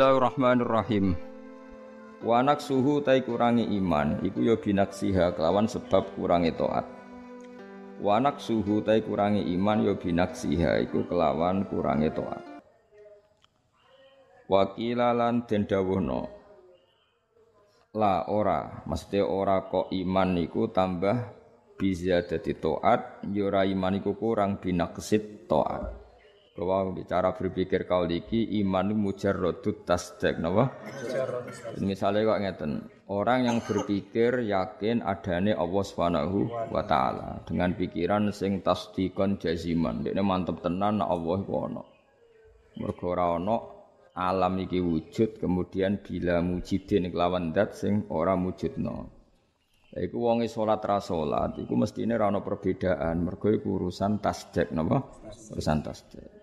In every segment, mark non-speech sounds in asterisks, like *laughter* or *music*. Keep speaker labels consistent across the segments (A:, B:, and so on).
A: Bismillahirrahmanirrahim. Wa suhu tai kurangi iman iku ya binaksiha kelawan sebab kurangi toat. Wa suhu tai kurangi iman ya binaksiha iku kelawan kurangi toat. Wakilalan lan den dawuhna la ora mesti ora kok iman niku tambah bisa jadi toat, ya iman iku kurang binaksit toat. Kalau bicara berpikir kau liki iman tas cek napa? Misalnya kok ngeten, orang yang berpikir yakin adanya Allah Subhanahu wa taala dengan pikiran sing tasdikon jaziman, ini mantep tenan Allah iku ana. Mergo ora alam iki wujud kemudian bila mujidin kelawan dat sing ora wujudno. Lah iku wonge salat ra salat iku mestine ora ana perbedaan, mergo iku urusan tasdek napa? Urusan tasdek.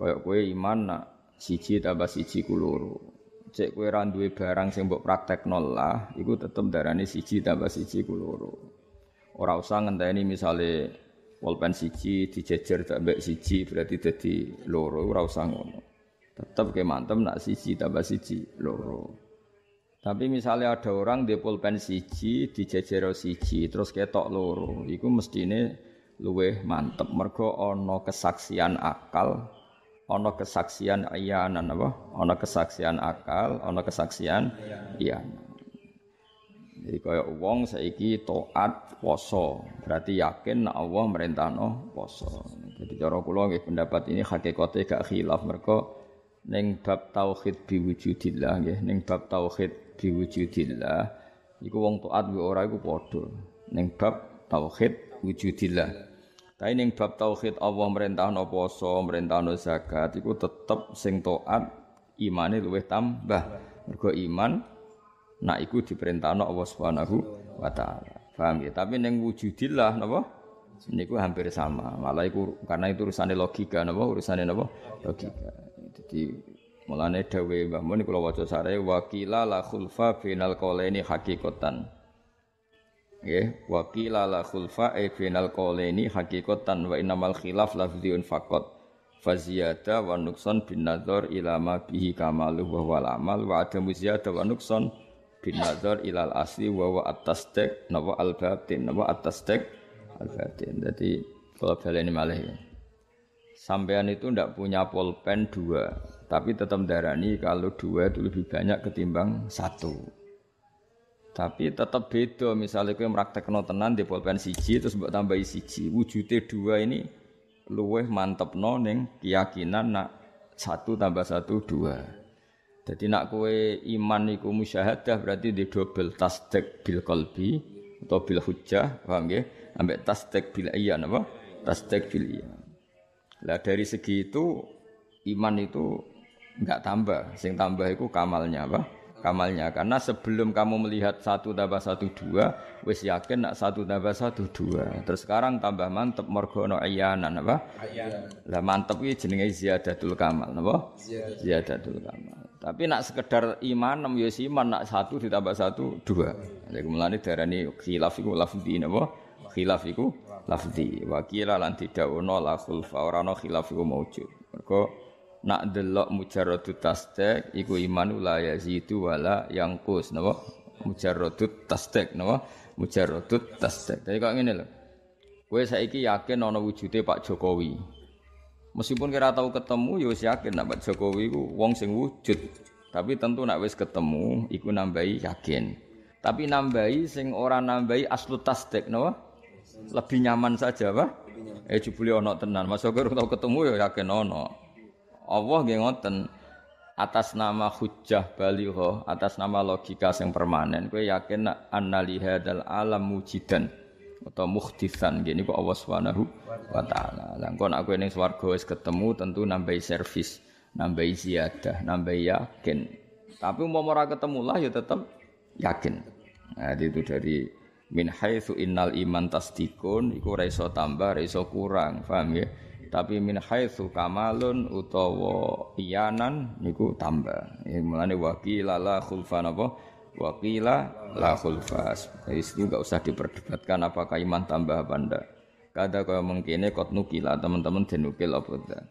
A: Kaya kowe iman nak siji tambah siji ku loro. Cek kowe ra duwe barang sing mbok nol lah, iku tetep darane siji tambah siji ku loro. Ora usah ngenteni misale pulpen siji dijejer tambah siji berarti dadi loro, orang usah ngono. Tetep ke mantem nak siji tambah siji loro. Tapi misalnya ada orang di pulpen siji, di dijejer siji, terus ketok loro, mesti ini luweh mantep mergo ono kesaksian akal ono kesaksian iyanan apa ono kesaksian akal ono kesaksian iya jadi kaya wong saiki toat poso berarti yakin na Allah merintahno poso jadi cara kula nggih pendapat ini hakikate gak khilaf mergo ning bab tauhid biwujudillah nggih ning bab tauhid biwujudillah iku wong toat wa ora iku padha ning bab tauhid wujudillah tapi ning bab tauhid Allah merintahno poso, merintahno zakat iku tetep sing taat imane luwih tambah. Mergo iman nak iku diperintahno Allah Subhanahu wa taala. Paham ya? Tapi ning wujudillah napa? Niku hampir sama. Malah iku karena itu urusane logika napa? Urusane napa? Logika. Jadi mulane dawe Mbah Mun kula waca sare wakila la khulfa final ini hakikatan. Nggih, wa la khulfa e eh, bainal qawlaini wa innamal khilaf lafdhiyun faqat. Faziyada wa nuksan bin nadhar ila ma kamalu wa wal wa adamu ziyada wa nuksan bin nadhar ilal asli wa wa tek tek nawa al batin nawa atas tek al batin. Dadi kalau baleni malih ya. Sampean itu ndak punya pulpen dua, tapi tetap darani kalau dua itu lebih banyak ketimbang satu. Tapi tetap beda misalnya kue kowe mraktekno tenan di pulpen siji terus buat tambahi siji, wujudnya dua ini luweh mantep noning keyakinan nak satu tambah satu dua. Jadi nak kue iman iku musyahadah berarti di double tasdek bil kolbi atau bil hujjah, paham ya Ambek tasdek bil iyan apa? Tasdek bil iya Lah dari segi itu iman itu nggak tambah, sing tambah itu kamalnya apa? kamalnya karena sebelum kamu melihat satu tambah satu dua wis yakin nak satu tambah satu dua terus sekarang tambah mantep mergono ayanan apa lah mantep ini jenenge ziyadatul kamal apa ziyadatul kamal tapi nak sekedar iman enam yus iman nak satu ditambah satu dua jadi mulane darani khilaf iku lafdi napa khilaf iku lafdi wa qila lan tidak ono la khulfa ora ono khilaf iku maujud mergo nak delok mujarradu tasdek iku iman la yazidu wala yang kus. napa mujarradu tasdek napa mujarradu tasdek dadi kok ngene lho kowe saiki yakin ana wujude Pak Jokowi meskipun kira tau ketemu ya wis yakin nak Pak Jokowi ku wong sing wujud tapi tentu nak wis ketemu iku nambahi yakin tapi nambahi sing ora nambahi aslu tasdek napa lebih nyaman saja Pak Eh jebule ana tenan. Masa kowe tau ketemu ya yakin ana. Allah nggih ngoten. Atas nama hujjah baliho, atas nama logika yang permanen, kowe yakin nak dal alam mujidan atau muhtisan. gini kok Allah Subhanahu wa taala. Lah engko nak kowe ning swarga wis ketemu tentu nambah servis, nambah ziyadah, nambah yakin. Tapi mau ora ketemu lah ya tetap yakin. Nah, itu dari min haitsu innal iman tasdikun iku ora iso tambah, ora iso kurang, paham ya? tapi min haitsu kamalun utawa iyanan niku tambah. Ya, mulane waqila la khulfan apa? Waqila la khulfas. Jadi itu enggak usah diperdebatkan apakah iman tambah apa ndak. Kada kaya mengkene kot nukila teman-teman denukil apa ndak.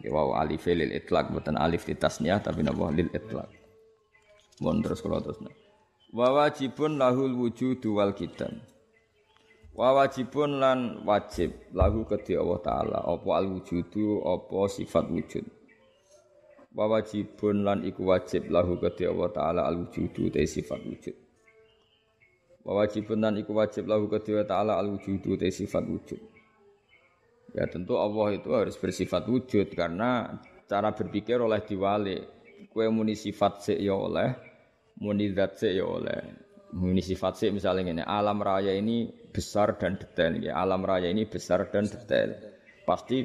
A: Ya wow alif lil itlaq bukan alif di tasniah tapi napa lil itlaq. Mun terus kalau terus. Wa wajibun lahul wujudu wal kitab. Wa wajibun lan wajib lahu kedhi Allah taala apa al wujudu apa sifat wujud. Wa wajibun lan iku wajib lahu kedhi Allah taala al wujudu te sifat wujud. Wa wajibun lan iku wajib lahu kedhi Allah taala al wujudu te sifat wujud. Ya tentu Allah itu harus bersifat wujud karena cara berpikir oleh diwali. Kue muni sifat sik ya oleh, muni zat sik ya oleh. Ini sifat sih misalnya ini alam raya ini besar dan detail. Ya. Alam raya ini besar dan detail. Pasti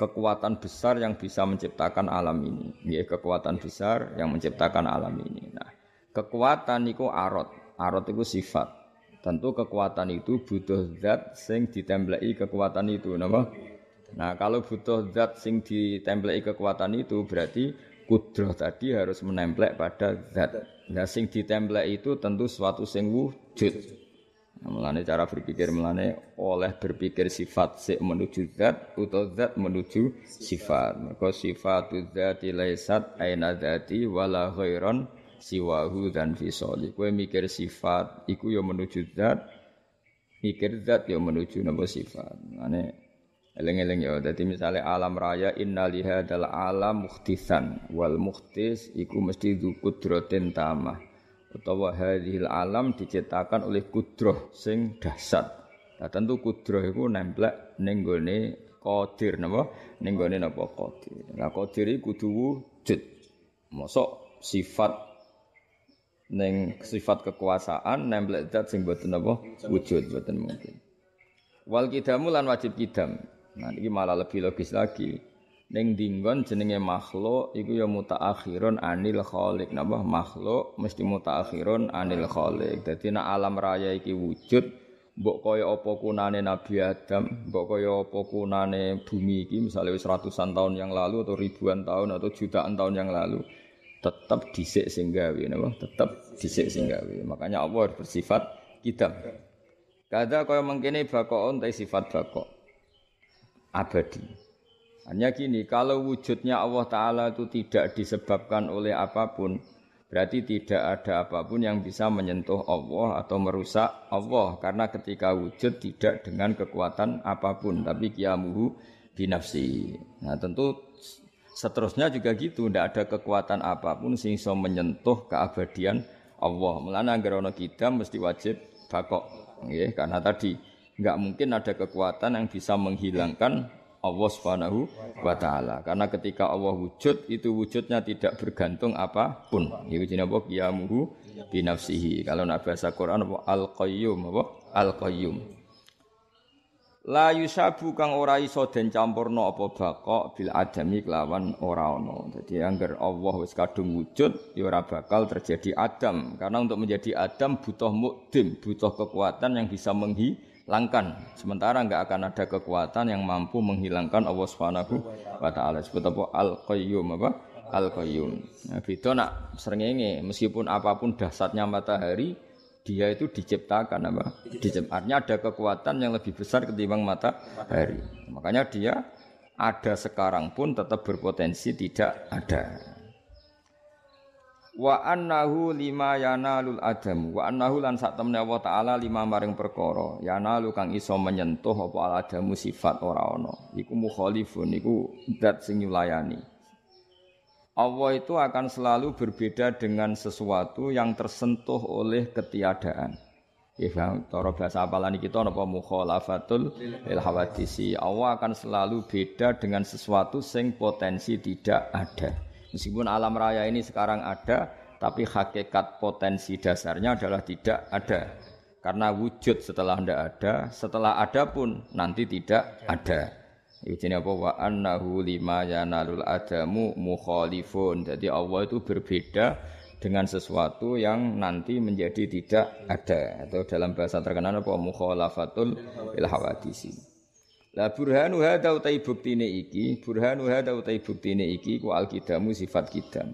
A: kekuatan besar yang bisa menciptakan alam ini. Ya, kekuatan besar yang menciptakan alam ini. Nah, kekuatan itu arot. Arot itu sifat. Tentu kekuatan itu butuh zat sing ditemplei kekuatan itu, nama Nah, kalau butuh zat sing ditemplei kekuatan itu berarti kudroh tadi harus menempel pada zat. Nah sing ditemplek itu tentu suatu sing wujud. Nah, melane cara berpikir melane oleh berpikir sifat se menuju zat atau zat menuju sifat. Maka sifat zat laisat aina dzati wala ghairon siwahu dan fisoli. Kue mikir sifat iku yo ya menuju zat, mikir zat yo ya menuju nama sifat. Melane nah, Eleng-eleng ya. Jadi misalnya alam raya inna adalah alam muhtisan wal muhtis iku mesti dzu kudratin tamah. Utawa hadhil alam diciptakan oleh kudroh sing dasar. Nah, tentu kudroh itu nemplek ning gone qadir napa? Ning napa qadir. Nah qadir iku kudu wujud. Mosok sifat neng sifat kekuasaan nemplek zat sing boten napa wujud boten mungkin. Wal kidamu lan wajib kidam. Nah ini malah lebih logis lagi. Neng dinggon jenenge makhluk iku ya akhiron anil khalik napa makhluk mesti akhiron anil khalik. Dadi nek alam raya iki wujud mbok kaya apa kunane Nabi Adam, mbok kaya apa kunane bumi iki misalnya wis ratusan tahun yang lalu atau ribuan tahun atau jutaan tahun yang lalu tetap disik sing gawe napa tetap disik sing Makanya Allah bersifat kita Kada kaya mengkene bakoon ta sifat bakok abadi. Hanya gini, kalau wujudnya Allah Ta'ala itu tidak disebabkan oleh apapun, berarti tidak ada apapun yang bisa menyentuh Allah atau merusak Allah karena ketika wujud tidak dengan kekuatan apapun tapi kiamuhu binafsi nah tentu seterusnya juga gitu tidak ada kekuatan apapun sehingga menyentuh keabadian Allah melana gerono kita mesti wajib bakok ya karena tadi nggak mungkin ada kekuatan yang bisa menghilangkan Allah Subhanahu wa taala. Karena ketika Allah wujud itu wujudnya tidak bergantung apapun. Iku jenenge apa? Qiyamuhu binafsihi. Kalau nak bahasa Quran apa al-qayyum apa? Al-qayyum. La yusabu kang ora iso den campurna apa bakok bil adami kelawan ora ono. Jadi angger Allah wis kadung wujud ya ora bakal terjadi adam. Karena untuk menjadi adam butuh mukdim, butuh kekuatan yang bisa menghi hilangkan. Sementara nggak akan ada kekuatan yang mampu menghilangkan Allah Subhanahu wa taala. Sebut apa Al-Qayyum apa? Al-Qayyum. Nah, nak serengenge meskipun apapun dasarnya matahari dia itu diciptakan apa? Diciptakannya ada kekuatan yang lebih besar ketimbang matahari. Makanya dia ada sekarang pun tetap berpotensi tidak ada wa annahu lima yanalul adam wa annahu lan sak temne Allah taala lima maring perkara yanalu kang iso menyentuh apa al adamu sifat ora ana iku mukhalifun iku zat sing nyulayani Allah itu akan selalu berbeda dengan sesuatu yang tersentuh oleh ketiadaan Ya, toro bahasa lagi kita napa mukhalafatul lil hawadisi. Allah akan selalu beda dengan sesuatu sing potensi tidak ada. Meskipun alam raya ini sekarang ada, tapi hakikat potensi dasarnya adalah tidak ada. Karena wujud setelah tidak ada, setelah ada pun nanti tidak ada. Ini apa wa annahu lima yanalul adamu mukhalifun. Jadi Allah itu berbeda dengan sesuatu yang nanti menjadi tidak ada atau dalam bahasa terkenal apa mukhalafatul ilhawadisi. La burhanu hadza utai ini iki, burhanu hadza utai ini iki ku al sifat kidam.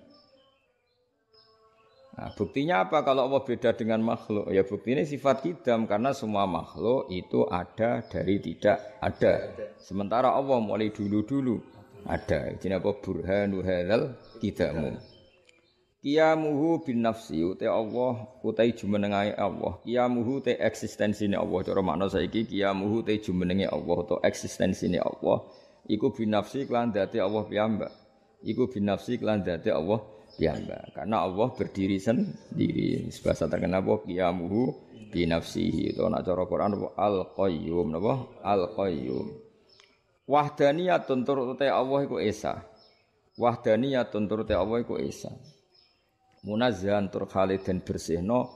A: Nah, buktinya apa kalau Allah beda dengan makhluk? Ya buktinya sifat kidam karena semua makhluk itu ada dari tidak ada. Sementara Allah mulai dulu-dulu ada. Jadi apa burhanu hadzal kidamu. Kiyamuhu bin nafsi uti Allah utai jumenengai Allah. muhu te eksistensi eksistensine Allah cora makna saiki muhu te jumenengi Allah atau eksistensine Allah iku bin nafsi te dati Allah piyamba Iku bin nafsi kelan dati Allah piyamba Karena Allah berdiri sendiri. sebahasa terkenal apa muhu bin nafsihi itu nak cara Quran al qayyum al qayyum. Wahdaniyatun te Allah iku esa. Wahdaniyatun te Allah iku esa munazzahan tur khalid dan bersihno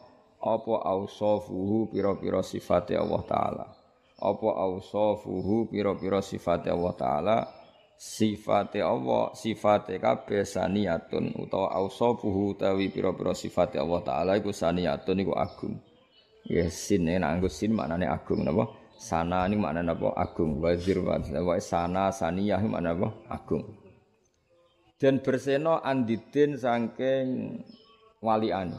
A: apa ausafuhu pira-pira sifat Allah taala apa ausafuhu pira-pira sifat Allah taala sifat Allah sifat kabeh saniyatun utawa ausafuhu utawi pira-pira sifat Allah taala iku saniyatun iku agung ya sin ya, nek nganggo sin maknane agung napa sana ini mana apa agung wazir wa sana saniyah mana apa agung dan berseno anditin saking Wali waliane.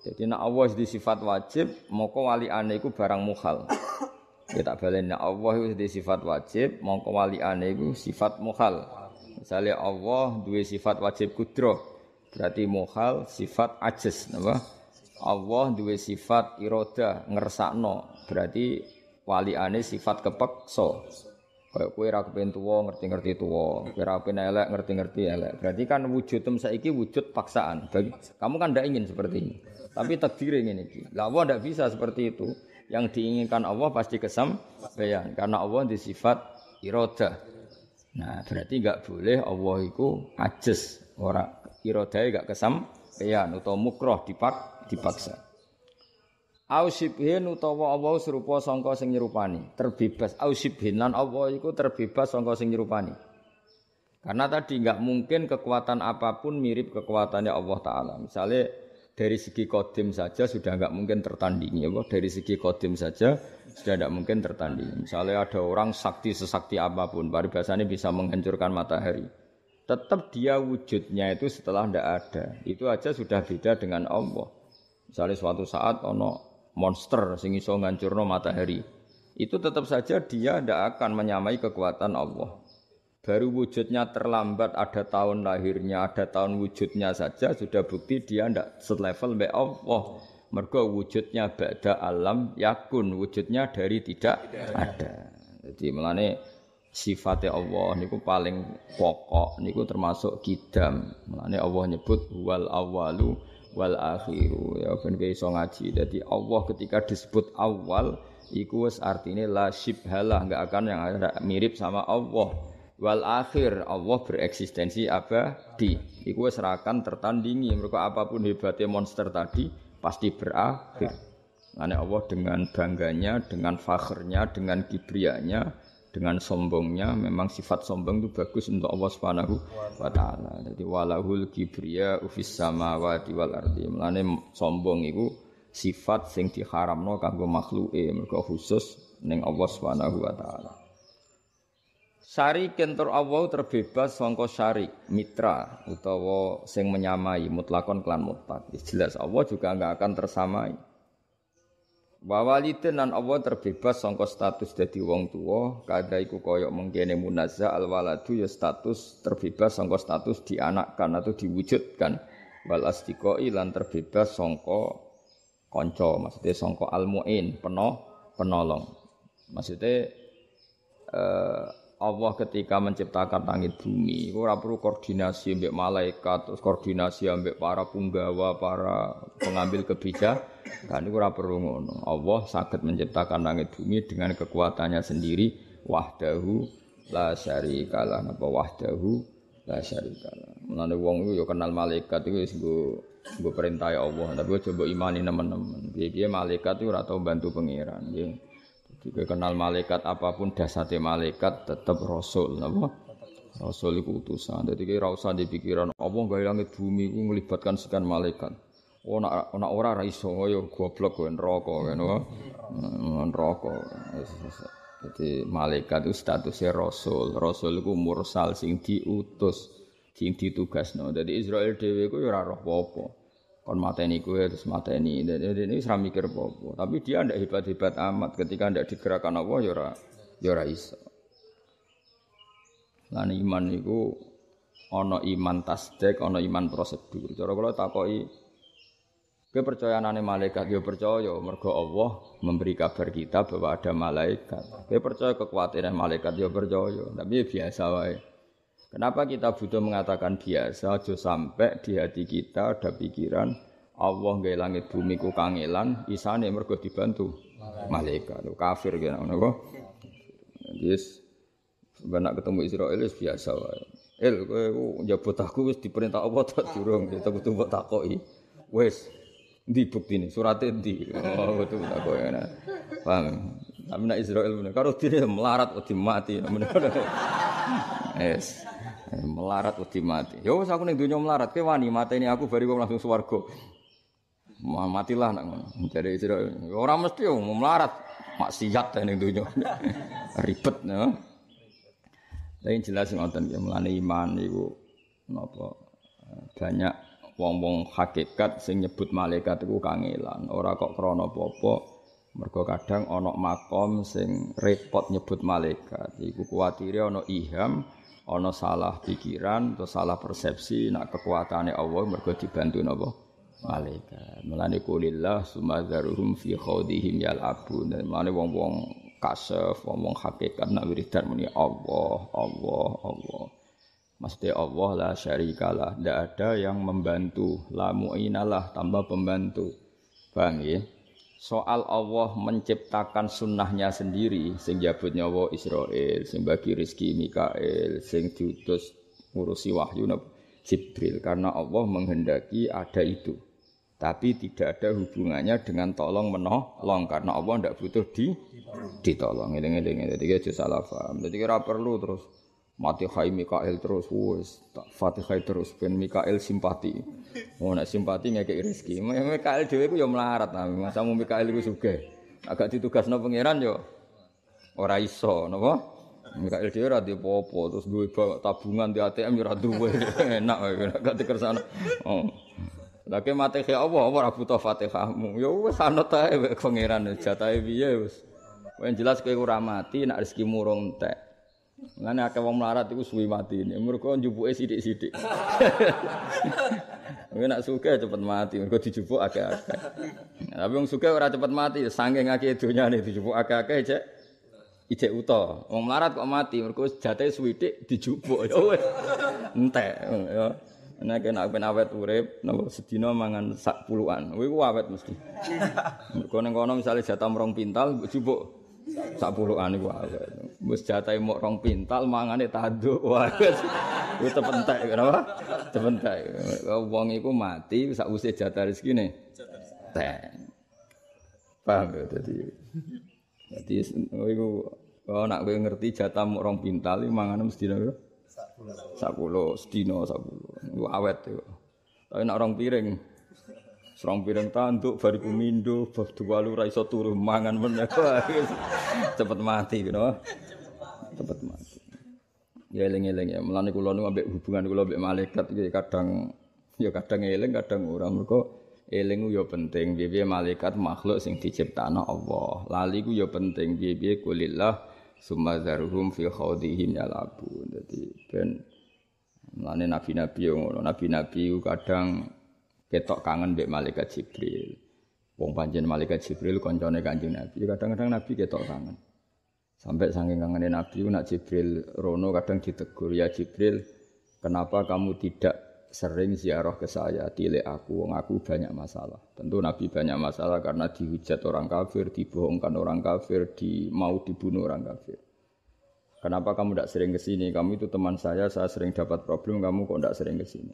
A: Jadi nak Allah di sifat wajib, moko waliane iku barang mukhal. Ya tak Nak Allah itu di sifat wajib, wali waliane iku sifat mukhal. Misalnya Allah dua sifat wajib kudro, berarti mukhal sifat ajes, napa? Allah dua sifat iroda ngersakno, berarti wali waliane sifat kepeksa. Kayak kue ra kepen wong ngerti-ngerti tuwa, kue ra kepen elek ngerti-ngerti elek. Berarti kan wujud tem saiki wujud paksaan. Bagi, kamu kan ndak ingin seperti ini. Tapi takdir ingin ini Lah Allah ndak bisa seperti itu. Yang diinginkan Allah pasti kesampaian karena Allah disifat sifat iroda. Nah, berarti nggak boleh Allah itu ajes iroda nggak gak kesampaian atau mukroh dipak dipaksa hin utawa Allah serupa sangka sing nyerupani, terbebas. Ausibhin lan Allah iku terbebas sangka sing nyerupani. Karena tadi nggak mungkin kekuatan apapun mirip kekuatannya Allah Ta'ala. Misalnya dari segi kodim saja sudah nggak mungkin tertandingi. allah dari segi kodim saja sudah nggak mungkin tertandingi. Misalnya ada orang sakti sesakti apapun, paribasannya bisa menghancurkan matahari. Tetap dia wujudnya itu setelah enggak ada. Itu aja sudah beda dengan Allah. Misalnya suatu saat ono monster sing iso ngancurno matahari. Itu tetap saja dia tidak akan menyamai kekuatan Allah. Baru wujudnya terlambat ada tahun lahirnya, ada tahun wujudnya saja sudah bukti dia tidak selevel be Allah. Mergo wujudnya ba'da alam yakun, wujudnya dari tidak, tidak ada. Jadi melane sifatnya Allah niku paling pokok niku termasuk kidam. Melane Allah nyebut wal awalu wal akhiru ya ben iso ngaji dadi Allah ketika disebut awal iku wis artine la syibhalah enggak akan yang mirip sama Allah wal akhir Allah bereksistensi abadi iku wis rakan tertandingi mereka apapun hebatnya monster tadi pasti berakhir Ane Allah dengan bangganya, dengan fakhirnya, dengan kibrianya dengan sombongnya memang sifat sombong itu bagus untuk Allah Subhanahu wa taala. Jadi walahul kibriya ufis samawati wal ardi. Mulane sombong itu sifat sing diharamno kanggo makhluke mergo khusus ning Allah Subhanahu wa taala. Sari kentur Allah terbebas sangka syarik, mitra utawa sing menyamai mutlakon klan mutlak. Jelas Allah juga nggak akan tersamai. Wa walidin Allah terbebas sangka status jadi wong tua, kada iku kaya mengkene munazza al waladu ya status terbebas sangka status dianakkan atau diwujudkan. Wal astiqoi lan terbebas sangka konco, maksudnya sangka almuin penuh penolong. Maksudnya eh, Allah ketika menciptakan langit bumi, ora perlu koordinasi ambek malaikat, terus koordinasi ambek para punggawa, para pengambil kebijakan Kan itu ora perlu Allah sakit menciptakan langit bumi dengan kekuatannya sendiri wahdahu la syarikalah napa wahdahu la syarikala. Mulane wong itu ya kenal malaikat itu wis gue perintah Allah, tapi coba imani teman-teman. dia dia malaikat itu atau bantu pengiran. Jadi Jika kenal malaikat apapun dasar malaikat tetap rasul, napa? Rasul itu utusan. Jadi kira usah di pikiran, gak nggak langit bumi itu melibatkan sekian malaikat. Ona oh, ona ora ra iso ya goblok kowe neraka kan. Neraka. Jadi malaikat itu statusnya rasul. Rasul iku mursal sing diutus, sing ditugasno. Jadi Israel dhewe ku ora roh apa Kon mateni kowe terus mateni. Jadi ini ora mikir apa Tapi dia ndak hebat-hebat amat ketika ndak digerakkan Allah ya ora ya ora iso. Lan iman iku ana iman tasdik, ana iman prosedur. Cara kula takoki Kepercayaanane malaikat yo percaya mergo Allah memberi kabar kita bahwa ada malaikat. Kowe percaya kekhawatiran malaikat yo percaya, tapi biasa wae. Kenapa kita butuh mengatakan biasa aja sampai di hati kita ada pikiran Allah nggak langit bumi ku kangelan isane mergo dibantu malaikat. Lu kafir kena ngono Yes. Benak ketemu Israel biasa wae. El eh, kowe njabut ya aku wis diperintah Allah tak durung, ya tak butuh mbok takoki. Wis, di bukti ini, suratnya di. Oh, betul tak kau ya. Paham. Tapi nak Israel punya Kalau tidak melarat uti oh, mati. Ya, yes. Melarat uti oh, ya, mati. yo saya aku neng melarat ke wani mata ini aku beri wong langsung suwargo Matilah nak mencari Jadi Israel orang mesti mau melarat maksiat ya, neng dunia Ribet nah Tapi jelas ngoten dia melani iman ibu nopo banyak wong-wong hakikat sing nyebut malaikat iku kangelan, ora kok krana apa-apa. Mergo kadang ana makom sing repot nyebut malaikat. Iku kuwatire ana iham, ana salah pikiran, terus salah persepsi nak kekuatane Allah mergo dibantu napa? Malaikat. Mulane kulillah sumadzaruhum fi khawdihim yalabun. Mulane wong-wong kasef, wong-wong hakikat nak wiridan muni Allah, Allah, Allah. Maksudnya Allah lah syarikalah, tidak ada yang membantu. La mu'inalah, tambah pembantu. bang. ya? Soal Allah menciptakan sunnahnya sendiri, sing jabut nyawa Israel, sing bagi rizki Mikael, sing diutus ngurusi wahyu Jibril. Karena Allah menghendaki ada itu. Tapi tidak ada hubungannya dengan tolong menolong karena Allah tidak butuh di ditolong. Ini ini ini. Jadi salah paham. Jadi kira perlu terus mati Fatihah Mikael terus wis Fatihah terus ben Mikael simpati. Oh nek simpati ngekek rezeki. Mikael dhewe ku ya melarat ta. Nah, masamu Mikael ku sugih. Agak ditugasno pangeran yo ora iso napa? Mikael dhewe ora popo apa-apa terus duwe tabungan di ATM ya ora duwe. *laughs* Enak gak dikersano. Oh. Lah ke mate ya Allah apa ora butuh Fatihahmu. yo ya wis anut ae pangeran jatahe piye wis. Yang jelas kowe ora mati nek rezekimu rong entek. Mulane akeh wong melarat iku suwi mati. Mergo njupuke sithik-sithik. Kowe *laughs* nak suka cepet mati, mergo dijupuk akeh-akeh. Tapi wong suka ora cepet mati, saking akeh donyane dijupuk akeh-akeh cek. Ijek uta. Wong melarat kok mati, mergo jate suwidik dijupuk ya wis. Entek ya. Nah, kena ben awet urip, nopo sedina mangan sak puluhan. Kuwi awet mesti. Mergo ning kono misale jatah merong pintal, jupuk sapulukan iku awet. Wis jatahe mok rong pintal mangane taduk wis. Wis tepentek kenapa? Tepentek. Wong iku mati sak usih jatah rezekine. Ten. Paham ya dadi. Dadi iku oh nak kowe ngerti jatah mok rong pintal iku mangane mesti nang sapulo. 10, sedina 10. Iku awet yo. Tapi nak rong piring serong piring tanduk bariku mindo bab dua lu ra iso turu mangan men *laughs* cepet mati ngono. Cepet mati. Ya eling-eling ya. melani kula niku ambek hubungan kula ambek malaikat iki kadang ya kadang eling kadang ora mergo eling ya penting piye malaikat makhluk sing diciptakno Allah. Lali ku ya penting piye kulillah summa zaruhum fi khawdihim yalabun. Dadi ben melani nabi-nabi yang ngono, nabi-nabi kadang ketok kangen mbek malaikat Jibril. Wong panjen malaikat Jibril koncone Kanjeng Nabi. Ya, kadang-kadang Nabi ketok kangen. Sampai saking kangenin Nabi nak Jibril rono kadang ditegur ya Jibril, kenapa kamu tidak sering ziarah ke saya Tilek aku wong aku banyak masalah tentu nabi banyak masalah karena dihujat orang kafir dibohongkan orang kafir di mau dibunuh orang kafir kenapa kamu tidak sering ke sini kamu itu teman saya saya sering dapat problem kamu kok tidak sering ke sini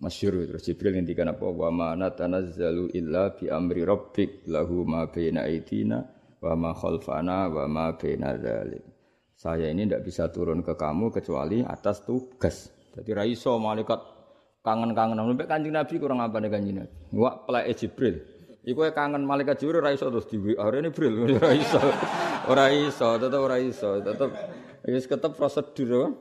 A: masyhur terus Jibril ngendikan apa wa ma natanazzalu illa bi amri rabbik lahu ma baina aidina wa ma khalfana wa ma baina dzalik. Saya ini tidak bisa turun ke kamu kecuali atas tugas. Jadi raiso malaikat kangen-kangen sampai kanjeng Nabi kurang apa nih kanjeng Nabi. Wa e Jibril. Iku kangen malaikat Jibril raiso terus di WA ini Jibril *laughs* raiso. Ora iso, tetep ora iso, tetep wis ketep prosedur.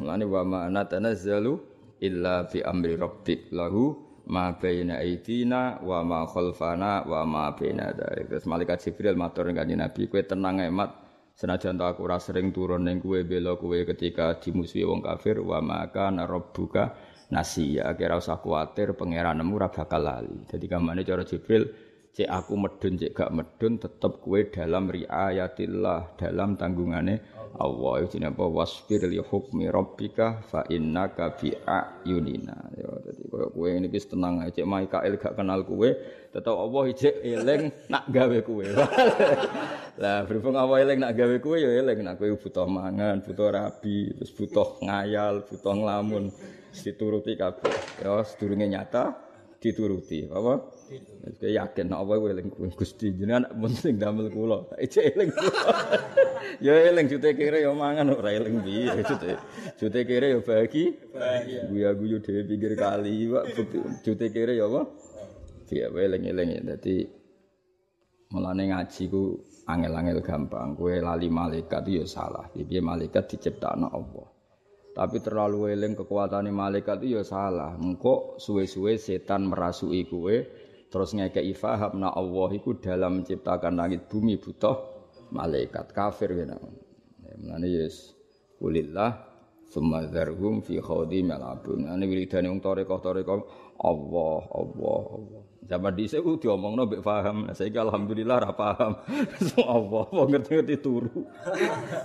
A: mlane wa ma natanazzalu illa bi amri rabbik lahu ma baina aidina wa ma khalfana wa ma baina dzalik. Terus malaikat Jibril matur kanjeng Nabi, kowe tenang ae eh, mat. Senajan ta aku ora sering turun ning kowe bela kowe ketika dimusuhi wong kafir wa ma kana rabbuka nasi ya kira usah kuatir pangeranmu ora bakal lali. Dadi kamane cara Jibril cek aku medun cek gak medun tetep kue dalam riayatillah dalam tanggungane Allah itu apa wasfir li hukmi rabbika fa innaka bi ayunina ya dadi koyo kowe niki tenang ae cek Mikael gak kenal kowe tetep Allah ijek eling nak gawe kowe *laughs* lah berhubung Allah eling nak gawe kowe ya eling nak kowe butuh mangan butuh rabi terus butuh ngayal butuh nglamun dituruti kabeh ya sedurunge nyata dituruti apa Dituruti. yakin nek nah, apa eling kuwi Gusti jenengan mun sing damel kula *laughs* ece eling *laughs* ya eling jute kere ya mangan ora eling piye jute jute kere ya bagi guya guyu dhewe pinggir kali wak jute kere ya apa dia ya, eling eling dadi mulane ngaji ku angel-angel gampang kowe lali malaikat ya salah piye malaikat diciptakno Allah tapi terlalu eling kekuatannya malaikat itu ya salah. Engko suwe-suwe setan merasuki kowe terus ngekeki faham na Allah iku dalam menciptakan langit bumi butuh malaikat kafir kena. Ya, ya, mulane yes ya kulillah summa dzarhum fi khawdi malabun. Ane wiridane wong tarekah-tarekah Allah Allah Allah. Zaman dhisik ku diomongno mbek paham. Nah, saiki alhamdulillah ra paham. *laughs* Allah wong ngerti-ngerti turu.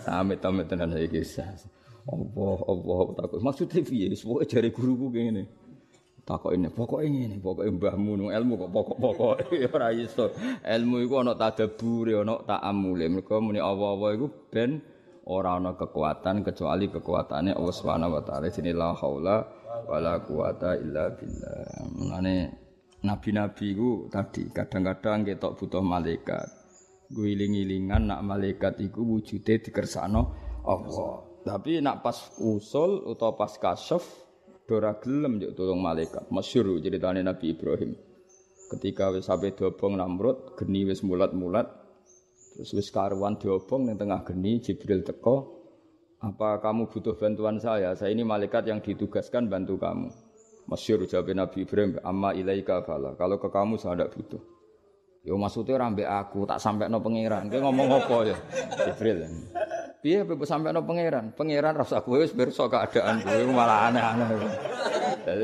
A: Amit-amit tenan saiki. Allah Allah takut. Maksudnya piye? Pokoke jari guruku ngene. Takok ini, pokoknya ini, pokok mbahmu nung ilmu kok pokok-pokok ya *laughs* ora iso. Ilmu tak ana tadabure, tak amulem. Mergo muni Allah-Allah iku ben ora ana kekuatan kecuali kekuatannya Allah Subhanahu wa taala. Jadi la haula wala quwata illa billah. Nani nabi-nabi ku tadi kadang-kadang ketok butuh malaikat. Gue iling-ilingan nak malaikat iku wujude dikersakno Allah. Tapi nak pas usul atau pas kasuf dora gelem juga tolong malaikat. Masyur ceritanya Nabi Ibrahim. Ketika wis sampai dobong Namrud, geni wis mulat-mulat. Terus wis karuan dobong yang tengah geni Jibril teko. Apa kamu butuh bantuan saya? Saya ini malaikat yang ditugaskan bantu kamu. Masyur jawab Nabi Ibrahim, "Amma ilaika fala." Kalau ke kamu saya tidak butuh. Yo maksudnya rambe aku tak sampai no pengiran. Dia ngomong apa ya? Jibril. Dia sampai no pangeran? Pangeran rasa gue wis pirsa keadaan gue malah aneh-aneh.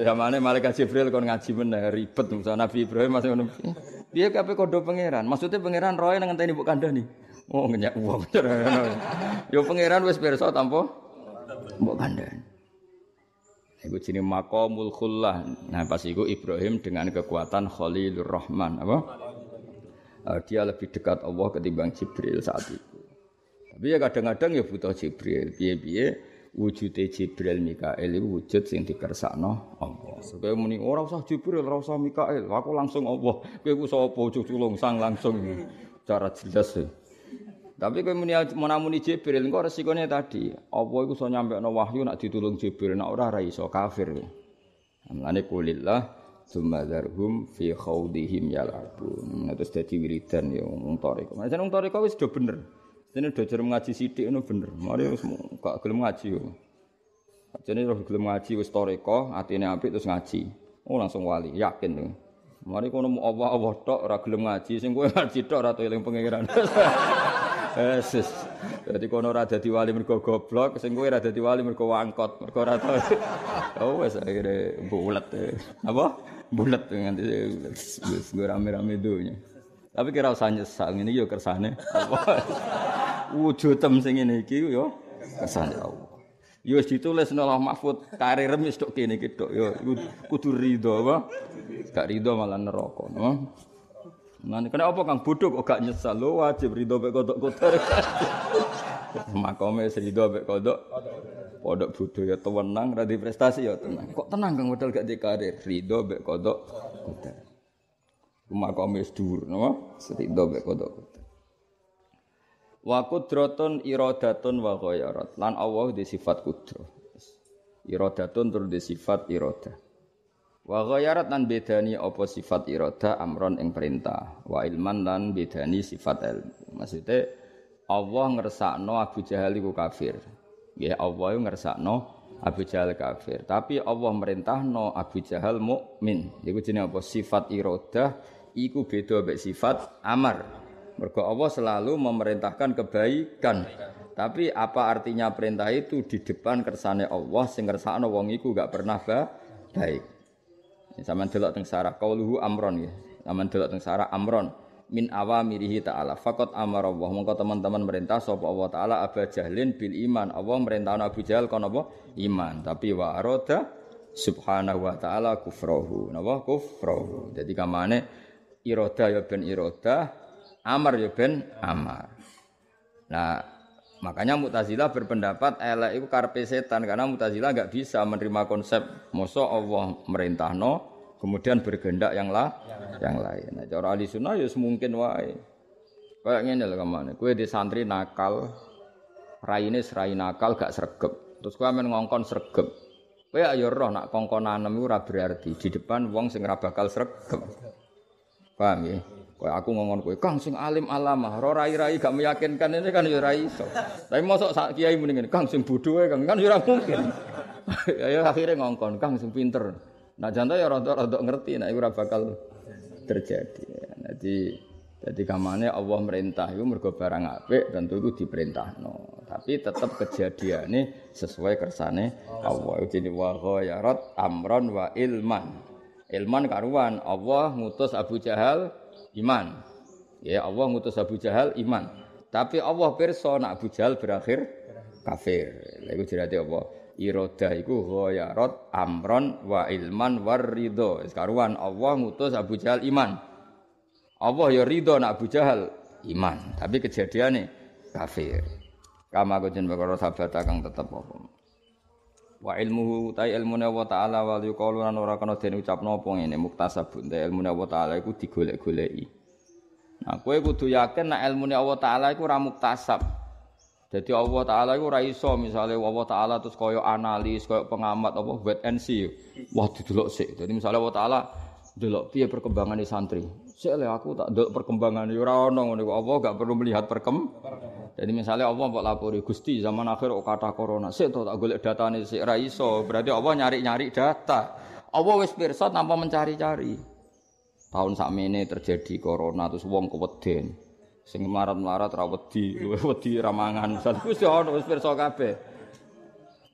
A: sama aneh malaikat Jibril kon ngaji meneh ribet musa Nabi Ibrahim masih ngono. Dia kape kodo pangeran? Maksudnya pangeran roy nang ngenteni bukan kandhani. Oh ngenyak uang cerai. Yo pangeran wes pirsa tampo bukan kandhani. Ibu sini makomul khullah. Nah pas itu Ibrahim dengan kekuatan Khalilur Rahman. Apa? Eh, dia lebih dekat Allah ketimbang Jibril saat itu. Tapi ya kadang-kadang ya butuh Jibril. Piye-piye wujude Jibril Mikail itu wujud sing dikersakno Allah. Supaya muni ora oh, usah Jibril, ora usah Mikail, aku langsung Allah. Kowe ku sapa culung sang langsung cara jelas. Ya. Tapi kowe muni menamuni Jibril engko resikone tadi. Apa iku iso nyampekno wahyu nak ditulung Jibril, nak ora ora iso kafir. Mulane kulillah sumadarhum fi khawdihim yalabun. Nah, terus dadi ya wong toriko. Nah, jeneng toriko wis do bener. Jadi udah jarum ngaji sidik itu bener. Mari harus gak gelem ngaji yo. Jadi roh gelem ngaji wis hati ini api terus ngaji. Oh langsung wali, yakin tuh. Mari kono mau awah-awah tok ora ngaji, sing gue ngaji tok ora eling pangeran. *laughs* Yesus. Jadi kono ora dadi wali mergo goblok, sing kowe ora dadi wali mergo wangkot, mergo ora *laughs* Oh wes akhire bulat. Apa? bulat nganti wis rame-rame dunya. Tapi kira usah nyesal ini yo kersane *laughs* Wujud tem sing ngene iki yo kersane Allah. Yo wis ditulis nolah mahfud karir mis tok kene iki tok yo kudu ridho apa? Gak ridho malah neraka, no. Nah, kena apa Kang bodoh kok gak nyesal lo wajib ridho be *laughs* kodok kotor. Makome ridho be kodok. Kodok bodoh ya tenang, ra prestasi ya tenang. Kok tenang Kang modal gak dikarir ridho be kodok kotor makame wis no? Setik dobe mek kodok wa droton iradatun wa ghayarat lan Allah di sifat kudro iradatun tur di sifat iroda. wa ghayarat lan bedani apa sifat iroda, amron ing perintah wa ilman lan bedani sifat ilmu maksudnya Allah ngersakno Abu Jahal iku kafir ya Allah ngersakno Abu Jahal kafir tapi Allah no Abu Jahal mukmin iku jenenge apa sifat irodah iku beda be sifat amar. Mergo Allah selalu memerintahkan kebaikan. Tapi apa artinya perintah itu di depan kersane Allah sing kersane wong iku gak pernah ba baik. Sama delok teng sarah qauluhu amron ya. Sama delok teng sarah amron min awamirihi ta'ala faqat amara Allah mongko teman-teman merintah sapa Allah taala aba Jahlin bil iman Allah merintah Abu Jahal kon apa iman tapi wa arada subhanahu wa ta'ala kufrahu napa kufrahu Jadi kamane iroda ya ben iroda, amar ya ben amar. Nah, makanya Mu'tazilah berpendapat elek itu karpe setan karena Mu'tazilah nggak bisa menerima konsep moso Allah merintahno kemudian bergendak yang lah yang lain. Nah, cara ahli sunnah ya semungkin wae. Kayak ngene lho kamane, kowe di santri nakal, raine serai nakal gak sregep. Terus kowe men ngongkon sregep. Kowe ya, ya roh nak kongkonan nemu ora berarti di depan wong sing ora bakal sregep. Paham ya? Kaya aku ngomong kowe, Kang sing alim alamah, ora rai-rai gak meyakinkan ini kan ya ora iso. Tapi mosok sak kiai mending Kang sing bodoh Kang kan ya ora mungkin. *laughs* Ya, ya akhirnya ngongkon Kang sing pinter. Nah jantan ya rada-rada ngerti nah ora bakal terjadi. Jadi jadi kamane Allah merintah itu mergo barang apik tentu itu diperintahno. Tapi tetap kejadiannya sesuai kersane Allah. Jadi wa ghayarat amron wa ilman. Ilman karuan, Allah ngutus Abu Jahal iman. Ya Allah ngutus Abu Jahal iman. Tapi Allah perso nak Abu Jahal berakhir kafir. Lha iku dirate apa? Iroda iku ghayarat amron wa ilman war ridho. Karuan Allah ngutus Abu Jahal iman. Allah ya ridho nak Abu Jahal iman. Tapi kejadian nih kafir. Kama kujen perkara sabata kang tetep apa. Wa ilmuhu ta ilmune wa ta'ala wa yuqalu lan ora kena den ucapno apa ngene muktasabun ta ilmune wa ta'ala iku digolek-goleki. Nah, kowe kudu yakin nek ilmu Allah taala iku ora muktasab. Jadi Allah taala iku raiso. Misalnya, misale Allah taala terus kaya analis, kaya pengamat apa wait and see. Wah didelok sih. Jadi misale Allah taala dia perkembangan di santri. Sele aku tak nduk perkembangan ya ora ono Allah gak perlu melihat perkem. Jadi misalnya Allah mbok lapori Gusti zaman akhir kok kata corona, sik to tak golek datane sik si iso. Berarti Allah nyari-nyari data. Allah wis pirsa tanpa mencari-cari. Tahun ini terjadi corona terus wong keweden. Sing melarat-melarat ra wedi, *laughs* wedi ra mangan. Wis ono wis pirsa kabeh.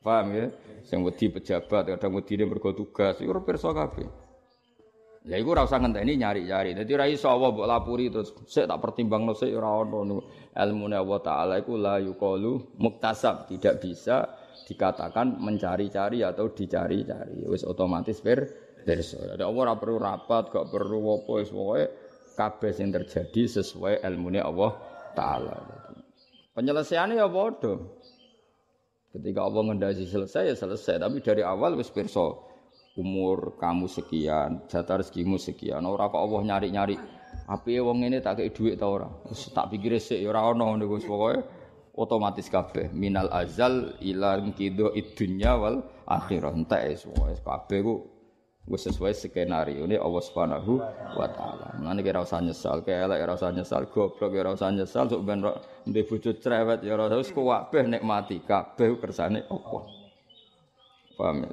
A: Paham ya? Sing wedi pejabat kadang wedine mergo tugas, iku ya pirsa kabeh. Lah iku ora usah ngenteni nyari-nyari. Dadi ra iso Allah mbok lapuri terus sik tak no sik ora ono niku. ne Allah taala iku la yuqalu muktasab, tidak bisa dikatakan mencari-cari atau dicari-cari. Wis otomatis per terus. Ada Allah ora perlu rapat, gak perlu apa wis pokoke kabeh sing terjadi sesuai ilmu ne Allah taala. Penyelesaiannya ya bodoh. Ketika Allah ngendasi selesai ya selesai, tapi dari awal wis pirsa umur kamu sekian, jatah rezekimu sekian. Ora kok Allah nyari-nyari. Api e wong ini tak kayak duit tau ora. Terus tak pikir sih, ya ora ono nih gus pokoknya otomatis kabeh minal azal ila kido idunya wal akhirah entek semua kabeh ku wis sesuai skenario ini Allah Subhanahu wa taala. Mulane kira usah nyesal, kaya elek ora usah nyesal, goblok ya ora usah nyesal, sok ben ndek bojo cerewet ya ora usah kuwabeh nikmati kabeh kersane Allah. Paham ya?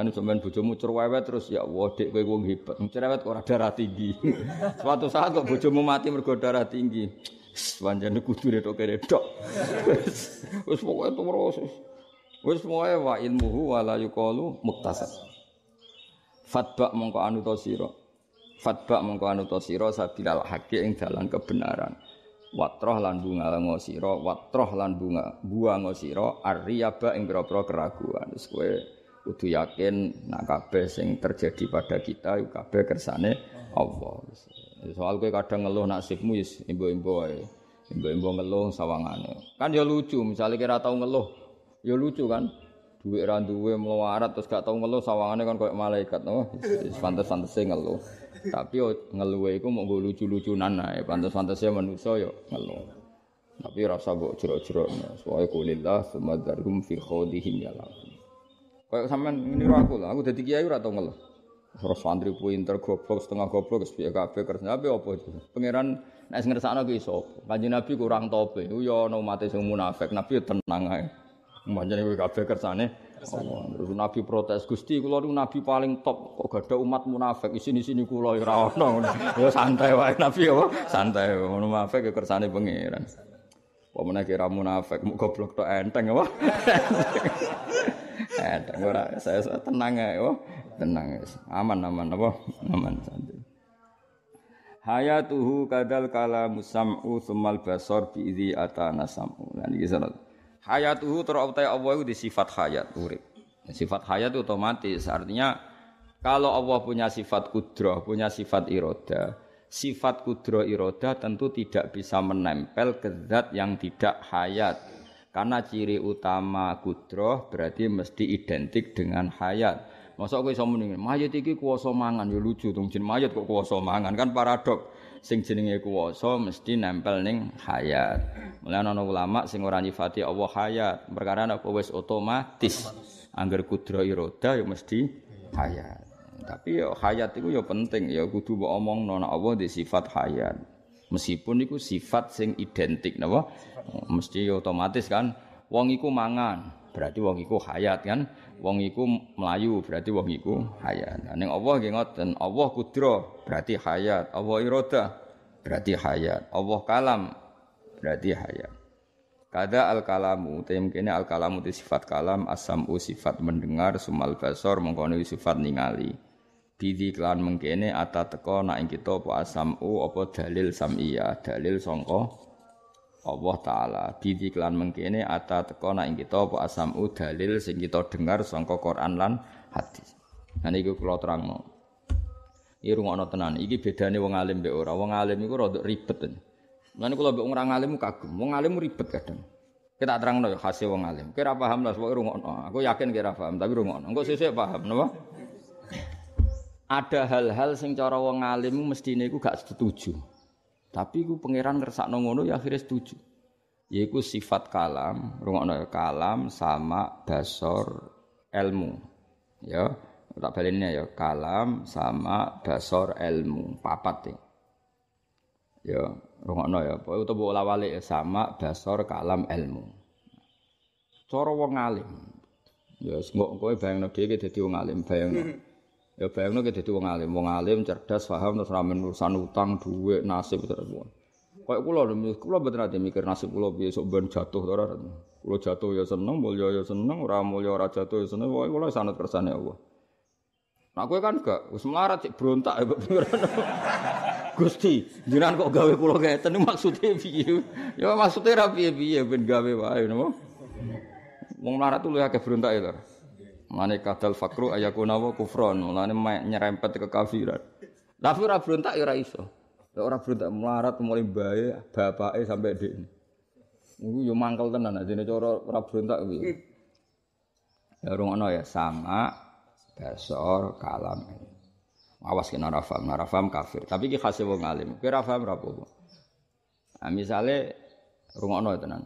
A: ini sampean bojomu cerewet terus ya Allah dek kowe wong hebat. Cerewet kok darah tinggi. *laughs* Suatu saat kok bojomu mati mergo darah tinggi. Wanjane kudu retok retok. *laughs* Wis pokoke terus. Wis pokoke wa ilmuhu wala yuqalu muktasab. Fatba mongko anu to sira. Fatba mongko anu to sira sabilal haqi ing dalan kebenaran. watroh lan bunga lengo watroh lan bunga buang sira arriaba ing pira keraguan terus gue kudu yakin nak kabeh sing terjadi pada kita yuk ya kabeh kersane Allah. Soal gue kadang ngeluh nasibmu is ya imbo-imbo ya, Imbo-imbo ngeluh sawangane. Kan ya lucu, misalnya kira tau ngeluh, ya lucu kan. Duit randu duwe melarat terus gak tau ngeluh sawangane kan kayak malaikat. Oh, pantas pantese ngeluh. Tapi yo ngeluh mau gue lucu lucu ya, ae. pantas pantese manusia yo ya ngeluh. Tapi rasa curo jero Soalnya ku kulillah sumadarhum fi khodihim ya lah. Kayak sampean niru aku lah, aku dadi kiai ora tau ngeluh. Terus santri pinter goblok setengah goblok wis piye kabeh kerja apa apa itu. Pangeran nek ngersakno ki sapa? Kanjeng Nabi kurang tobe. Ku ya ana umate sing munafik, Nabi tenang ae. Manjane kowe kabeh kersane. Terus Nabi protes, Gusti kula niku nabi paling top kok gak ada umat munafik. Isini-sini kula ora ana. Ya santai wae Nabi apa? Santai. Munafik kersane pangeran. Apa meneh kira munafik, muk goblok enteng apa? Eh, ora saya, saya tenang ya, oh, tenang eh. Aman aman apa? Aman santai. Hayatuhu kadal kala musam'u semal basor biidi atau nasamu sam'u. Lan nah, iki salat. Hayatuhu terutai Allah itu di sifat hayat urip. Sifat hayat itu otomatis artinya kalau Allah punya sifat kudroh, punya sifat iroda, sifat kudroh iroda tentu tidak bisa menempel ke zat yang tidak hayat karena ciri utama kudroh berarti mesti identik dengan hayat. Masa aku bisa muni mayat iki kuwasa mangan ya lucu dong jin mayit kok mangan kan paradok. Sing jenenge kuwasa mesti nempel ning hayat. Mulai ana ulama sing orang nyifati Allah hayat, perkara nek wis otomatis. Angger kudroh iroda ya mesti hayat. Tapi ya hayat itu ya penting ya kudu mbok omong nek Allah di sifat hayat. Meskipun itu sifat sing identik napa? Mesti otomatis kan wong iku mangan, berarti wong iku hayat kan. Wong iku melayu, berarti wong iku hayat. Nah, ning Allah nggih ngoten, Allah kudra, berarti hayat. Allah iroda, berarti hayat. Allah kalam, berarti hayat. Kada al kalamu, kene al kalamu itu sifat kalam, u sifat mendengar, sumal basor mengkono sifat ningali. Bidi klan mengkene ata teko nak ing kita apa asamu apa dalil samia dalil songko Allah taala. Bidi kelan mengkene ata teko nak ing kita apa asamu dalil sing kita dengar songko Quran lan hadis. Nah gue kula terangno. Iki rungokno tenan. Iki nih wong alim be ora. Wong alim gue rada ribet. Mulane kula kalau orang alim kagum. Wong alim ribet kadang. Kita terang no, ya, hasil wong alim. Kira paham lah, sebab rungokno. Aku yakin kira paham, tapi rungokno. enggak sih paham, nama? ada hal-hal sing cara wong alim mesti iku gak setuju. Tapi ku pangeran ngersakno ngono ya akhirnya setuju. Yaitu sifat kalam, rungokno ya kalam sama basor ilmu. Ya, tak balinnya ya kalam sama basor ilmu, papat ya. Ya, rungokno ya, utawa bola ya sama basor kalam ilmu. Cara wong alim. Ya, yes, engko kowe bayangno dhewe dadi wong alim, bayangno. *laughs* Ya bayangno ke dadi wong alim, wong alim cerdas, paham terus ramen urusan utang, duit, nasib terus. Kayak kula kula mboten ate mikir nasib kula piye sok ben jatuh ora. Kula jatuh ya seneng, mulya ya seneng, ora mulya ora jatuh ya seneng. Pokoke kula sanut kersane Allah. Nah kowe kan gak wis melarat sik brontak ya pengiran. *laughs* Gusti, jenengan kok gawe kula ngeten maksudnya piye? Ya maksudnya ra piye-piye ben gawe wae napa? Wong melarat tuh lu akeh brontak ya. Mane kadal fakru ayakuna wa kufron, Mane nyerempet ke Tapi ora brontak ya ora iso. Ora brontak melarat mulai bae bapake sampai dekne. Iku yo mangkel tenan ajene nah, cara ora brontak kuwi. Ya rungono ya sama basor kalam. Awas kena rafam. Rafam kafir. Tapi ki khase wong alim. Kowe ora paham ora apa-apa. Nah, ya tenan.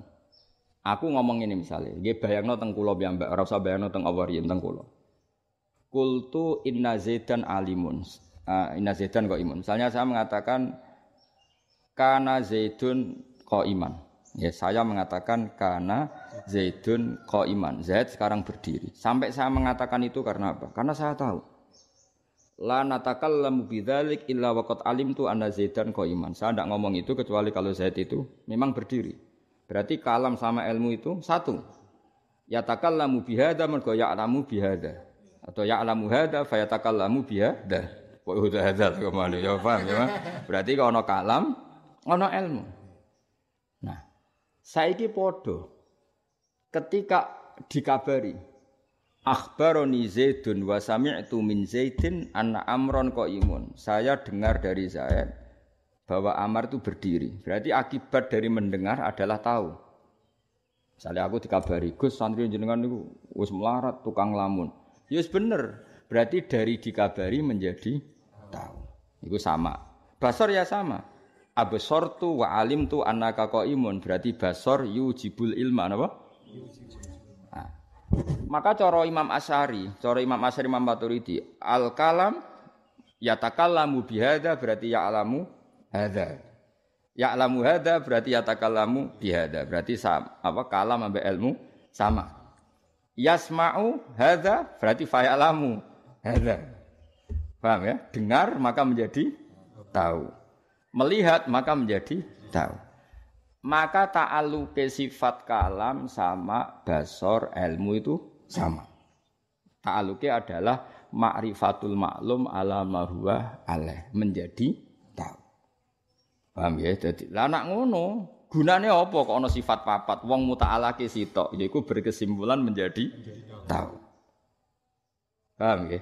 A: Aku ngomong ini misalnya, gue bayangno teng kula piyambak, mbak usah bayangno tentang Allah tentang kulo. Kultu inna Zaidan alimun. Uh, inna Zaidan kok imun. Misalnya saya mengatakan karena Zaidun kok iman. Ya, saya mengatakan karena Zaidun kau iman. Zaid sekarang berdiri. Sampai saya mengatakan itu karena apa? Karena saya tahu. La natakallamu bidzalik illa alim tu anda Zaidan kau iman. Saya tidak ngomong itu kecuali kalau Zaid itu memang berdiri. Berarti kalam sama ilmu itu satu. Ya takallamu bihada mergo ya'lamu bihada. Atau ya'lamu hada fa yatakallamu bihada. Wa huda hada kemana ya paham ya. Berarti kalau ono kalam ono ilmu. Nah, saiki podo ketika dikabari Akhbaroni Zaidun wa sami'tu min Zaidin anna amron imun. Saya dengar dari Zaid bahwa amar itu berdiri. Berarti akibat dari mendengar adalah tahu. Misalnya aku dikabari, Gus santri jenengan itu wis melarat tukang lamun. Ya yes, bener. Berarti dari dikabari menjadi tahu. Itu sama. Basor ya sama. Abesor tu wa alim tu anaka imun. Berarti basor yujibul ilma. Apa? Nah. Maka coro Imam Asyari, coro Imam Asyari Imam Maturidi, al-kalam yatakalamu bihada berarti ya alamu hadza. Ya'lamu hadza berarti yatakallamu bihadza. Berarti sama apa kalam ambek ilmu sama. Yasma'u hadza berarti fa'alamu hadza. Paham ya? Dengar maka menjadi tahu. Melihat maka menjadi tahu. Maka ke sifat kalam sama basor ilmu itu sama. Ta'aluke adalah ma'rifatul maklum ala mahuwa alaih menjadi Paham ya? Jadi, lah anak ngono, gunane apa kok ana sifat papat? Wong muta'alake sitok, yaiku berkesimpulan menjadi tahu. Paham ya?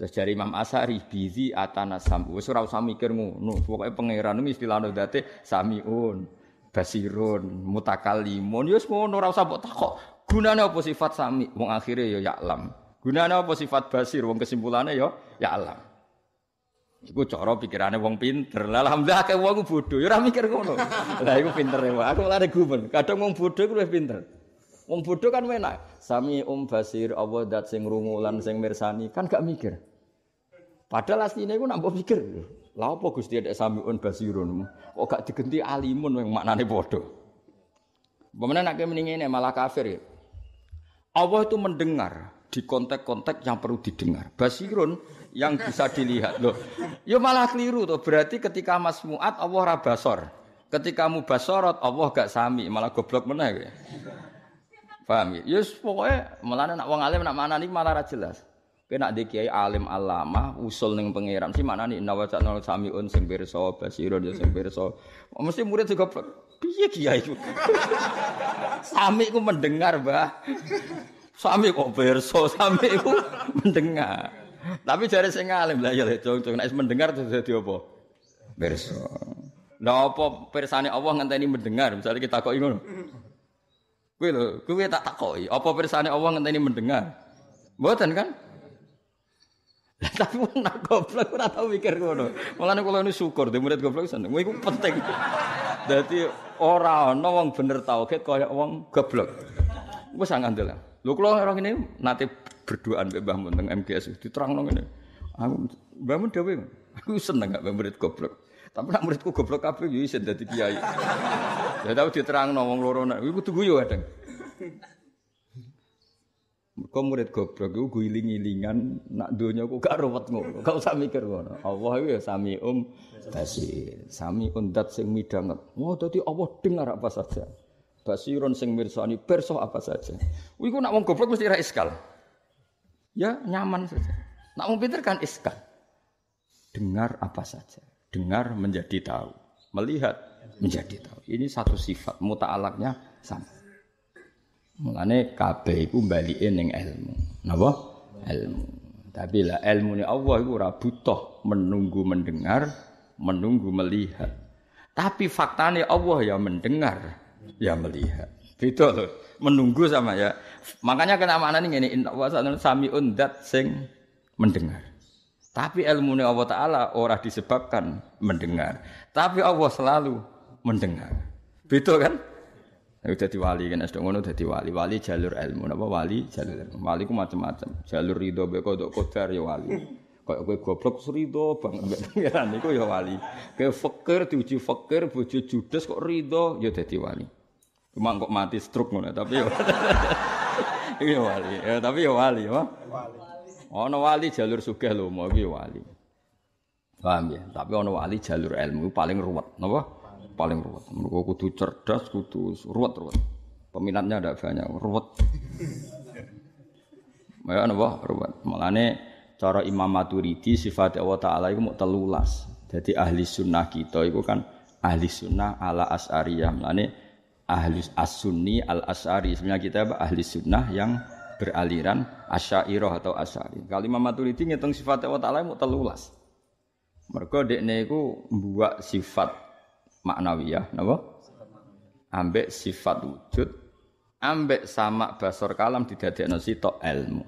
A: Terus cari Imam Asari bizi atana sambu. Wis ora usah mikir ngono. Pokoke pangeran iki istilahno date samiun, basirun, mutakalimun. Ya wis ngono ora usah mbok takok. Gunane apa sifat sami? Wong akhire ya ya'lam. Gunane apa sifat basir? Wong yo ya ya'lam. Iku cara pikirane wong pinter. Lah alhamdulillah akeh wong bodho ya ora mikir ngono. Lah iku pinter wae. Ya, Aku lare gumen. Kadang wong bodho iku luwih pinter. Wong bodho kan enak. Sami um basir Allah dat sing rungu lan sing mirsani kan gak mikir. Padahal asline iku nampak mikir. Lah apa Gusti ada samiun basirun? Kok gak digenti alimun yang maknane padha. Pemenang nak mendingin malah kafir ya. Allah itu mendengar di konteks-konteks yang perlu didengar. Basirun yang bisa dilihat loh. yo ya malah keliru tuh. Berarti ketika Mas Muat Allah rabasor. Ketika mu basorot, Allah gak sami, malah goblok mana ya. Paham ya? Yes, ya pokoknya malah nak wong alim nak mana nih malah ra jelas. Kena dikiai alim alama usul neng pengiram si mana nih nawacat nol samiun sing so basiro dia ya sing Mesti murid juga piye kiai itu. sami ku mendengar, bah, Sami kok berso, sami ku mendengar. Tapi jare sing alim lah ya cung-cung nek mendengar terus dadi apa? Pirsa. Nah apa pirsane Allah ngenteni mendengar? Misalnya kita kok ngono. Kuwi lo, kuwi tak takoki, apa pirsane Allah ngenteni mendengar? buatan kan? Lah tapi mau nak goblok ora tau mikir ngono. Mulane kula ini syukur di murid goblok seneng. Kuwi penting. Dadi ora ana wong bener tauhid kaya wong goblok. Wis ngandel. Lho kula ora ini nate berduaan Mbah Mun teng MGS diterangno ngene. Aku Mbah Mun dhewe. Aku seneng gak murid goblok. Tapi nak muridku goblok kabeh yo ya isin dadi kiai. Ya tau diterangno wong loro nek iku tunggu yo kadang. Kok murid goblok iku guling-gilingan nak donya kok gak ruwet ngono. Gak usah mikir ngono. Allah iku ya sami um basir. Sami undat um sing midanget. Wah dadi Allah dengar apa saja. Basirun sing mirsani perso apa saja. wih Iku nak wong goblok mesti ra iskal. Ya nyaman saja. Nak mau pinter kan iskan. Dengar apa saja. Dengar menjadi tahu. Melihat menjadi tahu. Ini satu sifat muta'alaknya sama. Mulane kabeh iku balike ning ilmu. Napa? Ilmu. Tapi lah ilmu ini Allah itu ora butuh menunggu mendengar, menunggu melihat. Tapi faktanya Allah ya mendengar, ya melihat. Beda loh. Menunggu sama ya. Makanya kena mana nih ini inna wa sami undat sing mendengar. Tapi ilmu Allah Ta'ala ora disebabkan mendengar. Tapi Allah selalu mendengar. Beda kan? Itu nah, jadi wali kan, sudah ngono jadi wali. Wali jalur ilmu, apa wali jalur ilmu. Wali ku macam-macam. Jalur ridho beko kodok kodar ya wali. Kayak gue goblok serido bang, pangeran itu ya wali. Kayak fakir diuji fakir, tujuh judes kok ridho ya jadi wali. Cuma kok mati stroke ngono, tapi yo. *laughs* Iki iya, wali, ya, tapi yo wali, ya. Ono wali jalur sugih lho, mau iki wali. Paham ya? Tapi ono wali jalur ilmu paling ruwet, napa? Paling ruwet. Mergo kudu cerdas, kudu ruwet-ruwet. Peminatnya ada banyak, ruwet. Ya napa? Ruwet. Malane cara Imam Maturidi sifat Allah Ta'ala itu mau telulas. Jadi ahli sunnah kita itu kan ahli sunnah ala as'ariyah. Malane ahli as-sunni al-asari. Sebenarnya kita ahli sunnah yang beraliran asyairah atau asari. Kalau Imam Maturidi ngitung sifat Allah Ta'ala mau telulas. Mereka dikne itu buat sifat maknawiyah. Kenapa? Ambek sifat wujud. Ambek sama basar kalam didadekno tok ilmu.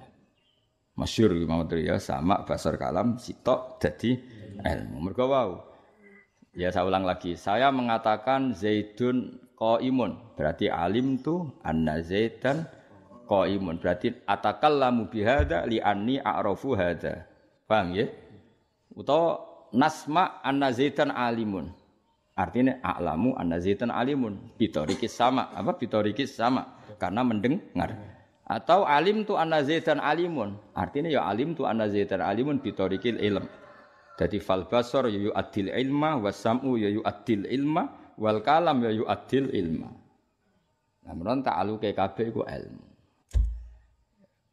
A: Masyur Imam Maturidi ya. Sama basar kalam sitok jadi ilmu. Mereka wow. Ya saya ulang lagi. Saya mengatakan Zaidun qaimun. Berarti alim tu anna Zaidan qaimun. Berarti atakallamu bihadza li anni a'rafu hadza. Paham ya? Utawa nasma anna Zaidan alimun. Artinya a'lamu anna zaitan alimun. Bitorikis sama. Apa? Bitorikis sama. Karena mendengar. Atau alim tu anna zaitan alimun. Artinya ya alim tu anna zaitan alimun bitorikil ilm. Jadi falbasor basar ya yu adil ilma. Wasam'u yu ya adil ilma wal kalam ya yu'addil ilma. Nah, tak alu KKB ku ilmu.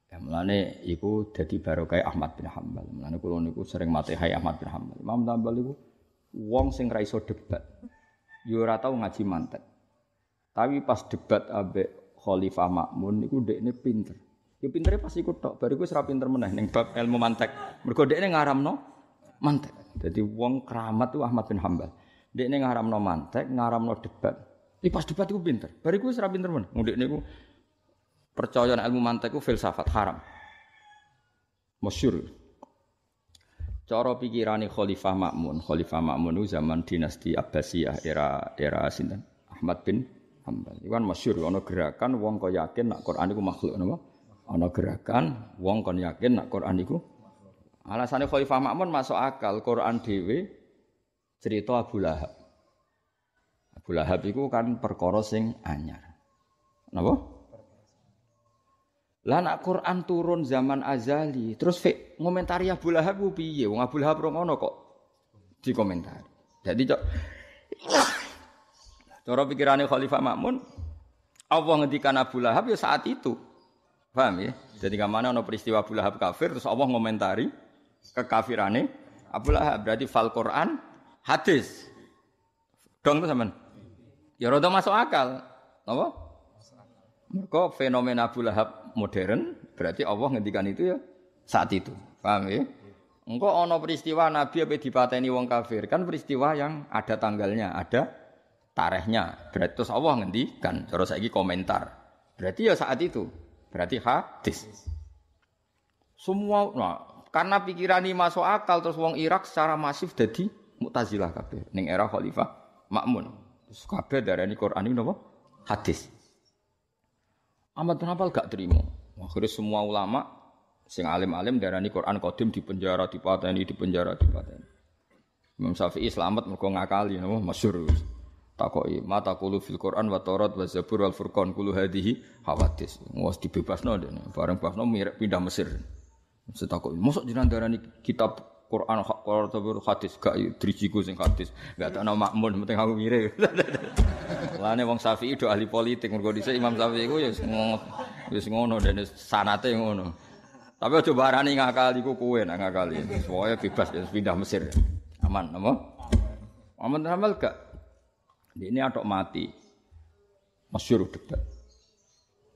A: Ya mulane iku dadi barokah Ahmad bin Hambal. Mulane kula niku sering hai Ahmad bin Hambal. Imam Hambal iku wong sing raiso debat. Yura ya, tau ngaji mantek. Tapi pas debat abe Khalifah Makmun dek ini pinter. Yo ya, pintere pas iku tok, bariku wis serap pinter meneh ning bab ilmu mantek. Mergo dekne ngaramno mantek. Jadi wong keramat tuh Ahmad bin Hambal ini Dek ngaram no mantek, ngaram no debat. Di pas debat itu pinter. bariku iku binter, ra pinter men. Ndekne percaya ilmu mantek iku filsafat haram. Masyur. Cara pikirani Khalifah Ma'mun. Khalifah Ma'mun itu zaman dinasti Abbasiyah era era sinten? Ahmad bin Hambal. Iwan kan masyhur gerakan wong kau yakin nak Quran itu makhluk napa? Ana gerakan wong kon yakin nak Quran itu. Alasannya Khalifah Ma'mun masuk akal Quran dewi cerita Abu Lahab. Abu Lahab itu kan perkara sing anyar. Napa? Lah nak Quran turun zaman azali, terus fik ngomentari Abu Lahab ku piye? Wong Abu Lahab rong ono kok komentar. Jadi cok *coughs* Cara pikirannya Khalifah Makmun, Allah ngendikan Abu Lahab ya saat itu. Paham ya? Jadi kemana ada peristiwa Abu Lahab kafir, terus Allah ngomentari kekafirannya Abu Lahab. Berarti fal Quran Hadis. Dong tuh zaman, Ya roda masuk akal. Apa? kok fenomena Abu Lahab modern berarti Allah ngendikan itu ya saat itu. Paham ya? Engko ono peristiwa Nabi apa dipateni wong kafir, kan peristiwa yang ada tanggalnya, ada tarehnya. Berarti terus Allah ngendikan terus saiki komentar. Berarti ya saat itu. Berarti hadis. Semua nah, karena pikiran ini masuk akal terus wong Irak secara masif jadi Mu'tazilah kabeh ning era Khalifah Ma'mun. Terus kabeh darani Quran ini napa? Hadis. Ahmad bin Hanbal gak terima. Akhirnya semua ulama sing alim-alim darani Quran kodim di penjara di pateni di penjara di pateni. Imam Syafi'i selamat mergo ngakali napa masyhur. Takoki mata kulu fil Quran wa Taurat wa Zabur wal Furqan kulu hadhihi hawadis. Ngos dibebasno dene. Bareng bebasno mirip pindah Mesir. Setakoi mosok jenengan darani kitab Quran hak kor tabur hadis gak drijiku sing hadis. Gak tak makmun penting aku mire. Lane *laughs* wong Syafi'i do ahli politik mergo dise Imam Syafi'i ku ya ngono. Wis ngono dene sanate ngono. Tapi aja barani ngakali ku kowe nak ngakali. Pokoke bebas ya pindah Mesir. Aman apa? Aman amal gak? Ini atok mati. masyhur debat.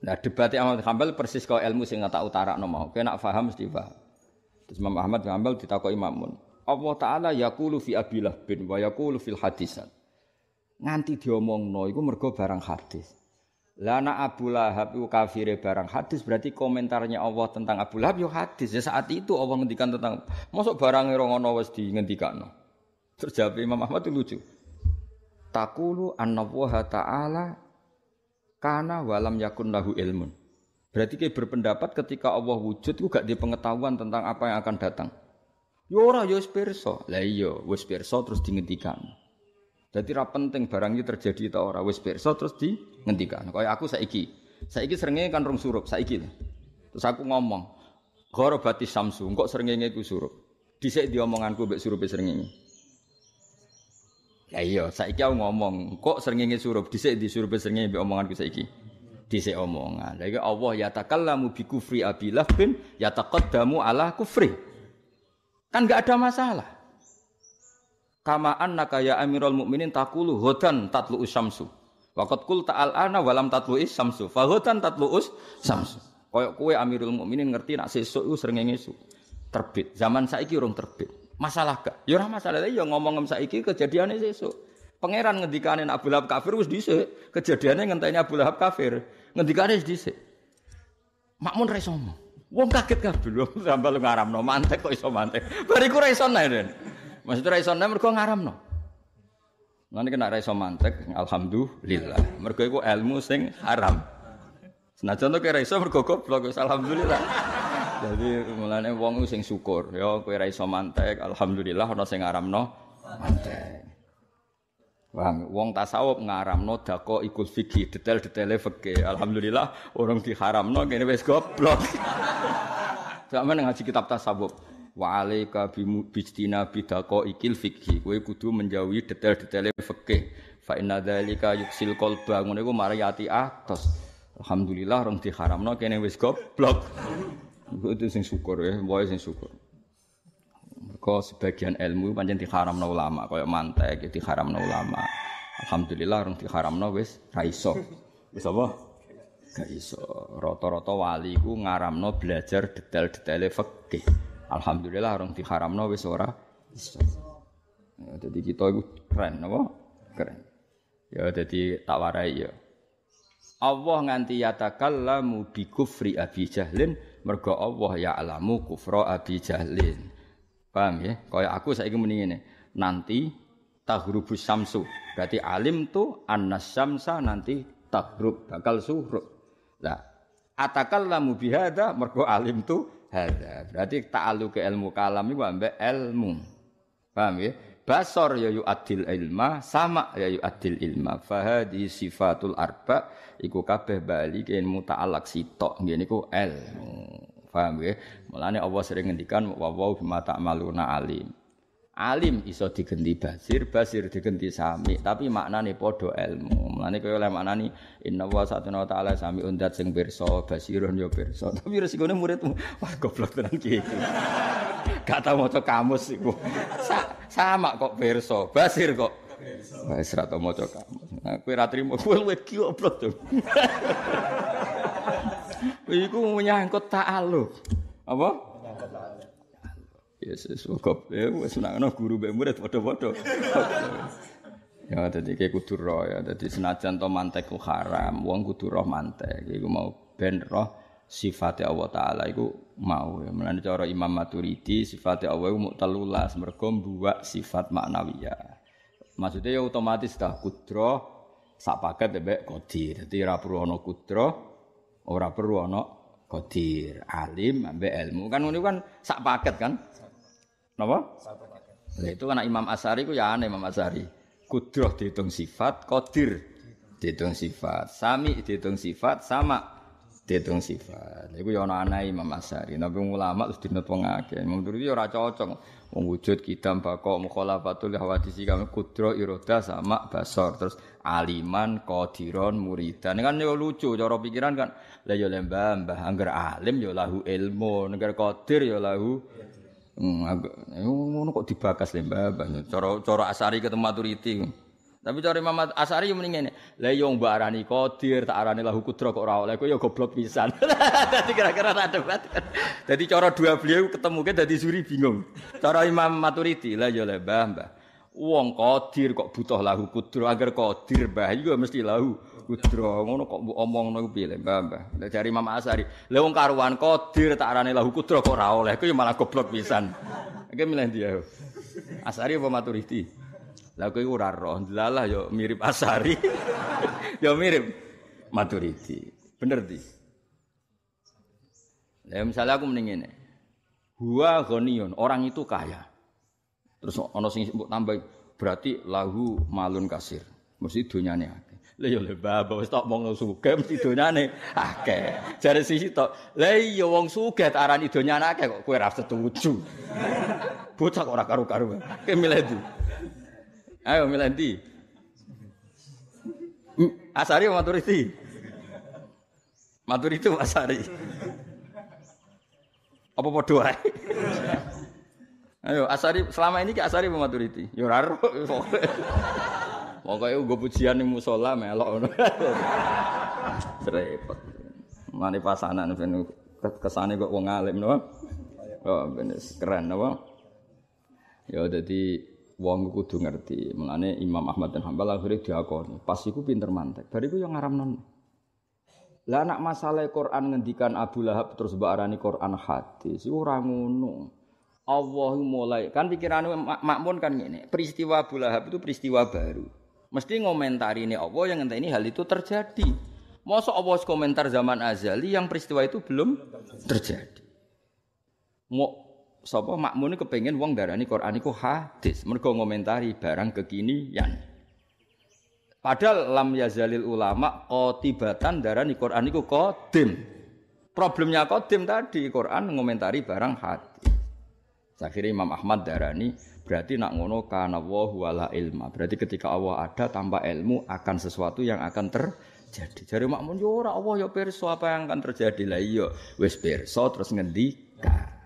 A: Nah debatnya amal Hambal persis kau ilmu sing tak utara no mau. Kena nak faham mesti paham Terus Imam Ahmad bin Hanbal ditakok Imamun. Allah Ta'ala yakulu fi abilah bin wa yakulu fil hadisan. Nganti no, itu mergo barang hadis. Lana Abu Lahab itu kafire barang hadis berarti komentarnya Allah tentang Abu Lahab itu ya hadis ya saat itu Allah ngendikan tentang masuk barang di ngendikan no. Terus Terjawab Imam Ahmad itu lucu. Takulu anna Allah Ta'ala kana walam yakun lahu ilmun. Berarti kayak berpendapat ketika Allah wujud itu gak dipengetahuan pengetahuan tentang apa yang akan datang. Yo ya ora yo ya pirsa. Lah iya, wis pirsa terus dingentikan. Jadi ra penting barang itu terjadi ta ora wis pirsa terus dingentikan. Kaya aku saiki. Saiki srengenge kan rum surup saiki. Terus aku ngomong, "Gharabati samsu, kok srengenge itu surup?" Dhisik diomonganku mbek surupe srengenge. Ya iya, saiki aku ngomong, kok srengenge surup, dhisik di surupe srengenge mbek omonganku saiki dhisik omongan. jadi Allah ya takallamu bi kufri Abi ya ya taqaddamu ala kufri. Kan enggak ada masalah. Kama annaka ya amirul mukminin takulu hodan tatlu usyamsu. Waqat kul ta'al ana walam tatlu samsu. Fa tatluus tatlu usyamsu. samsu. Koyok kue amirul mukminin ngerti nak sesuk iku sering ngesuk. Terbit. Zaman saiki urung terbit. Masalah gak? Ya ora masalah ya ngomong saiki kejadiannya sesuk. Pangeran ngendikane Abu Lahab kafir wis dhisik. Kejadiane ngenteni Abu Lahab kafir. Ngendikane dhisik. Makmun ra iso omong. Wong kaget kabeh lho sambal ngaramno mantek kok iso mantek. Bariku ra iso nen. Maksudnya ra iso nen mergo ngaramno. Nanti kena ra iso mantek, alhamdulillah. Mergo iku ilmu sing haram. Senajan to kira iso mergo goblok, alhamdulillah. Jadi mulane wong sing syukur, ya kowe ra iso mantek, alhamdulillah ana sing ngaramno mantek. Paham? Wong tasawuf ngaramno dako ikut fikih, detail-detailnya fikih. Alhamdulillah orang diharamno kene wis goblok. *laughs* Sampe ngaji kitab tasawuf. Wa alaika bistina bidako ikil fikih. Kowe kudu menjauhi detail-detailnya fikih. Fa inna dzalika yuksil qalba. Ngono iku mari atos. Alhamdulillah orang diharamno kene wis goblok. Itu sing syukur ya, wae sing syukur mereka sebagian ilmu pancen diharamno ulama, kaya mantek ya diharamno ulama. Alhamdulillah rung diharamno wis ra iso. Wis apa? Gak iso. Rata-rata wali ku ngaramno belajar detail-detaile fikih. Alhamdulillah rung diharamno wis ora iso. Ya, jadi kita itu keren apa? Keren. Ya jadi tak warai ya. Allah nganti yatakallamu bi kufri Abi Jahlin mergo Allah ya alamu kufra Abi Jahlin. Paham ya? Kaya aku saiki muni ngene. Nanti tahrubus samsu. Berarti alim tu annas samsa nanti tahrub bakal suruh. Lah atakallamu bihada mergo alim tu hada. Berarti ta'alu ke ilmu kalam iku ambek ilmu. Paham ya? basor ya adil ilma sama ya adil ilma fahadi sifatul arba iku kabeh bali ke ilmu ta'alak sitok ngene iku ilmu Paham ya? Mulane Allah sering ngendikan wa wa bima ta'maluna alim. Alim iso digenti basir, basir digenti sami, tapi maknane padha ilmu. Mulane kowe oleh maknani inna wa satuna ta'ala sami undat sing pirsa, basirun yo ya pirsa. *laughs* Tapi resikone muridmu wah goblok tenan ki iki. *laughs* Gak tau maca kamus iku. Sa sama kok pirsa, basir kok Wes ra tau maca kamus. aku nah, kowe ra trimo *laughs* kowe goblok to. Iku menyangkut ta'aluf. Apa?
B: Menyangkut ta'aluf.
A: Yesus, kok ya wis guru be murid foto foto. Ya tadi kayak kudu roh ya. Dadi senajan to mantek ku haram, wong kudu roh mantek. Iku mau ben roh sifate Allah taala iku mau. Ya. Mulane cara Imam Maturidi sifatnya Allah iku muktalulas mergo mbuak sifat maknawiyah. Maksudnya ya otomatis dah kudro sak paket mbek kodir. Dadi ora perlu kudro Ora perlu ana qadir, alim ambek ilmu. Kan ngono kan sak paket kan? Napa? Satu
B: paket.
A: itu kan Imam Asari ku ya aneh Imam Asari. Kudroh dihitung sifat, qadir dihitung sifat, sami dihitung sifat, sama ditung sifat. Iku ya ana ana Imam Asy'ari, nabi ulama terus dinut wong akeh. Mundur Turki ya ora cocok. Wong wujud kidam bako mukhalafatul hawadisi kami kudro iroda sama basor terus aliman qadiron muridan. Kan yo ya lucu cara pikiran kan. Lah yo ya lembah mbah angger alim yo lahu ilmu, negara qadir yo lahu Hmm, ngono kok dibakas lembah mbah. Cara cara Asy'ari ketemu Maturidi. Tapi cara Imam Asari yang mendingin Lah yo iya, mbak arani kodir, tak arani lahu kudro kok rawol, leku ya yo goblok pisan. Tadi *laughs* kira-kira ra debat. Jadi cara dua beliau ketemu ke dadi suri bingung. Cara Imam Maturiti, lah ya le Mbah, Mbah. Wong kodir kok butuh lahu kudro agar kodir bah juga iya, mesti lahu kudro. Ngono kok bu omong kuwi le Mbah, Mbah. Lah dari Imam Asari, leung karuan kodir tak arani lahu kudro kok rawol, oleh kowe iya malah goblok pisan. Oke milih dia. Asari apa Maturiti. Lah kowe ora roh, delalah yo mirip Asari. *laughs* yo mirip Maturidi. Bener di. Lah misalnya aku mending ini. Huwa ghaniyun, orang itu kaya. Terus ana sing mbok tambah berarti lahu malun kasir. Mesti donyane akeh. Lah yo le bab wis tok wong sugih mesti donyane akeh. Jare sisi tok, lah yo iya, wong sugih arani donyane akeh kok kowe ra setuju. *laughs* Bocah kok ora karu-karu. Kemilih itu. Ayo milih Asari atau maturiti? Maturiti itu Asari. Apa padha ae? Ayo Asari selama ini ke Asari atau maturiti? Ya ora ero. Pokoke pujian ning musala melok ngono. Repot. Mane pasanan ben kesane kok wong alim no. Oh, bener keren apa? Ya jadi wong kudu ngerti. Mulane Imam Ahmad bin Hambal akhirnya diakoni, pas iku pinter mantek. Bariku yang ngaram ngaramno. Lah anak masalah Quran ngendikan Abu Lahab terus mbak arani Quran hadis. Iku ora ngono. Allah mulai kan pikiranmu mak makmun kan ini peristiwa Abu Lahab itu peristiwa baru mesti ngomentari ini Allah yang entah ini hal itu terjadi masa Allah komentar zaman azali yang peristiwa itu belum terjadi mau sapa makmune kepengin wong darani Quran iku hadis, mergo ngomentari barang yang. Padahal lam yazalil ulama qatibatan darani Quran iku qadim. Problemnya qadim tadi Quran ngomentari barang hadis. Akhirnya Imam Ahmad ini berarti nak ngono kana wa wala ilma. Berarti ketika Allah ada tambah ilmu akan sesuatu yang akan terjadi. Jari makmun yo ya ora Allah yo ya pirsa apa yang akan terjadi lah iya wis pirsa terus ngendika.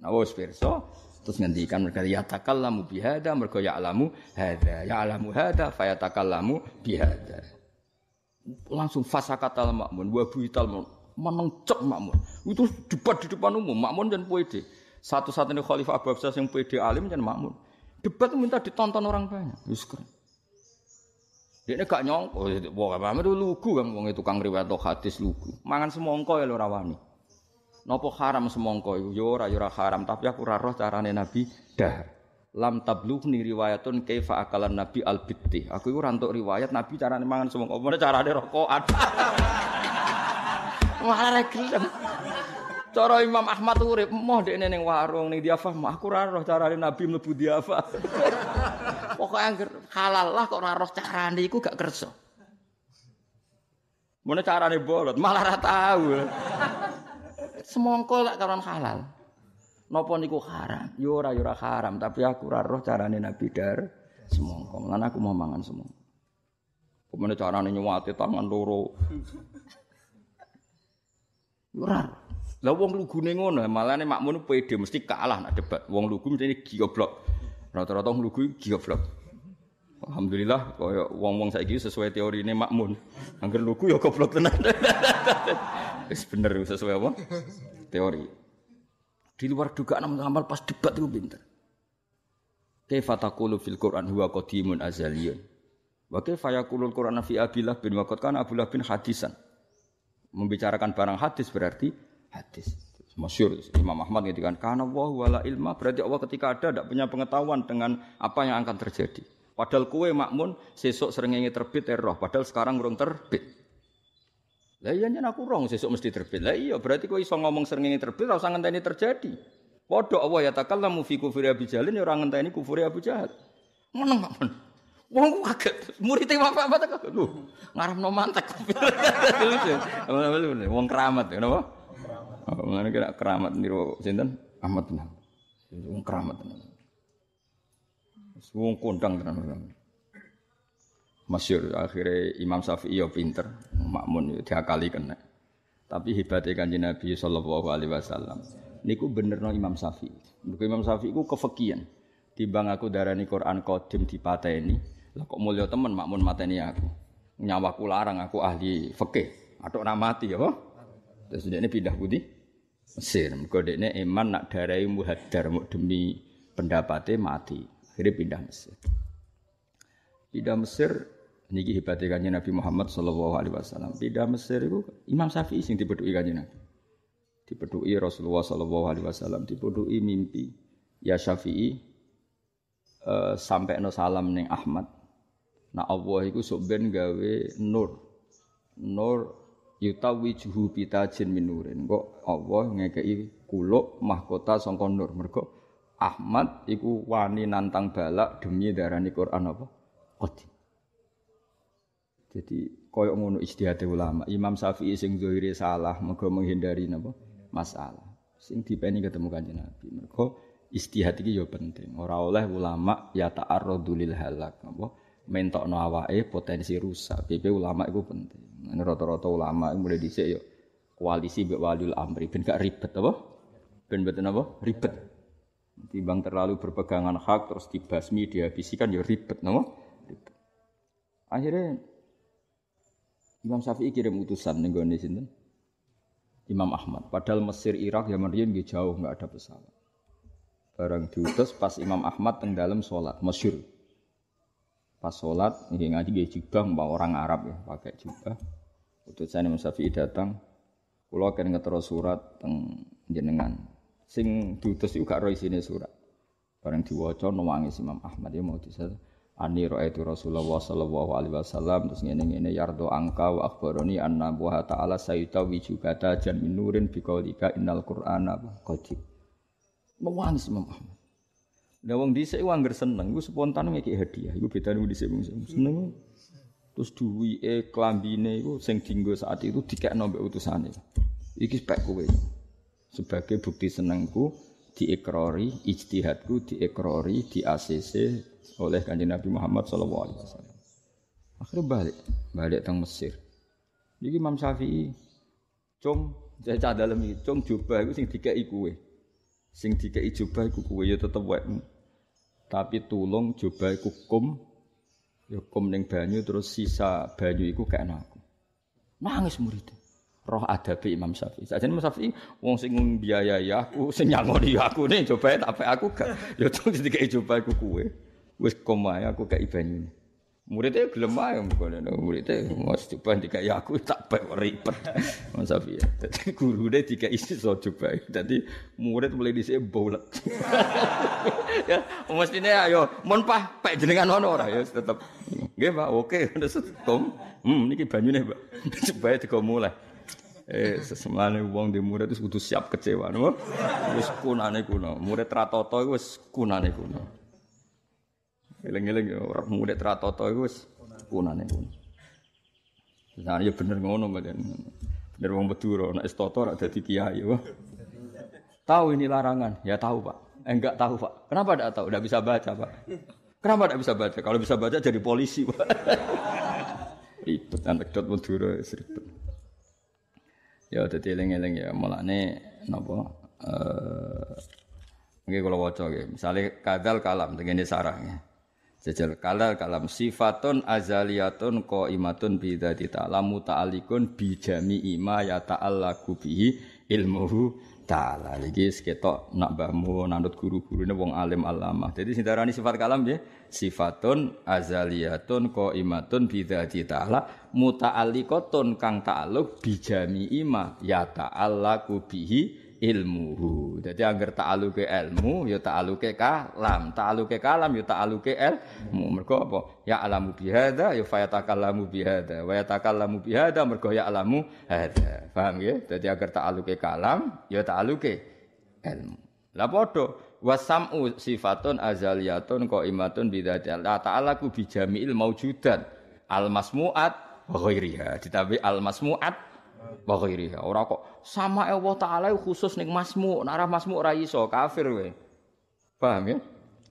A: Nah wis terus ngendikan mereka ya takallamu bihada mereka ya alamu hada ya alamu hada fa ya takallamu bihada. Langsung fasakatal makmun wa buital menengcep makmun. Itu debat di depan umum makmun dan pede. Satu-satunya khalifah Abu Hafsah yang pede alim dan makmun. Debat minta ditonton orang banyak. Wis keren. Dia gak nyongko, wah apa itu lugu kan, wong kang riwayat hadis lugu. Mangan semongko ya lo rawani. Nopo haram semongko iku yo ya ya ora haram, tapi aku ora roh carane Nabi dah. Lam tablughni riwayatun kaifa akalan Nabi al bitti. Aku iku rantuk riwayat Nabi carane mangan semongko, mana carane rokokan. Malah *laughs* ra gelem. Cara Imam Ahmad urip, moh dekne ning warung ning Ma aku ora roh carane Nabi mlebu diafah. *laughs* Pokoke angger halal lah kok ora roh carane iku gak kerso. Mana carane bolot, malah ra semongko tak karuan halal. Nopo niku haram. Yura ya yura ya haram, tapi aku raro roh carane Nabi dar semongko. Lan aku mau mangan semua. Kemene carane nyuwati tangan loro. Ya ora. Lah wong lugune ngono, malane makmun pede mesti kalah nak debat. Wong lugu mesti goblok. Rata-rata wong lugu goblok. Alhamdulillah koyo wong-wong saiki sesuai teori ini makmun. Angger lugu ya goblok tenan. *laughs* Wis bener sesuai apa? Teori. Di luar dugaan amal pas debat itu pinter. Kaifa taqulu fil Qur'an huwa qadimun azaliyun. Wa kaifa yaqulul Qur'an fi Abilah bin waqad kana Abdullah bin hadisan. Membicarakan barang hadis berarti hadis. Masyur Imam Ahmad kan karena Allah wala ilma berarti Allah ketika ada tidak punya pengetahuan dengan apa yang akan terjadi. Padahal kue makmun sesok serengenge terbit ya roh, padahal sekarang urung terbit. Lah iya nyen aku rong sesuk mesti terbit. Lah iya berarti kue iso ngomong serengenge terbit ora usah ngenteni terjadi. Padha Allah ya takallamu fi kufri Abi Jahal ya ora ngenteni kufure Abu Jahal. Meneng makmun. Wong ku kaget, muridé bapak-bapak tak kaget. Lho, ngarepno mantek. *laughs* Wong keramat ya, kenapa? Mengenai kira keramat niru sinten Ahmad bin Wong keramat tenan. Wong kondang tenan. Masyur akhirnya Imam Syafi'i ya pinter, makmun dia ya, diakali kena. Tapi hebatnya kanjeng Nabi sallallahu alaihi wasallam. Niku benerno Imam Syafi'i. Niku Imam Syafi'i ku kefakian. Timbang aku darani Quran kodim dipateni, lah kok mulya temen makmun mateni aku. Nyawaku larang aku ahli fikih. atau ora mati ya, Terus ini pindah budi. Mesir. Mergo dekne iman nak darai muhadar demi pendapatnya mati. Akhirnya pindah Mesir. Pindah Mesir niki hibatikannya Nabi Muhammad sallallahu alaihi wasallam. Pindah Mesir itu Imam Syafi'i sing dipeduki kanya Nabi. Dipeduki Rasulullah sallallahu alaihi wasallam, dipeduki mimpi ya Syafi'i uh, eh, sampai no salam neng Ahmad. Na Allah itu Soben gawe nur. Nur yutawi juhu pita jin minurin kok Allah ngekei kuluk mahkota songkon nur mergo Ahmad iku wani nantang balak demi darani Quran apa? Qadim. Jadi koyo ngono istihad ulama. Imam Syafi'i sing zuhire salah mergo menghindari napa? Masalah. Sing dipeni ketemu Kanjeng Nabi. Mergo istihad iki ya penting. Ora oleh ulama ya ta'arradu lil halak mentok mentokno awake potensi rusak. Bebe ulama iku penting. Rata-rata ulama mulai dhisik yo ya koalisi mbek waliul amri ben gak ribet apa? Ben beten apa? Ribet. Timbang terlalu berpegangan hak terus dibasmi dihabisi kan ya ribet, no? Ribet. Akhirnya Imam Syafi'i kirim utusan nih gue sinten Imam Ahmad. Padahal Mesir, Irak, Yaman Rian gak jauh nggak ada pesawat. Barang diutus pas Imam Ahmad teng dalam sholat Mesir. Pas sholat nggak ngaji nggih jubah mbak orang Arab ya pakai jubah. Utusan Imam Syafi'i datang. Kulo akan ngetro surat teng jenengan sing diutus iku gak ro isine surat. Bareng diwaca nangis Imam Ahmad ya mau disel ani raaitu Rasulullah sallallahu alaihi wasallam terus ngene-ngene yardo angka wa akhbaroni anna wa ta'ala sayta juga jan minurin biqaulika innal qur'ana qadim. Nangis Imam Ahmad. Lah wong dhisik wong anger seneng iku spontan ngeki hadiah iku bedane wong dhisik wong seneng. Terus duwike klambine iku sing dienggo saat itu dikekno mbek utusane. Iki spek kowe sebagai bukti senengku diekrori, ijtihadku diekrori, di ACC oleh kanjeng Nabi Muhammad saw Akhirnya balik, balik teng Mesir. Jadi Imam Syafi'i, cum, saya cah dalam ini, cum jubah itu sing dikei kue, sing dikei jubah itu kue ya tetep wetmu. Tapi tulung jubah itu kum, ya kum neng banyu terus sisa banyu itu kayak aku. Nangis muridnya roh ada di Imam Syafi'i. Saja Imam Syafi'i wong sing ya aku, sing nyangoni aku nih coba ya tapi aku gak *laughs* ya tong kayak coba aku kue wes koma ya aku gak ibanyune. Muridnya gelem ae mkono. Nah, muridnya mau coba dikai aku tak pek ribet. *laughs* Imam Syafi'i. deh tiga isi so coba. jadi murid mulai dhisik bolet. *laughs* ya mestinya ayo mon pah pak jenengan mana orang ya tetap gak Pak, oke. udah tom. Hmm ini banyu nih Mbak. Coba dikomulai eh sesemlane wong di murid wis kudu siap kecewa no? wis kunane kuno murid ratoto iku wis kunane kuno eling-eling ya, ora murid ratoto iku wis kunane kuno nah ya bener ngono mboten bener wong Madura nek toto ora dadi kiai wah tahu ini larangan ya tahu Pak eh, enggak tahu Pak kenapa enggak tahu enggak bisa baca Pak kenapa enggak bisa baca kalau bisa baca jadi polisi Pak *laughs* ribet anekdot Madura ribet Ya udah tieling eling ya malah ini eh nggih kalau waca ya misalnya kadal kalam tengene sarah ya Jajal kadal kalam sifatun azaliyatun qaimatun bida dzati ta'ala muta'alliqun bijami ima ma yata'allaqu bihi ilmuhu taala. lagi seketok nak mbahmu nandut guru ini wong alim alamah. Jadi sing ini sifat kalam nggih sifatun azaliyatun qaimatun bi dzati taala muta'alliqatun kang ta'aluk bijami ima ya ta'allaku bihi ilmu, Jadi ya agar tak alu ke ilmu tak alu ke kalam, tak alu ke kalam ya tak alu ke ilmu. Mergo apa? Ya alamu bihada ya fayatakalamu bihada, wa yatakallamu bihada mergo ya alamu hada. Paham ya? Jadi alu ke kalam ya tak alu ke ilmu. Lah padha wasam'u sifatun azaliyatun qaimatun bidzati Allah ta'ala ku bijami'il maujudan al masmu'at wa ghairiha. Ditabi al masmu'at Bagiri ya orang kok sama Allah taala khusus nih masmu, nek arah masmu raiso kafir we Paham ya?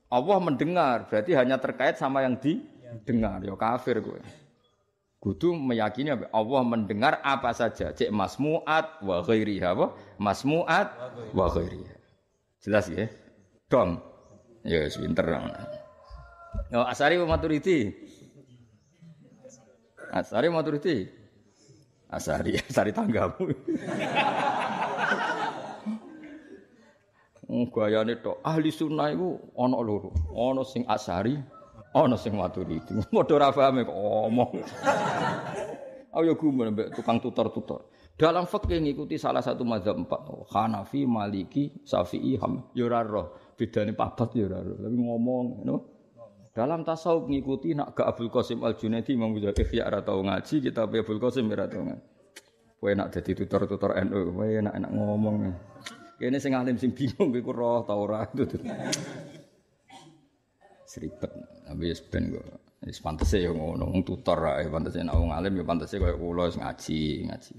A: Allah mendengar, berarti hanya terkait sama yang didengar, ya kafir gue Kudu meyakini Allah mendengar apa saja, cek masmuat wa ya apa? Masmuat wa ghairiha. Jelas ya? Dong. Ya yes, pinter. Yo asari maturiti. Asari maturiti. Asari, ah, asari *laughs* tanggamu. Hmm, gayane tok ahli sunnah itu ono loro, ono sing asari, ono sing maturidi. itu. *laughs* ra paham e kok omong. *laughs* Ayo gumun mbek tukang tutor-tutor. Dalam fikih ngikuti salah satu mazhab empat. Oh, Hanafi, Maliki, Syafi'i, Ham. Yo ya ora Bedane papat yo ya Tapi ngomong, you know? Dalam tasawuf ngikuti nak ke Abdul Qasim Al Junaidi Imam ya ngaji kita Abdul Qasim ora tau ngaji. Kowe nak jadi tutor-tutor NU, kowe enak-enak ngomong. Kene sing alim sing bingung iku roh tau ora. *laughs* itu Tapi wis ben kok. Wis pantese ya ngono, wong tutor ae pantese nak wong alim ya pantese koyo kula wis ngaji, ngaji.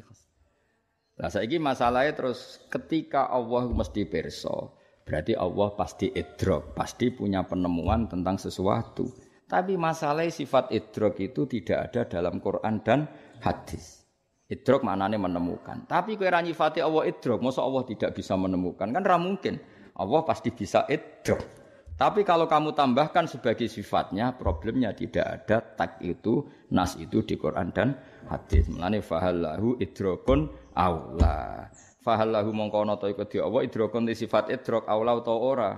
A: Lah saiki masalahnya terus ketika Allah mesti pirsa. Berarti Allah pasti idrok, pasti punya penemuan tentang sesuatu. Tapi masalah sifat idrok itu tidak ada dalam Quran dan hadis. Idrok maknanya menemukan. Tapi kue ranyifati Allah idrok, masa Allah tidak bisa menemukan? Kan ramungkin mungkin. Allah pasti bisa idrok. Tapi kalau kamu tambahkan sebagai sifatnya, problemnya tidak ada tak itu, nas itu di Quran dan hadis. Melani fahallahu idrokun Allah fahallahu mongko ana ta iku di Allah idrok di sifat idrok. aula utawa ora.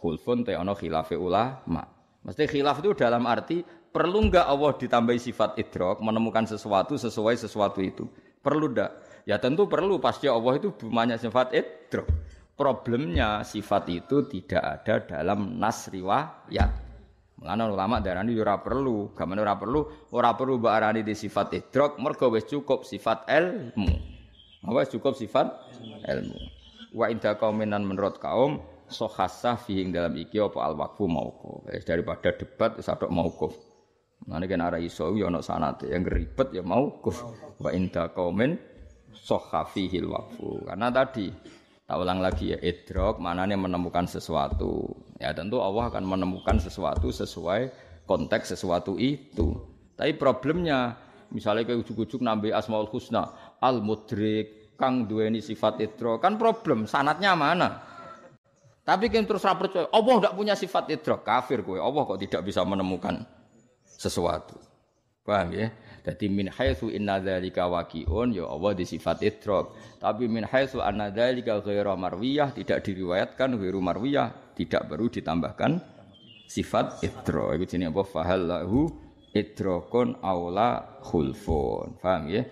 A: Khulfun te ana khilafe ulama. Mesti khilaf itu dalam arti perlu enggak Allah ditambahi sifat idrok menemukan sesuatu sesuai sesuatu itu. Perlu ndak? Ya tentu perlu pasti Allah itu banyak sifat idrok. Problemnya sifat itu tidak ada dalam nas riwayat. Mulane ulama darani ya ora perlu, gamane ora perlu, ora perlu mbok arani di sifat idrok. mergo wis cukup sifat ilmu. Apa cukup sifat ilmu. Wa inda kauminan menurut kaum sohasah fiing dalam iki apa al wakfu mauquf. Eh, daripada debat sadok mauquf. Nah ini kan arah iso yo ya ono sanate yang ribet ya mauquf. Wa inda kaumin al waqfu. Karena tadi tak ulang lagi ya idrok nih menemukan sesuatu ya tentu Allah akan menemukan sesuatu sesuai konteks sesuatu itu tapi problemnya misalnya kayak ujuk-ujuk nambah asmaul husna al mudrik kang duweni sifat idro kan problem sanatnya mana tapi kan terus rapor percaya Allah tidak punya sifat idro kafir gue Allah kok tidak bisa menemukan sesuatu paham ya jadi min haythu inna dhalika waki'un ya Allah di sifat idrak. Tapi min haythu anna dhalika ghera marwiyah tidak diriwayatkan ghera marwiyah, tidak perlu ditambahkan sifat idrak. itu jenis apa fahallahu idrakun aula khulfun. Paham ya?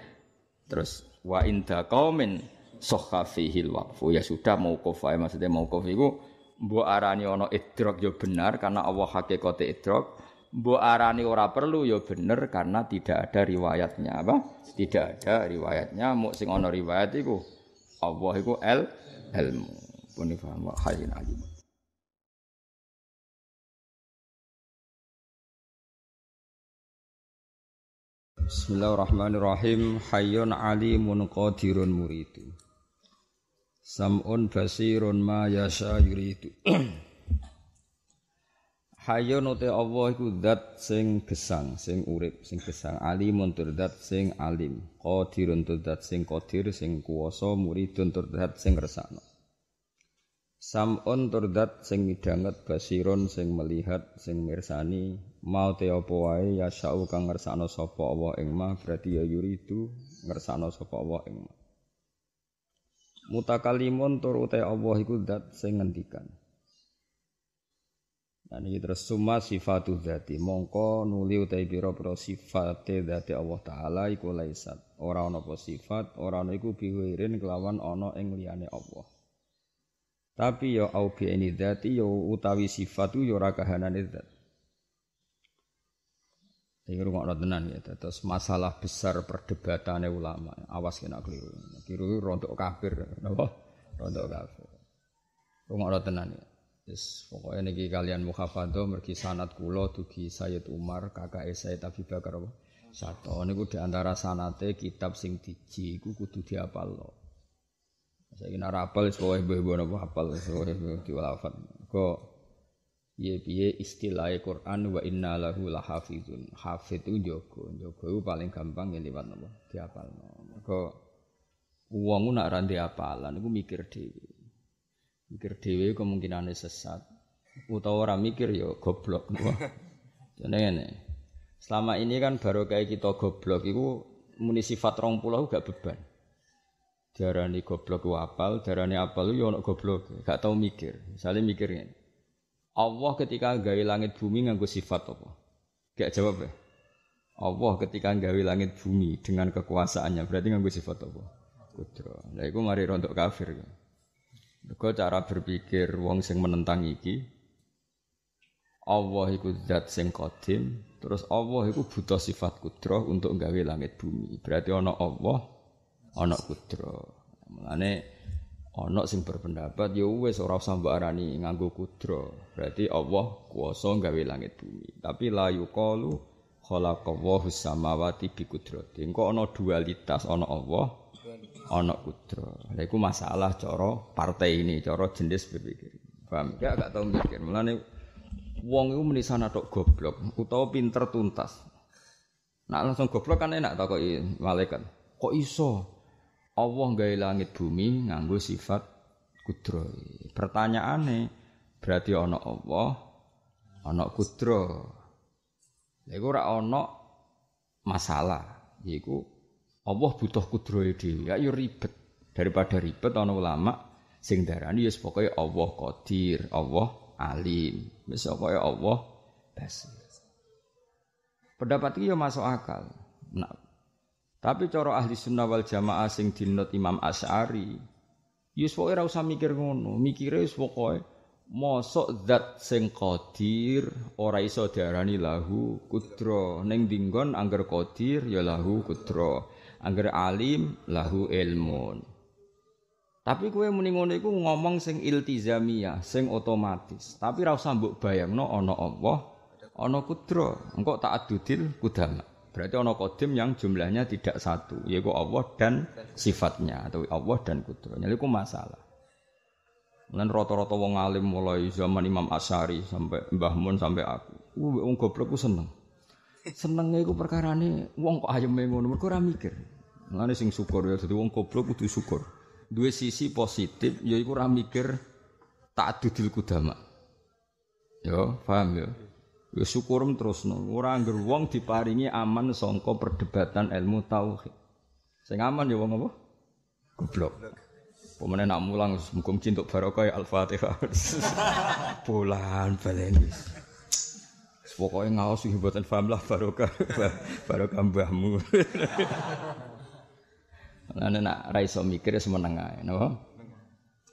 A: Terus wa inda qaumin sokhafihil waqfu ya sudah mau kofai maksudnya mau ku bu arani ono idrok yo ya benar karena Allah hakikate idrok. bu arani ora perlu yo ya benar karena tidak ada riwayatnya apa tidak ada riwayatnya mu sing ana riwayat iku Allah iku el ilmu pun paham wa alim Bismillahirrahmanirrahim. Hayyun alimun qadirun muridu. Sam'un basirun ma yasha yuridu. *clears throat* Hayyun uti Allah iku zat sing gesang, sing urip, sing gesang. Alimun tur dat sing alim. Qadirun tur dat sing qadir, sing kuwasa, muridun tur dat sing resakno. Sam'un tur dat sing midhanget, basirun sing melihat, sing mirsani, mau te apa wae ya sa'u kang ngersakno sapa Allah ing ma berarti ya yuridu ngersakno sapa Allah ing ma mutakalimun tur uta Allah iku zat sing ngendikan Dan nah, ini terus summa sifatu dzati mongko nuli utai pira-pira sifate dzati Allah taala iku laisat ora ana apa sifat ora ana iku biwirin kelawan ana ing liyane Allah tapi ya au bi ini dzati ya utawi sifatu ya ora kahanane dzat ini rungok tenan ya. Terus masalah besar perdebatannya ulama. Awas kena keliru. Keliru rontok kafir. Napa? Rontok kafir. orang tenan ya. Yes, pokoknya niki kalian mukhafadoh mergi sanat kulo, dugi Sayyid Umar kakak Sayyid Abi Bakar apa? Sato niku di antara sanate kitab sing diji iku kudu diapalno. Saiki nek apal wis pokoke mbah-mbah apa apal wis diwafat. Kok piye-piye istilah Quran wa inna lahu lahafizun. hafiz itu jogo jogo itu paling gampang ya lewat napa? Diapalno. Mergo wong nak ra apalan iku mikir dhewe. Mikir dhewe kemungkinane sesat utawa orang mikir ya goblok. *laughs* Jadi ngene. Selama ini kan baru kayak kita goblok itu muni sifat rong pulau gak beban. Darani goblok ku apal, darani apal yo ya ono goblok, gak tau mikir. Misalnya mikirnya Allah ketika gawe langit bumi nganggo sifat apa? Gak jawab ya. Allah ketika gawe langit bumi dengan kekuasaannya berarti nganggo sifat apa? Kudro. Nah itu mari rontok kafir. Kau ya. cara berpikir wong sing menentang iki Allah itu zat sing kodim. terus Allah itu butuh sifat kudro untuk gawe langit bumi. Berarti ana Allah, ana kudro. Mulane Ana sing berpendapat ya wis ora usah mbarani nganggo kudra. Berarti Allah kuwasa gawe langit bumi. Tapi la yuqalu khalaqallahu samawati bi qudrati. Engko ana dualitas ana Allah ana kudra. Lha iku masalah cara partai ini, cara jenis berpikir. Paham? Ya gak tau mikir. Mulane wong iku menisan atok goblok utawa pinter tuntas. Nak langsung goblok kan enak takoki malaikat. Kok iso? Allah gawe langit bumi nganggo sifat kudro. Pertanyaane berarti ono Allah, ono kudro. Lha iku ora ana masalah. Iku Allah butuh kudro dhewe. Ya yo ya ribet. Daripada ribet ono ulama sing darani ya wis pokoke Allah Qadir, Allah Alim. Wis pokoke Allah Basir. Pendapat iki ya masuk akal. Nah, tapi cara ahli sunnah wal jamaah sing dinot Imam Asy'ari, yus pokoke ora usah mikir ngono, mikire wis pokoke mosok zat sing qadir ora iso diarani lahu kudro ning dinggon angger qadir ya lahu kudro angger alim lahu ilmun tapi kowe muni ngono iku ngomong sing iltizamiyah sing otomatis tapi ra usah mbok bayangno ana Allah ana kudro engko tak adudil kudama Berarti ono kodim yang jumlahnya tidak satu, yaitu Allah dan sifatnya atau Allah dan kudrohnya. Itu masalah. Lan rata-rata wong alim mulai zaman Imam Asari sampai Mbah Mun sampai aku. Uh, wong goblok ku seneng. Senenge iku perkarane wong kok ayeme ngono, mergo ora mikir. Mulane sing syukur ya dadi wong goblok kudu syukur. dua sisi positif yaiku ora mikir tak dudil kudama. Yo, paham ya? Ya syukur terus no. Orang geruang diparingi aman songko perdebatan ilmu tauhid. Sing aman ya wong apa? Goblok. Pemenang nak mulang mukum cintuk barokah ya Al-Fatihah. *laughs* Bulan baleni. Pokoknya ngawas sih buatan faham lah barokah *laughs* barokah mbahmu. Nah, *laughs* nak raiso mikir semenang ae,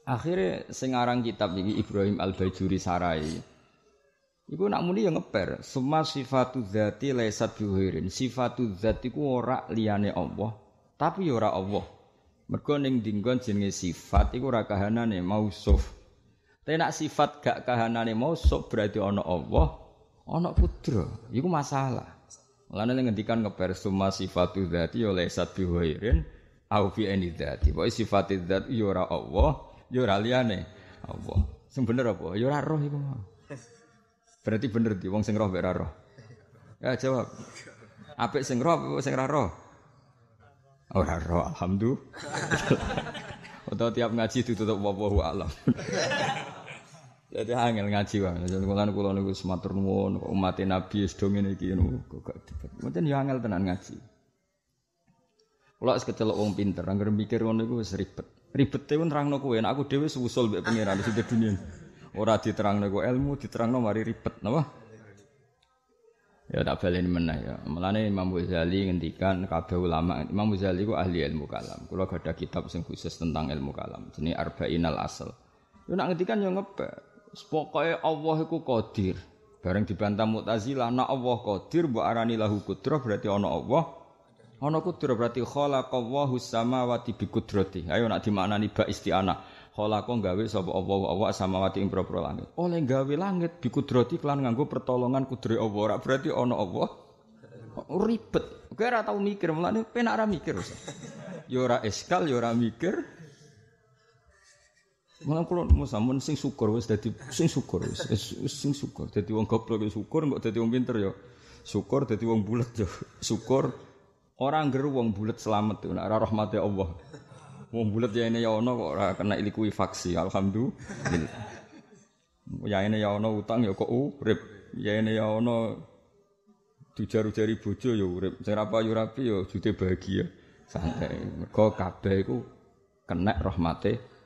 A: Akhirnya sengarang kitab ini Ibrahim Al-Bajuri Sarai. Iku nak muni ya ngeper. Semua sifatu zati laisat hirin Sifatu zati ku ora liyane Allah, tapi ya ora Allah. Mergo ning dinggon jenenge sifat iku ora kahanane mausuf. Tapi nak sifat gak kahanane mausuf berarti ana Allah, ana kudra. Iku masalah. Mulane ning ngendikan ngeper semua sifatu zati ya laisat bihuirin au fi ani dzati. Pokoke sifat itu ya ora Allah, ya ora liyane Allah. Sing bener apa? Ya roh iku Mah. Berarti bener di wong sing roh mbek roh. Ya jawab. Apik sing roh apa sing roh? Ora oh, roh, alhamdulillah. Atau tiap ngaji ditutup wallahu alam. Jadi angel ngaji wae. Jadi kula kula niku sematur nuwun umat Nabi sedo ngene iki niku gak dibet. Mboten yo angel tenan ngaji. Kula wis om wong pinter, anggere mikir ngono iku wis ribet. Ribete pun terangno kowe, aku dhewe susul mbek pangeran di dunia. Ora diterang nego ilmu, diterang no mari ribet, napa? Ya tak ini meneh ya. Mulane Imam Ghazali ngendikan kabeh ulama, Imam Ghazali gua ahli ilmu kalam. gak ada kitab sing khusus tentang ilmu kalam, jenenge Arba'inal Asal. Yo nak ngendikan yo ngepek. Pokoke Allah iku kodir Bareng dibantah Mu'tazilah, nak Allah kodir bu arani lahu kudrah berarti ono Allah ono kudro berarti khalaqallahu samawati bi qudrati ayo nak dimaknani ba isti'anah kholako gawe sapa apa apa samawati ing propro langit. Oleh gawe langit bikudrati kelan nganggo pertolongan kudri Allah. Ora berarti ono apa? Oh, ribet. Kowe ora tau mikir, mulane penak ora mikir. Yora ora eskal, yora ora mikir. Malah kula musamun sing syukur wis dadi sing syukur wis sing syukur. Dadi wong goblok ya syukur, kok dadi wong pinter yo ya syukur, dadi wong bulat yo ya syukur. Orang geru wong bulet selamat nek ora rahmate Allah. Wong bulat ya ini ya ono kok kena ilikui faksi. Alhamdulillah. ya ini ya ono utang ya kok urip. Ya ini ya ono dujar-ujari bojo ya urip. Sing apa yo ya jute bahagia. Santai. Mergo kabeh iku kena rahmate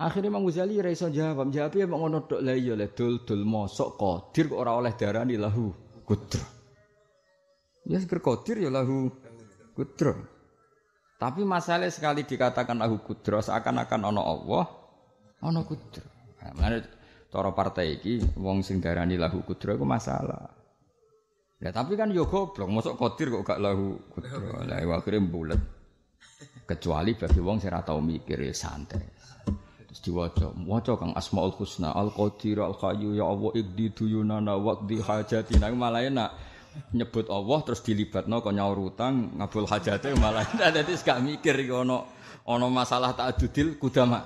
A: Akhirnya Imam Ghazali ra iso jawab, jawab ya mau ngono tok la iya le dul dul mosok qadir kok ora oleh darani lahu kudro. Ya yes, kau qadir ya lahu kudro. Tapi masalah sekali dikatakan aku kudro seakan-akan ono Allah, ono kudro. Nah, mana toro partai ini, wong sing darani lahu kudro itu masalah. Ya tapi kan yo goblok, masuk kotir kok gak lahu kudro. Lah akhirnya bulat. Kecuali bagi wong sing tau mikir ya santai. Terus diwaca, waca Kang Asmaul Husna, Al Qadir Al kayu ya Allah ikdi tuyunana, waqdi hajatina. Malah enak nyebut Allah terus dilibatno kok nyaur utang ngabul hajate *laughs* malah dadi gak mikir iki ono ono masalah kuda kudama.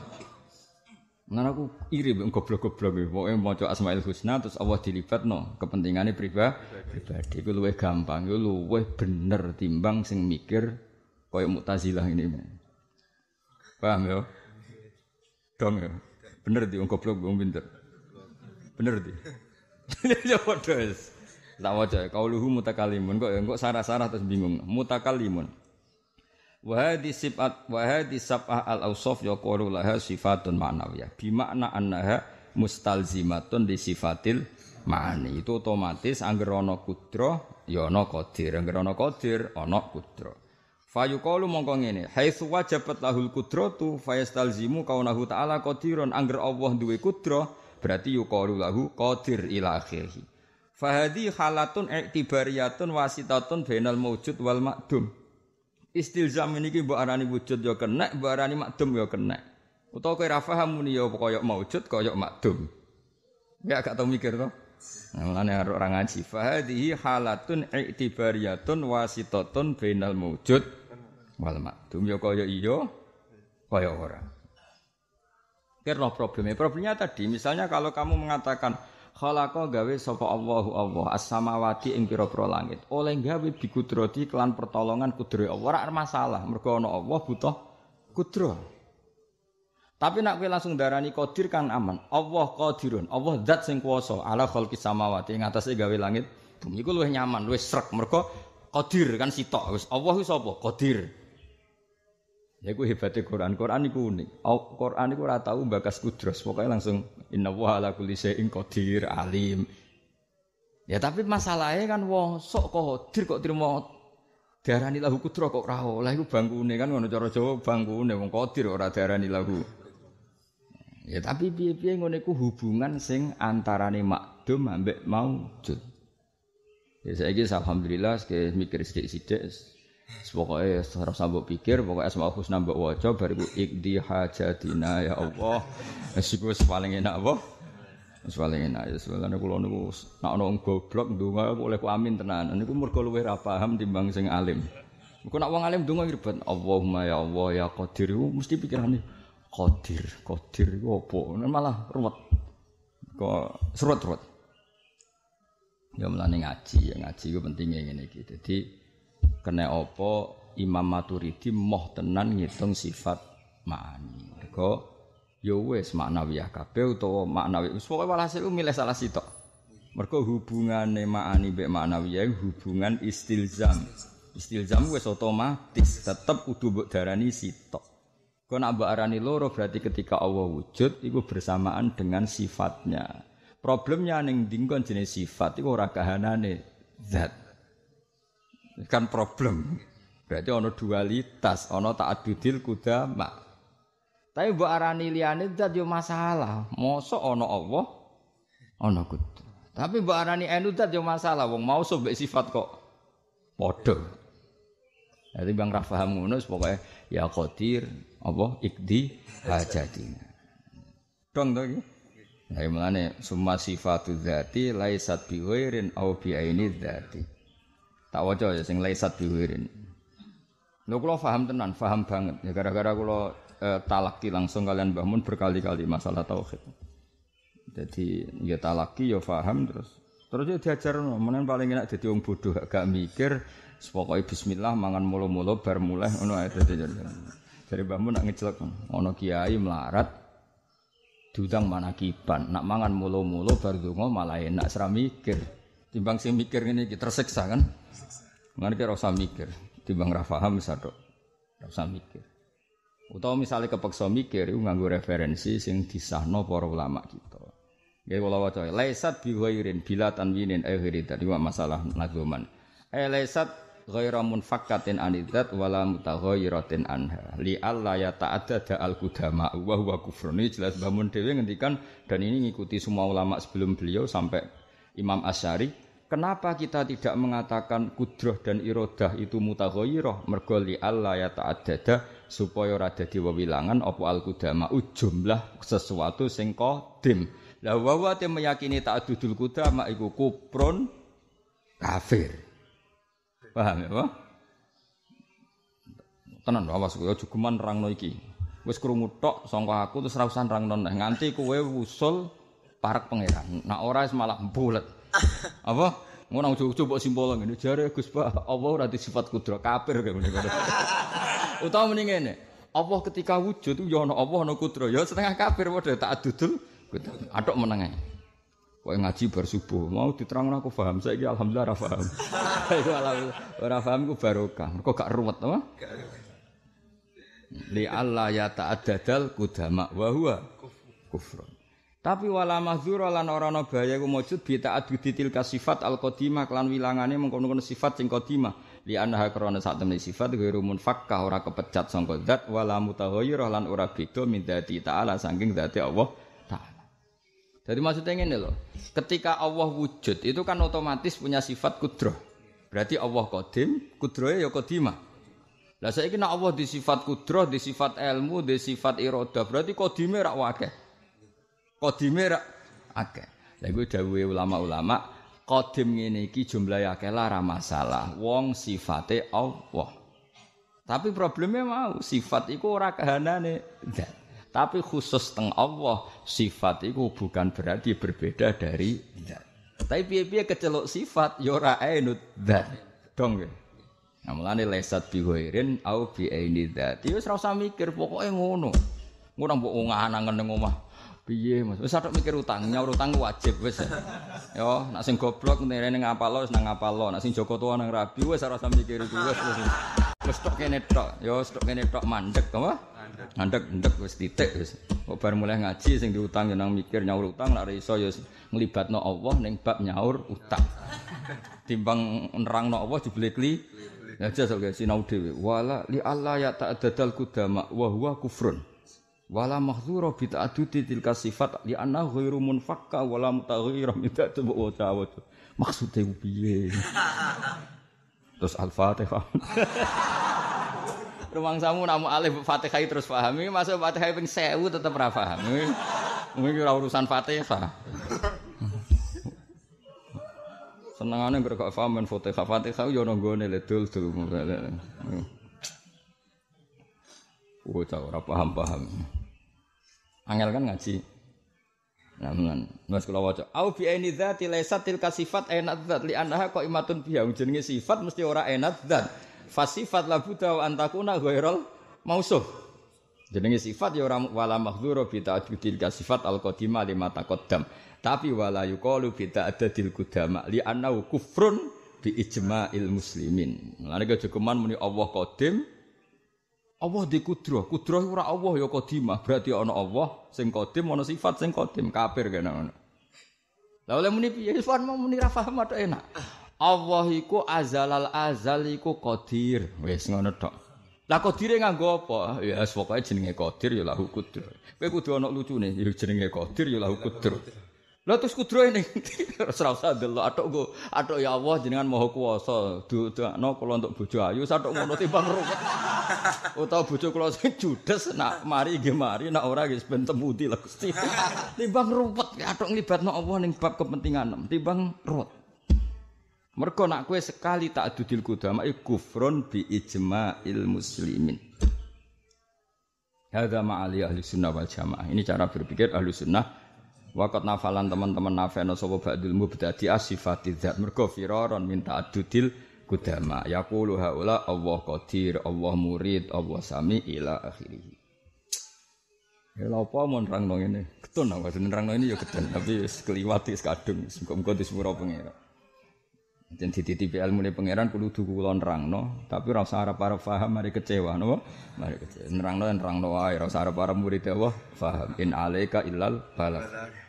A: Nah aku iri mbek goblok-goblok yang mau coba Asmaul Husna terus Allah dilibatno kepentingannya pribadi. Pribadi gue luwih gampang, gue luwe bener timbang sing mikir koyo Mu'tazilah ini. Paham ya? Dong ya. Bener di goblok wong pinter. Bener di. ini jawab wis. Tak waca kauluhu mutakalimun kok ya? kok sarah-sarah terus bingung. Mutakalimun. Wa sifat sibat sab'ah al ausof yaqulu korulah sifatun ma'nawiyah. Bi makna annaha mustalzimatun di sifatil ma'ani. Itu otomatis angger ana kudra ya ana qadir. Angger ana qadir ana kudra. Fayuqalu mongko ngene, haitsu wajabat lahul qudratu fayastalzimu kaunahu ta'ala qadirun angger Allah duwe kudra berarti yuqalu lahu qadir ila akhirih. Fahadi halatun iktibariyatun wasitatun bainal mawjud wal makdum. Istilzam ini mbok arani wujud ya kena, mbok arani makdum ya kena. atau kowe ra paham muni ya kaya mawjud kaya makdum. Ya gak tau mikir to. Nah, mulane arek ora ngaji. Fahadi halatun iktibariyatun wasitatun bainal mawjud wal makdum ya kaya iya kaya ora. Kira problemnya. Problemnya tadi misalnya kalau kamu mengatakan Khalaqa gawe sapa Allahu Allah as-samawati ing pira-pira langit. Oleh gawe dikudrati kelan pertolongan kudrohe Allah ora masalah mergo ana Allah butuh kudro. Tapi nak kowe langsung darani qadir kan aman. Allah qadirun, Allah zat sing kuwasa ala khalqis samawati ing atase gawe langit bumi iku luwih nyaman, luwih srek mergo qadir kan sitok wis Allah wis sapa? Qadir. Ya iku hebate Quran. Quran iku unik. Quran iku ora tau bakas kudros, pokoke langsung inna wa ala kulli syai'in qadir alim. Ya tapi masalahnya kan wong sok qadir kok trimo diarani lahu kudro kok ora oleh iku bangkune kan ngono cara Jawa bangkune wong qadir ora diarani lahu. Ya tapi piye-piye ngene ku hubungan sing antarane makdum ambek maujud. Ya saiki alhamdulillah mikir sithik-sithik Pokoknya ya, harus sambut pikir, pokoknya asma husna mbok waca bariku ikdi hajatina ya Allah. Wis iku paling enak apa? Wis paling enak ya sebelane kula aku nek ana wong goblok ndonga oleh ku amin tenan. Niku mergo luwih ra paham timbang sing alim. Kok nak wong alim duga ribet Allahumma ya Allah ya Qadir mesti pikirane Qadir, Qadir iku apa? Malah ruwet. Kok serut-serut. Ya mulane ngaji, ya ngaji iku pentingnya ini. iki. Dadi kena apa Imam Maturidi moh tenan ngitung sifat ma'ani. Mergo ya wis maknawiyah kabeh utawa maknawi. Pokoke walhasil milih salah sitok. Mergo hubungane ma'ani mbek maknawiyah hubungan istilzam. Istilzam wis otomatis tetep kudu mbok darani sitok. Kau nak mbak arani loro berarti ketika Allah wujud itu bersamaan dengan sifatnya. Problemnya ning dinggon jenis sifat itu ora kahanane zat kan problem. Berarti ono dualitas, ono kuda mak. Tapi bu arani liane zat yo masalah. Mosok ono Allah, ono kudu. Tapi bu arani enu zat yo masalah. Wong mau sobek sifat kok podo. Jadi bang Rafaham Munus pokoknya ya qadir Allah ikdi hajatina. Dong to Nah, yang mana summa sifatu dzati laisat bi ghairin au bi aini dzati. Tak wajah ya sing leisat bihuirin. lo kalo faham tenan, faham banget. Ya gara-gara -gara eh, talaki langsung kalian bangun berkali-kali masalah tauhid. Jadi ya talaki ya faham terus. Terus ya diajar menen paling enak jadi orang bodoh gak mikir Spokoi bismillah mangan mulu mulu bar mulai ngono jadi Dari bangun nak ngejelek ono kiai melarat dudang mana kiban nak mangan mulu mulu baru donga malah enak seram mikir. Timbang sing mikir ini kita tersiksa kan? Mengenai kira usah mikir. Timbang rafaham dok usah mikir. Utau misalnya kepeksa mikir, itu nganggu referensi sing disahno para ulama kita. Gaya wala waca, leisat biwairin bila tanwinin akhiri tadi masalah nagoman. Eh leisat ghaira munfakatin anidat wala mutaghayiratin anha li alla ya ta'addada al kudama wa huwa kufrun jelas bangun dewi ngendikan dan ini ngikuti semua ulama sebelum beliau sampai Imam Asyari Kenapa kita tidak mengatakan kudroh dan irodah itu mutaghoiroh mergoli Allah ya dada supaya rada diwawilangan apa al kudama ujumlah uh, sesuatu sing dim Lah wawa meyakini meyakini dudul kudama iku kuprun kafir. Paham ya, Pak? Tenan awas kowe aja geman rangno iki. Wis krungu tok aku terus ra usah rangno nganti kowe wusul parek pangeran. Nah ora malah bulet. Apa? Ngono ojo-ojo mbok simpolo ngene jare Gus Pak, Allah ora sifat kudro kafir kaya kalo *laughs* Utawa nih nih apa ketika wujud ya yono apa ana kudro, ya setengah kafir padha tak adudul. Atok meneng Kau ngaji bar subuh, mau diterangno aku paham. Saiki alhamdulillah ora paham. Iku *laughs* alhamdulillah ora paham ku barokah. kok gak ruwet apa? Li Allah ya ta'addadal kudama wa huwa tapi wala mahdzura lan ora ana bahaya ku maujud bi ta'addudi tilka sifat al kodima kelan wilangane mengkono-kono sifat sing kodima li annaha krana sak temne sifat ghairu munfakkah ora kepecat sangka zat wala mutahayyirah lan ora beda min dzati ta'ala saking dzati Allah ta'ala. Jadi maksudnya ngene lho, ketika Allah wujud itu kan otomatis punya sifat kudrah. Berarti Allah qadim, kudrahe ya qadimah. Lah saiki nek Allah disifat kudrah, disifat ilmu, disifat iroda, berarti qadime rak wakeh. Kodime ra akeh. Lha iku dawuhe ulama-ulama kodim ngene iki jumlahe akeh lah ra masalah. Wong sifate Allah. Tapi problemnya mau sifat iku ora kahanane Tapi khusus teng Allah sifat itu bukan berarti berbeda dari zat. Tapi piye-piye kecelok sifat ya ora enut zat. Dong ya. Nah, mulane lesat bihoirin au bi aini zat. Ya wis mikir pokoknya ngono. Ngono mbok nganangen ning omah piye Mas? Wis atok mikir utang, nyaur utang wajib wis. Yo, nak sing goblok ngene ning ngapalo wis nang ngapalo, nak sing Joko tuwa nang rabi wis ora usah mikir itu wis. Wis tok kene tok, yo wis tok kene tok mandek apa? Mandek. Mandek wis titik wis. Kok bar mulai ngaji sing diutang yo nang mikir nyaur utang nak iso yo nglibatno Allah ning bab nyaur utang. Timbang nerangno Allah dibeli kli. Ya jas kok sinau dhewe. Wala li Allah ya ta'addal kudama wa huwa kufrun wala mahdzura bi ta'dudi tilka sifat li anna ghairu munfakka wala mutaghira min ta'addud wa ta'awud maksude piye *laughs* terus al-fatihah *laughs* ruang samu namu alif fatihah terus pahami masuk fatihah ping 1000 tetep ra paham mungkin ora urusan fatihah senengane berkok paham fatihah fatihah yo nang le dul dul Oh, tahu ora paham-paham. Angel kan ngaji. Namun, mas kula waca, au bi aini dzati laisa tilka sifat ainat dzat li annaha qaimatun biha jenenge sifat mesti ora ainat dzat. Fasifat la buta wa antakuna ghairul mausuf. Jenenge sifat ya ora wala mahdzura bi ta'addudil sifat al qadima mata qaddam. Tapi wala yuqalu bi ta'dil qudama li annahu kufrun bi ijma'il muslimin. Lan kecukupan muni Allah qadim Allah di kudro, kudro itu orang Allah ya kodimah Berarti ada Allah, sing kodim, ada sifat sing kodim, kafir kena mana Lalu yang muni piye, Ivan mau muni rafa enak Allah iku azal al azal iku kodir Wes ngono dok Lah kodir yang nganggo apa? Ya yes, pokoknya jenenge kodir ya lahu kudro Kayak kudu anak lucu nih, jenenge kodir ya lahu kudro Lo terus kudroe ning ora usah delok atau gue, atau ya Allah jenengan tuh tuh, no kalau untuk bojo ayu satu ngono timbang ruwet. atau *laughs* bojo kalau saya judes nak mari gemari, nak ora nggih bentem budi lah Gusti. *laughs* Timbang atau ngelibat no Allah nih bab kepentingan timbang ruwet. Mereka nak kue sekali tak dudil kudama iku kufrun bi il muslimin. Hadza ma'ali ahli sunnah wal jamaah. Ini cara berpikir ahli sunnah Wakat nafalan teman-teman nafeno sopo ba'dul mubdadi asifati zat mergo firaron minta adudil kudama yaqulu haula Allah qadir Allah murid Allah sami ila akhirih Ya lha apa mon rang nang ngene Keton aku jeneng rang ini ya keton tapi wis kliwati wis kadung muga-muga disepuro pengira Jen dititipi ilmu ne pangeran kudu kudu kula nerangno, tapi ora usah arep-arep paham mari kecewa napa? Mari kecewa. Nerangno nerangno wae ora usah arep-arep murid Allah paham. In alaika illal balagh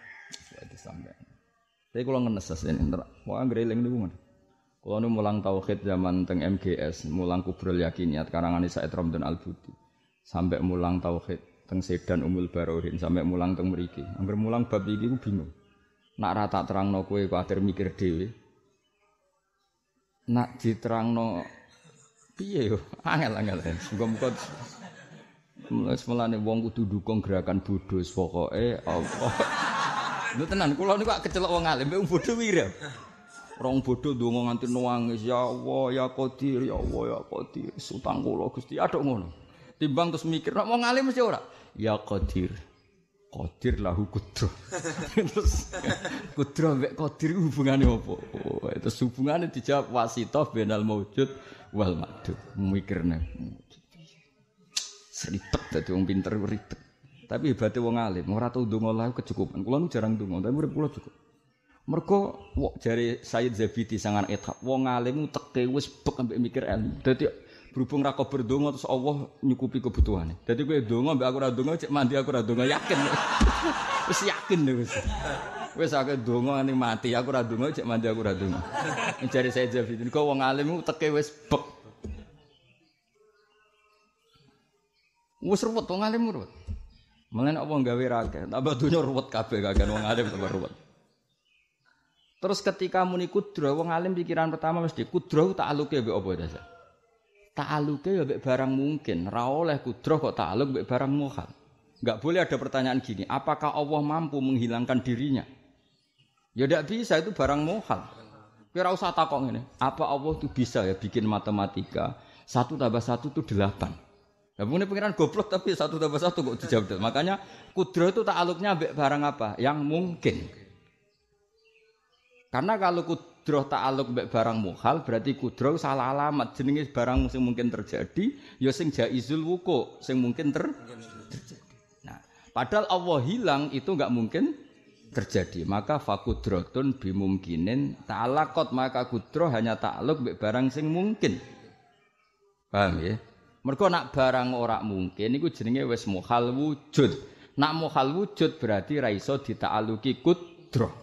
A: sampai. Tapi kalau ngeneses ini, wah lagi nih bukan. Kalau nu mulang tauhid zaman teng MGS, mulang kubrul sekarang karangan saya Ramdan Al Budi, sampai mulang tauhid teng Sedan Umul Barohin, sampai mulang teng Meriki. Angger mulang bab ini gue bingung. Nak rata terang no kue akhir mikir dewi. Nak diterang no piye yo, angel angel. Semoga muka Mulai nih, wong kudu dukung gerakan bodoh pokoke apa *laughs* Lu tenan, kula niku kok kecelok wong alim, wong bodho wirem. Rong bodho ndonga nganti nuang ya Allah, ya Qadir, ya Allah, ya Qadir. Sutang kula Gusti, aduk ngono. Timbang terus mikir, nek wong alim mesti ora. Ya Qadir. Qadir lahu kudro. *laughs* terus kudro mbek Qadir hubungane apa? Oh, terus hubungane dijawab wasitov benal maujud wal madu. Mikirne. Seripet dadi wong pinter ribet. Tapi hebatnya wong alim, ora tau donga lah kecukupan. Kula nu jarang donga, tapi urip kula cukup. Mergo wok jari Said Zabiti sangan etap, wong alim teke wis bek ambek mikir ilmu. Dadi berhubung ra kober terus Allah nyukupi kebutuhane. Dadi kowe donga ambek aku ra cek mandi aku ra donga yakin. *laughs* Wis yakin wis. Wis aku donga ning mati, aku ra donga cek mandi aku ra donga. Jare Said Zabiti, kok wong alim teke wis bek. Wes ruwet wong alim ruwet. Mengenai apa gawe rakyat, tambah dunia ruwet kabeh kagak wong alim tambah ruwet. Terus ketika muni kudro, wong alim pikiran pertama mesti kudro tak aluke be apa dasa. Tak aluke ya be barang mungkin, Rao oleh kudro kok tak aluk be barang mohal. Gak boleh ada pertanyaan gini, apakah Allah mampu menghilangkan dirinya? Ya tidak bisa itu barang mohal. Kira usah takong ini. Apa Allah itu bisa ya bikin matematika satu tambah satu itu delapan. Ya ini pengiran goblok tapi satu tambah satu kok dijawab. Makanya kudro itu tak aluknya ambek barang apa? Yang mungkin. Karena kalau kudro tak aluk ambek barang muhal berarti kudro salah alamat jenenge barang sing mungkin terjadi ya sing jaizul wuku sing mungkin ter terjadi. Nah, padahal Allah hilang itu nggak mungkin terjadi. Maka fakudrotun tak ta'alakot maka kudro hanya takluk ambek barang sing mungkin. Paham ya? Mergo nak barang ora mungkin iku jenenge wis muhal wujud. Nak muhal wujud berarti ra iso ditaaluki kudro.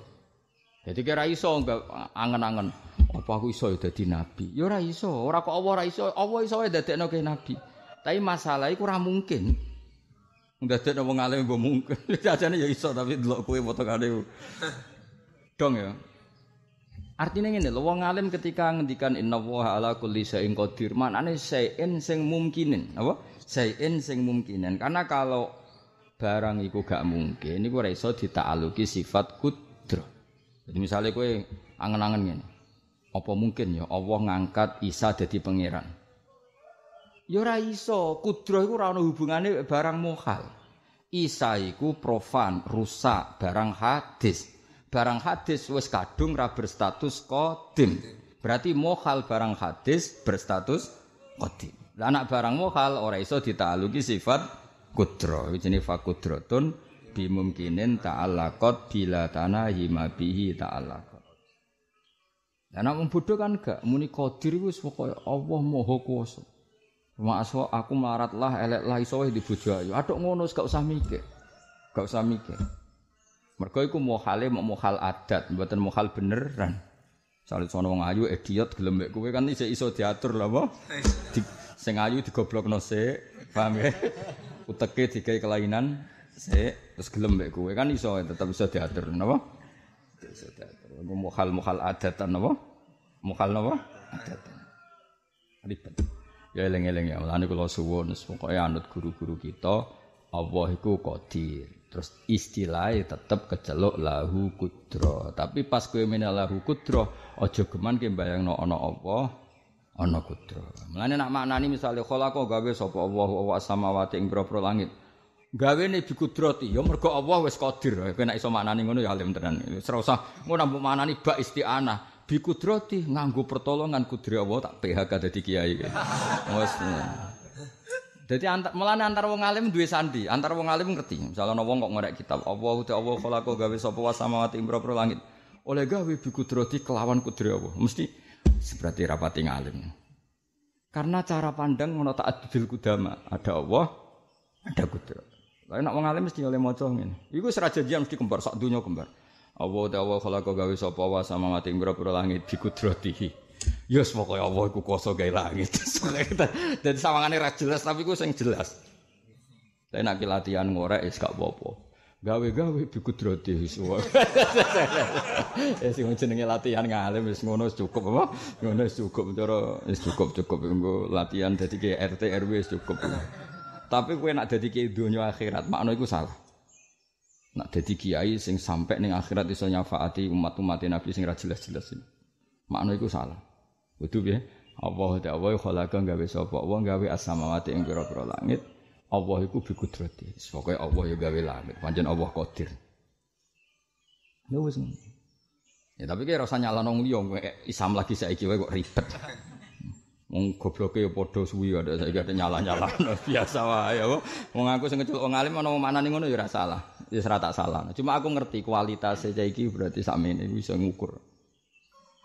A: Jadi kira iso enggak angen-angen apa aku iso ya dadi nabi. Ya ora iso, ora kok Allah ora iso, Allah iso dadekno ke nabi. Tapi masalah iku ora mungkin. Dadekno wong alim mbok mungkin. Jajane *laughs* ya iso tapi delok kowe potongane. Dong ya. Artinya ini, loh, wong alim ketika ngendikan woha ala kulli syai'in qadir, maknane syai'in sing mungkinin, apa? Syai'in sing mungkinin. Karena kalau barang iku gak mungkin, gue reso iso ditakluki sifat kudro. Jadi misalnya gue angen-angen ini, Apa mungkin ya Allah ngangkat Isa jadi pangeran? Yo ya ora kudro, kudrah iku ora ana barang mohal. Isa iku profan, rusak, barang hadis barang hadis wis kadung ra berstatus kodim. Berarti mohal barang hadis berstatus kodim. Anak barang mohal ora iso ditaaluki sifat kudro. Jadi fakudrotun bimumkinin ta'allakot bila tanah himabihi ta'allakot. Dan namun bodoh kan gak muni kodir wis pokoknya Allah moho kuasa. Ma'aswa aku melaratlah eleklah iso di bujau Aduk ngono gak usah mikir. Gak usah mikir. Mergo iku muhale mau muhal adat, mboten muhal beneran. Salut sono wong ayu idiot gelem mek kowe kan isih iso diatur lho apa? Di, sing ayu digoblokno sik, paham ya? Uteke digawe kelainan sik, terus gelem mek kowe kan iso tetep iso diatur napa? Iso diatur. Muhal-muhal adatan napa? Muhal napa? Adat. Ribet. Ya eling-eling ya, lan kula suwun pokoke anut guru-guru kita Allah iku qadir. Terus istilahnya tetap kecelok lahu kudro. Tapi pas kue mina lahu kudro, ojo geman ke bayang no ono opo, ono kudro. Melani nak maknani misalnya kholako gawe sopo Allah sama samawati ing pro langit. Gawe nih bi ti, yo ya mergo Allah wes kodir. Kue nak iso maknani ngono ya alim tenan. Serasa ngono nampu maknani bak isti'anah. bikudro ti nganggu pertolongan kudri Allah tak PHK dari kiai. Wes. Jadi antar malah antar wong alim dua sandi, antar wong alim ngerti. Misalnya nawa wong kok ngorek kitab, Allah udah Allah kalau aku gawe sapa sama mati imbro pro langit. Oleh gawe bi kudrati kelawan kudri Allah. Mesti seperti rapati ngalim. Karena cara pandang tak adil kudama, ada Allah, ada kudri. Lain nak wong alim mesti oleh maca ini. Iku serajajian mesti kembar sak dunia kembar. Allah udah Allah kalau aku gawe sapa sama mati imbro pro langit bi Ya yes, pokoke Allah iku koso gawe langit. *laughs* Dan sawangane ra jelas tapi ku sing jelas. Tapi nek latihan ngorek wis gak apa-apa. gawe-gawe bikudrati wis. Wis *laughs* eh, jenenge latihan ngalim wis ngono cukup apa? Ngono cukup cara wis cukup-cukup engko latihan dadi ki RT RW wis cukup. Tapi kowe nak dadi ki donya akhirat, makna iku salah. Nak dadi kiai sing sampai ning akhirat iso nyafaati umat-umat Nabi sing ra jelas-jelas. Makna iku salah. Wudu ya. Allah ta'ala khalaqa gawe sapa wa gawe as-samawati ing pira-pira langit. Allah iku bi kudrati. Pokoke Allah ya gawe langit, pancen Allah qadir. Ya wis. Ya tapi kira rasa nyala nong liya isam lagi saiki wae kok ribet. Wong gobloke ya padha suwi ada saiki ada nyala-nyala *laughs* biasa wae ya. Wong aku sing ngecul wong alim ana manane ngono ya ora salah. Ya ora tak salah. Cuma aku ngerti kualitas saiki berarti sakmene ini iso ngukur.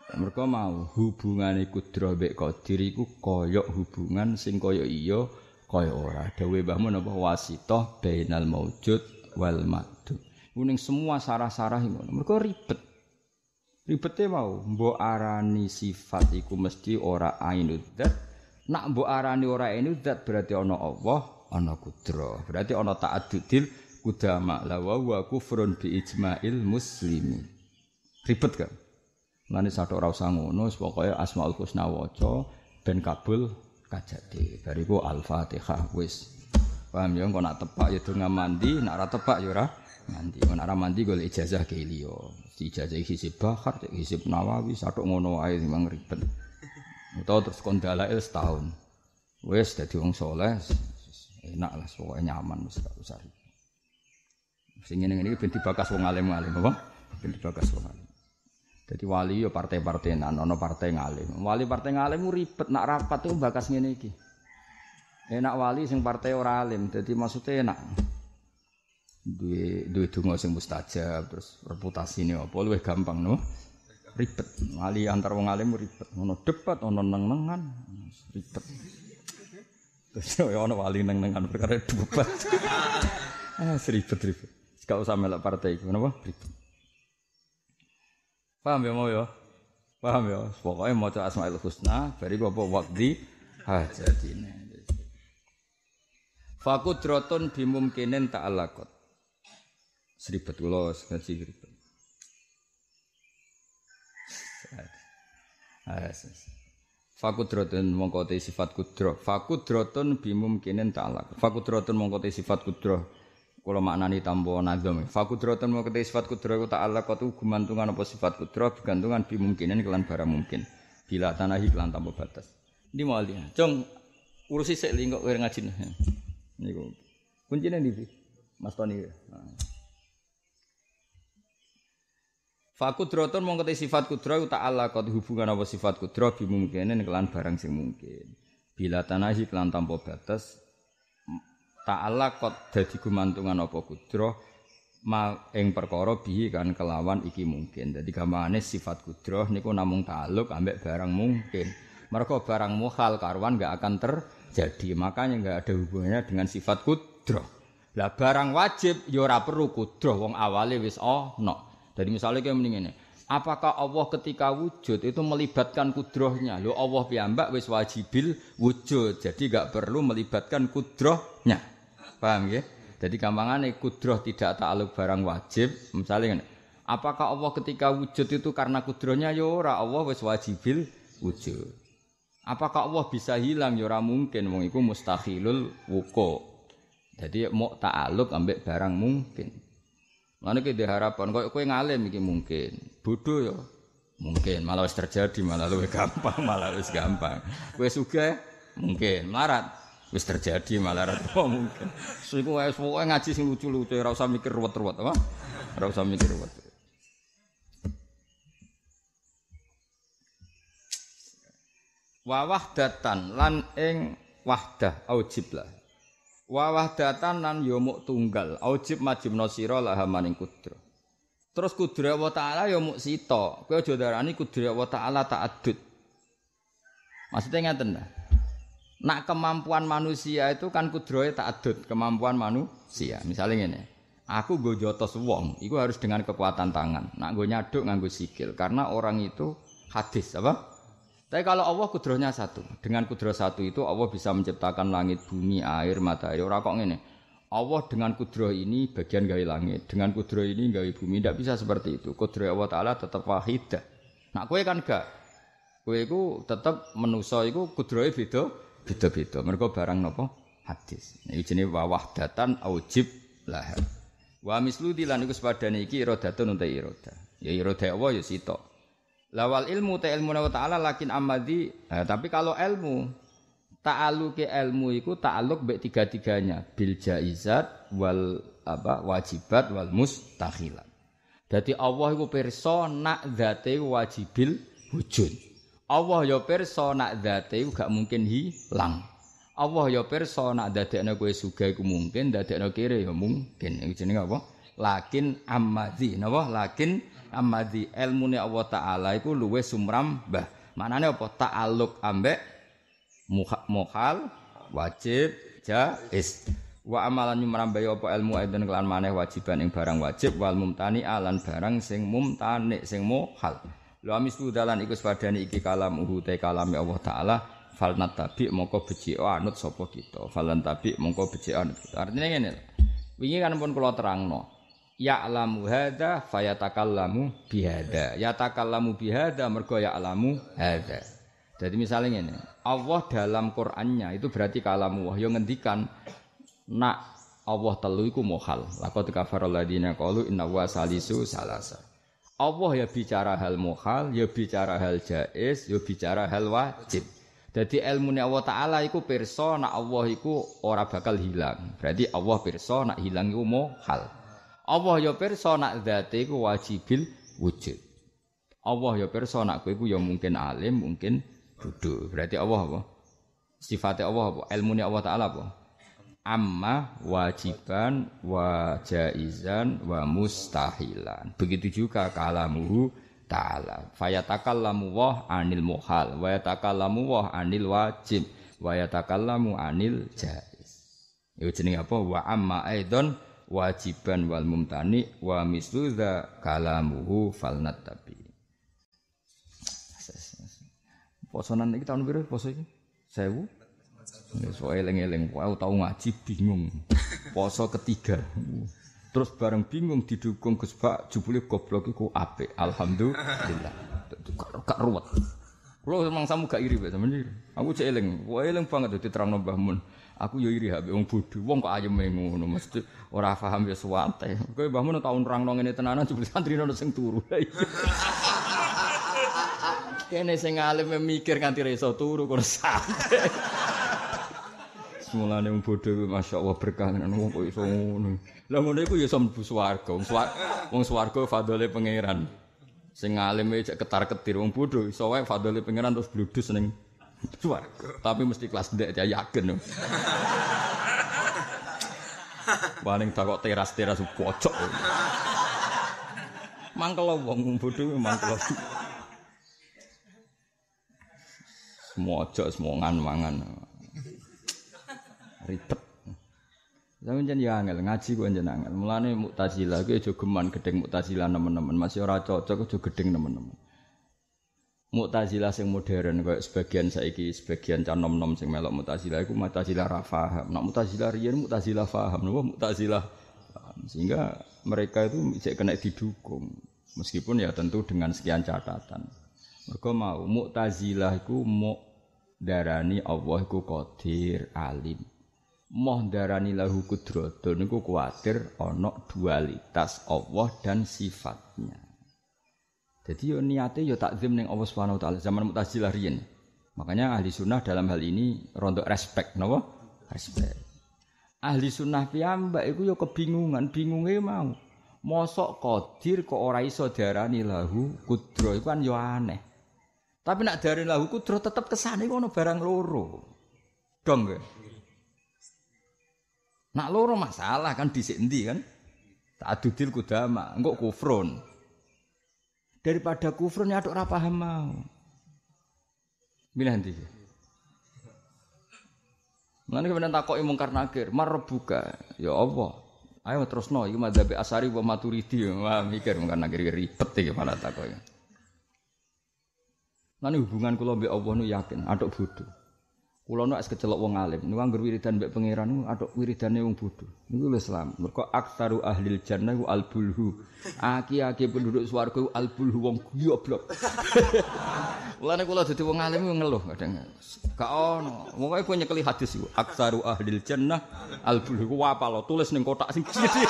A: Mereka mau hubungan ikut mbek kau iku koyok hubungan sing koyok iyo kaya ora. Dawe mbahmu napa wasitoh bainal maujud wal madu. Kuning semua sarah-sarah ini, mereka ribet. Ribetnya mau mbok arani sifat iku mesti ora ainudat. Nak mbok arani ora ainudat berarti ono Allah, ono kudro. Berarti taat ta'addudil kudama lawa wa kufrun bi ijma'il muslimin. Ribet kan? nanti satu orang usah ngono, pokoke Asmaul Husna waca ben kabul kajati. Bariku Al-Fatihah wis. Paham ya engko nak tepak ya donga mandi, nak ora tepak ya ora mandi. Nak mandi gue ijazah ke si Ijazah hisib Bahar, hisib Nawawi, satu ngono air memang ribet. Utawa terus kondala dalail setahun. Wis jadi wong soleh, enak lah pokoknya nyaman wis gak usah. ini ngene-ngene ben dibakas wong alim-alim apa? Ben bakas wong alim. Jadi wali yo ya partai-partai nan, ono partai ngalim. Wali partai ngalim ribet nak rapat tuh bakas ngene iki. Enak wali sing partai ora alim, jadi maksudnya enak. duit duit tunggu sing mustajab terus reputasi ini apa luwih gampang no. Ribet. Wali antar wong alim ribet. Ono debat, ono neng-nengan, ribet. Terus yo ono wali neng-nengan perkara debat. *laughs* ah, ribet-ribet. Gak usah melak partai iku, kenapa? Ribet. Paham ya mau ya? Paham ya? Pokoknya mau asma'il Husna, bari apa wakdi ah, ini. Fakudroton bimumkinin ta'alakot. Seribet kula ngaji ribet. Fakudroton mengkotai ah, sifat kudro. Fakudroton bimumkinin ta'alakot. Fakudroton mongko te sifat kudro. Kula maknani tambo nazam. Fa kudratan mau kete sifat kudra ku kau tuh gumantungan apa sifat kudra bergantungan ini kelan barang mungkin. Bila tanahi kelan tambo batas. di mau cong Jong urusi sik lingkok kowe ngaji. Niku. Kuncine ndi? Mas Tony. Fakudroton mau kata sifat kudro ta'ala tuh hubungan apa sifat kudro ini kelan barang sing mungkin. Bila tanahi kelan tanpa batas Tak ta'ala kot dadi gumantungan apa kudroh ma ing perkara bihi kan kelawan iki mungkin. Jadi gamane sifat kudroh niku namung taluk ambek barang mungkin. mereka barang muhal karuan nggak akan terjadi. Makanya nggak ada hubungannya dengan sifat kudroh. Lah barang wajib yora ya perlu kudroh wong awale wis Oh, no. Jadi misalnya kayak mending ini, apakah Allah ketika wujud itu melibatkan kudrohnya? Lo Allah piyambak wis wajibil wujud, jadi gak perlu melibatkan kudrohnya. Paham ya? Jadi gampangane kudroh tidak takluk barang wajib. Misalnya apakah Allah ketika wujud itu karena kudrohnya ya ora Allah wis wajibil wujud. Apakah Allah bisa hilang ya ora mungkin wong iku mustahilul wuko. Jadi mau takluk ambek barang mungkin. Mana kita harapan kok kowe ngalim iki mungkin. Bodoh ya mungkin malah wis terjadi malah lebih gampang *laughs* malah wis gampang. Kowe suka mungkin marat wis terjadi malah ra mungkin. Siku wis pokoke ngaji sing lucu-lucu ora usah mikir ruwet-ruwet apa? Ora usah mikir ruwet. Wa wahdatan lan ing wahdah aujib lah. Wa wahdatan lan ya tunggal aujib majibna sira laha maning kudro. Terus kudra wa ta'ala ya muk sita. Kowe aja darani kudra wa ta'ala ta'addud. Maksudnya ngeten dah. Nak kemampuan manusia itu kan kudroy tak adut kemampuan manusia. Misalnya ini, aku gue jotos wong, itu harus dengan kekuatan tangan. Nak gue nyaduk gue sikil, karena orang itu hadis apa? Tapi kalau Allah kudrohnya satu, dengan kudroh satu itu Allah bisa menciptakan langit, bumi, air, matahari. Orang kok ini, Allah dengan kudroh ini bagian gawe langit, dengan kudroh ini gawe bumi. Tidak bisa seperti itu. Kudroh Allah Taala tetap wahid. Nak gue kan gak, kue itu tetap menusoi itu kudrohnya beda-beda. Mereka barang nopo hadis. Ini jenis wawah datan aujib lah. Wa mislu dilan iku sepadane iki irodatun unta iroda. Ya irada Allah ya sito. Lawal ilmu ta ilmu wa ta'ala lakin amadi. Nah, tapi kalau ilmu ta'aluki ilmu iku ta'aluk mbek tiga-tiganya bil jaizat wal apa wajibat wal mustahilat. Dadi Allah iku pirsa nak zate wajibil wujud. Allah ya pirsa nak dzate gak mungkin hilang. Allah ya pirsa nak dadekno kowe sugih ku mungkin, dadekno kiri, ya mungkin. Ini jenenge apa? Lakin amadzi, napa? Lakin amadzi ilmune Allah taala iku luwih sumrambah. Maknane apa? Ta'aluk ambek mukhal wajib jaiz. wa amalan nyumrambai apa ilmu aidan kelan maneh wajiban yang barang wajib wal mumtani alan barang sing mumtani sing muhal Lu amislu dalan iku sepadane iki kalam uhu te kalam Allah taala falnat tabi mongko beci anut sopo kita. Falan tabi mongko beci anut kita. Artinya ini, begini kan pun kalau terang no ya alamu Ya'lamu fayatakalamu fayatakallamu ya takalamu bihada mergo alamu heda. Jadi misalnya ini, Allah dalam Qur'annya itu berarti kalamu wahyu ya ngendikan nak Allah telu iku mohal. Laqad kafara alladziina qalu inna wa salisu salasa. Allah ya bicara hal muhal, ya bicara hal jais, ya bicara hal wajib. Jadi ilmu Allah Ta'ala itu persona nak Allah itu ora bakal hilang. Berarti Allah persona nak hilang itu muhal. Allah ya persona nak dhati itu wajibil wujud. Allah ya persona nak itu ya mungkin alim, mungkin duduk. Berarti Allah apa? Sifatnya Allah apa? Ilmu Allah Ta'ala apa? amma wajiban wa jaizan wa mustahilan begitu juga kalamuhu ta'ala fayatakallamu wah anil muhal wa yatakallamu wah anil wajib wa yatakallamu anil jaiz itu jeneng apa wa amma aidon wajiban wal mumtani wa misluza kalamuhu tapi posonan iki tahun biru poso iki 1000 So eleng eleng, wow tau ngaji bingung. Poso ketiga. Terus bareng bingung didukung Gus Pak jebule goblok iku apik. Alhamdulillah. Kak ruwet. Kulo emang samu gak iri sama sampeyan. Aku cek eling, wah eling banget terang Mbah Mun. Aku yo iri hak wong bodho, wong kok main ngono mesti ora paham ya suwate. Kowe Mbah Mun tau nerangno ini tenanan jebule santri ono sing turu. Iya. Kene sing alim mikir nganti reso turu kok santai semula Mulane wong masya Allah berkah tenan wong kok iso ngono. Lah mulai iku ya sama bu swarga. Wong suwargo fadole pangeran. Sing alim e ketar-ketir wong bodoh soalnya fadole pangeran terus bludus nih suwargo Tapi mesti kelas dek ya yakin. nih. Paling takut teras-teras pojok. Mangkel wong bodho mangkel. Semua aja semua ngan mangan ribet. saya jan ya angel ngaji ku jan angel. Mulane Mu'tazilah ku aja geman gedeng Mu'tazilah teman-teman. masih ora cocok aja gedeng teman-teman. Mu'tazilah sing modern kayak sebagian saiki, sebagian can nom-nom sing melok Mu'tazilah iku Mu'tazilah ra paham. Nek Mu'tazilah riyen Mu'tazilah paham, Nopo Mu'tazilah sehingga mereka itu bisa kena didukung. Meskipun ya tentu dengan sekian catatan. Mereka mau Mu'tazilah gue mau darani Allah gue qadir alim moh darani lahu kudroto niku kuatir onok dualitas Allah dan sifatnya. Jadi yo niate yo takzim neng Allah Subhanahu wa taala zaman Mu'tazilah riyen. Makanya ahli sunnah dalam hal ini rontok respect napa? Respect. Ahli sunnah piyambak iku yo kebingungan, bingunge mau. Mosok kodir kok ora iso darani lahu kudro iku kan yo aneh. Tapi nak darani lahu kudro tetep kesane ono barang loro. Dong gak? Nak loro masalah kan di endi kan? Ta'adudil kudama, engko kufron Daripada kufron ya ora paham mau. Milih nanti Mulane kemudian takoki mungkar nakir, marbuka. Ya Allah. Ayo terus no, ini madzhab Asari buat maturiti, Wah, mikir mungkar nakir ribet ya malah takoki. Lan hubungan kula mbek Allah nu yakin, aduk bodoh. Kulo nak kecelok wong alim, niku anggere wiridan mbek pangeran niku atok wiridane wong bodho. Niku lho Islam. Mergo aktaru ahlil jannah ku albulhu. Aki-aki penduduk swarga ku albulhu wong goblok. *laughs* Mulane kula dadi wong alim ngeluh kadang. Gak ono. Mokoke kowe nyekeli hadis iku aktaru ahlil jannah albulhu ku apa lo tulis ning kotak sing *laughs* gede.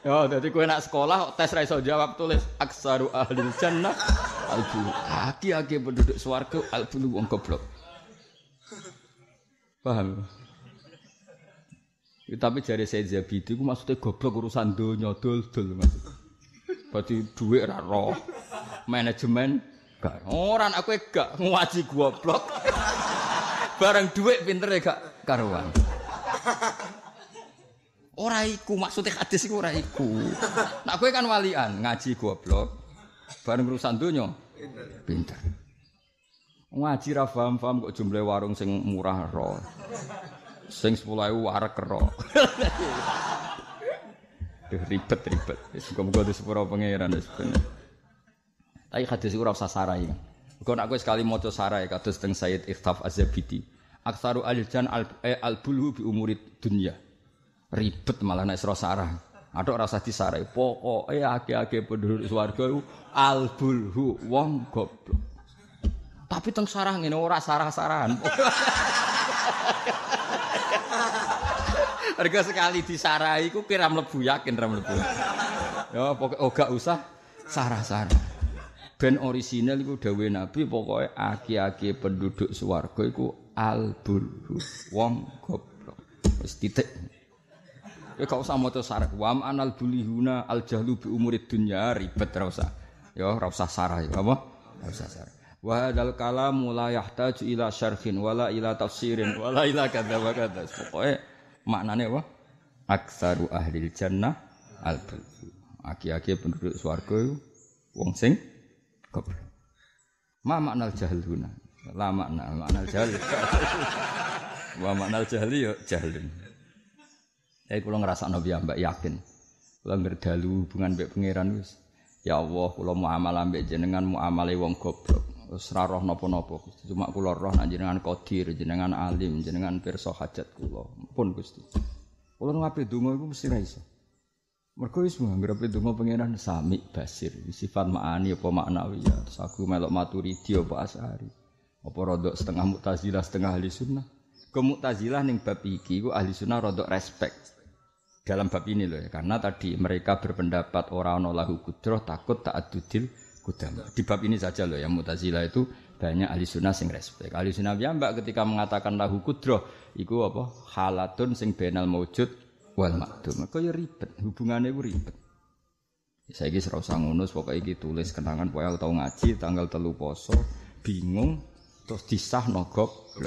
A: Ya, jadi gue nak sekolah tes raiso jawab tulis aksaru ahli jannah albu. Aki-aki penduduk swarga albu wong goblok. Paham? Ya, tapi jari saya jadi, itu maksudnya goblok urusan donya dol-dol maksud. Berarti duit raro, Manajemen gak. Orang aku gak ngaji goblok. Barang duit pinter gak karuan. Ora iku maksude hadis iku ora iku. Nak kowe kan walian ngaji goblok. Bareng urusan dunia pinter. Ngaji Rafam-fam kok jumlah warung sing murah ro. Sing 10000 warek ro. *laughs* Duh ribet-ribet. Semoga-moga sepuro pangeran wis Tapi hadis iku ora usah sarai. Kau nak kowe sekali maca sarai kados teng Sayyid Iftaf Azabiti. zabidi Aksaru al eh, al-bulhu bi umurid dunia. Ribet malah naik sira sarah. Atok rasa disarai eh akeh-akeh penduduk swarga iku albulhu wong goblok. Tapi teng sarah orang ora sarah-sarahan. Harga *laughs* sekali disarai ku kira mlebu yakin ra mlebu. Ya pokok oh, gak usah sarah-sarah. Ben orisinal itu dawuh Nabi pokoke aki-aki penduduk swarga iku albul wong goblok. Wis titik. Ya gak usah tuh sarah. Wam anal bulihuna al jahlu bi umurid dunya ribet usah. Ya ora usah sarah ya apa? Ora usah sarah. Wa hadzal kalamu la yahtaju ila syarhin wala ila tafsirin wala ila kata wa kadza. Pokoke maknane apa? Aksaru ahli jannah al bulhi. Aki-aki penduduk swarga wong sing goblok. Ma al jahluna. La makna al jahil. *laughs* Wa al jahli yo ya jahlun. Tapi kalau ngerasa nabi mbak yakin. Kalau ngerdalu hubungan mbak pangeran Gus Ya Allah, kalau muamalah mbak jenengan muamale wong goblok. Usra roh nopo-nopo. Cuma kula roh nak jenengan kodir, jenengan alim, jenengan perso hajat kula. Pun Gusti. Kula ngapain donga iku mesti ra iso. Mergo wis nganggep donga pangeran sami basir. Sifat maani apa maknawi ya. Terus aku melok maturidi apa asari. Apa rodok setengah mutazilah setengah ahli sunnah. Ke ning bab iki ku ahli sunnah rodok respect dalam bab ini loh ya. karena tadi mereka berpendapat orang nolahu kudroh takut tak adudil kudam di bab ini saja loh yang mutazila itu banyak ahli sunnah sing respek ahli sunnah ya mbak ketika mengatakan lahu kudroh itu apa halatun sing benal mawujud wal makdum kok ya ribet hubungannya itu ribet saya ini serau sangunus pokoknya ini tulis kenangan pokoknya tau ngaji tanggal telu poso bingung terus disah nogok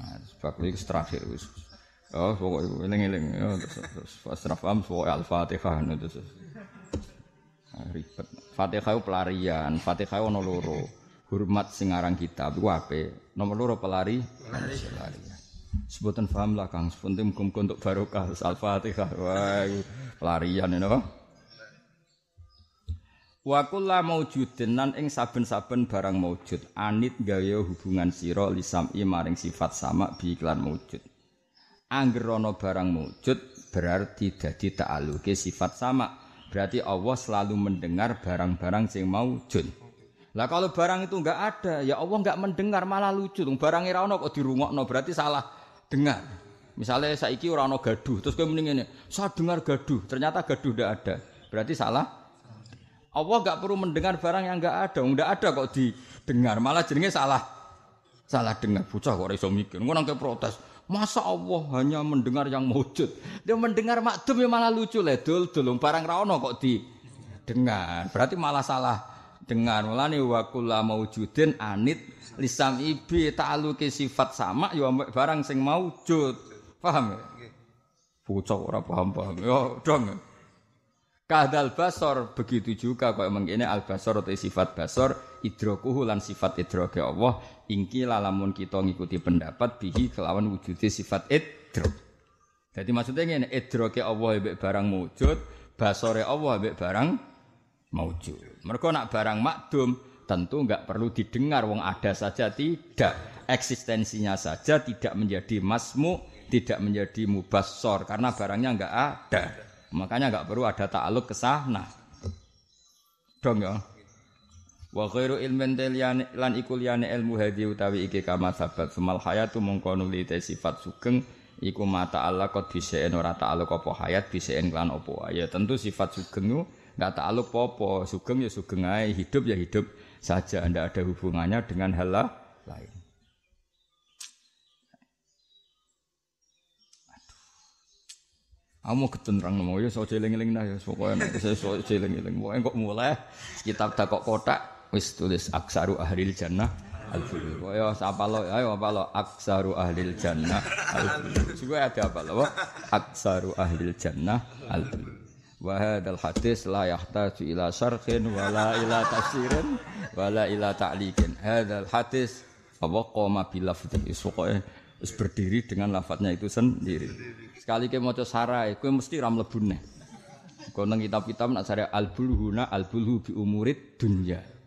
A: nah, sebab itu terakhir Oh, pokoknya ibu eling-eling. Ya, terus terus fasrafam suwa al-Fatihah terus. Ah, ribet. Fatihah itu pelarian, Fatihah ono loro. Hormat singarang kita, kitab iku Nomor loro pelari, pelarian. Ya. Sebutan paham lah Kang, sepunten muga untuk barokah Al-Fatihah. Wah, pelarian ini apa? Wa kulla maujudin lan ing saben-saben barang maujud anit gawe hubungan sira lisam maring sifat sama bi iklan maujud. Angger ana barang wujud berarti dadi ta'aluke sifat sama. Berarti Allah selalu mendengar barang-barang sing maujud. Lah kalau barang itu enggak ada, ya Allah enggak mendengar malah lucu. barang ora ono kok dirungokno berarti salah dengar. Misalnya saiki ora ono gaduh, terus kowe ini ngene, saya dengar gaduh, ternyata gaduh enggak ada. Berarti salah. Allah enggak perlu mendengar barang yang enggak ada. Enggak ada kok didengar, malah jenenge salah. Salah dengar bocah kok ora iso mikir. Ngono nang protes. Masa Allah hanya mendengar yang wujud. Dia mendengar makdum yang malah lucu lah. Dul, dulung barang rawono kok di dengar. Berarti malah salah dengar. malah nih wakula mewujudin anit lisan ibi ta'aluki sifat sama ya barang sing mewujud. Paham ya? Bocah orang paham-paham. Ya dong. Kadal basor begitu juga kok mengenai al basor atau sifat basor idrokuhu lan sifat idroke Allah Ingki lalamun kita ngikuti pendapat bihi kelawan wujudi sifat idro. Jadi maksudnya ini idro ke Allah mbek barang wujud, basore Allah mbek barang maujud. Mereka nak barang makdum tentu nggak perlu didengar wong ada saja tidak eksistensinya saja tidak menjadi masmu tidak menjadi mubasor karena barangnya nggak ada makanya nggak perlu ada takluk ke sana dong ya Wa ghairu ilmin liyane lan iku liyane ilmu hadi utawi iki kama sabat semal hayatu mongko nuli sifat sugeng iku mata Allah kot biseen ora ta'aluk apa hayat biseen lan apa ya tentu sifat sugeng enggak ta'aluk apa sugeng ya sugeng ae hidup ya hidup saja ndak ada hubungannya dengan hal lain Aku mau nomo ya, so jeling-jeling nah ya, pokoknya saya so celeng jeling Pokoknya kok mulai, kitab tak kotak, wis tulis aksaru ahlil jannah al oh, ya, Ayo apa lo? ayo ya, ya, apa lo aksaru ahlil jannah al Juga ada apa lo? Aksaru ahlil jannah al-fulul. Wa hadis la tu ila syarhin wala ila tafsirin wala ila ta'liqin. Hadzal hadis apa qoma bil lafdhi sukoe wis berdiri dengan lafadznya itu sendiri. Sekali ke maca sarai, kowe mesti ram Kau Kono kitab-kitab nak sarai al-bulhuna al-bulhu bi umurid dunya.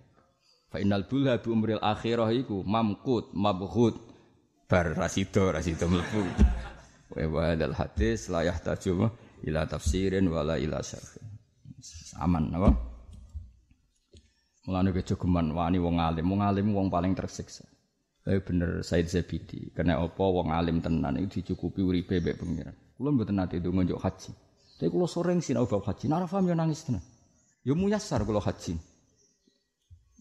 A: Fa innal bulha bi umril akhirah iku mamkut mabghut bar rasido rasido mlebu. *laughs* Wa hadal hadis la yahtaju ila tafsirin wala ila syarh. Aman apa? Mulane kejogeman wani wong alim, wong alim wong paling tersiksa. Tapi eh, bener Said Zabidi, kena apa wong alim tenan itu dicukupi uripe mbek pengiran. Kula mboten nate ndonga njuk haji. Tapi kula soreng sinau bab haji, nara paham yo ya nangis tenan. Yo ya muyasar kula haji.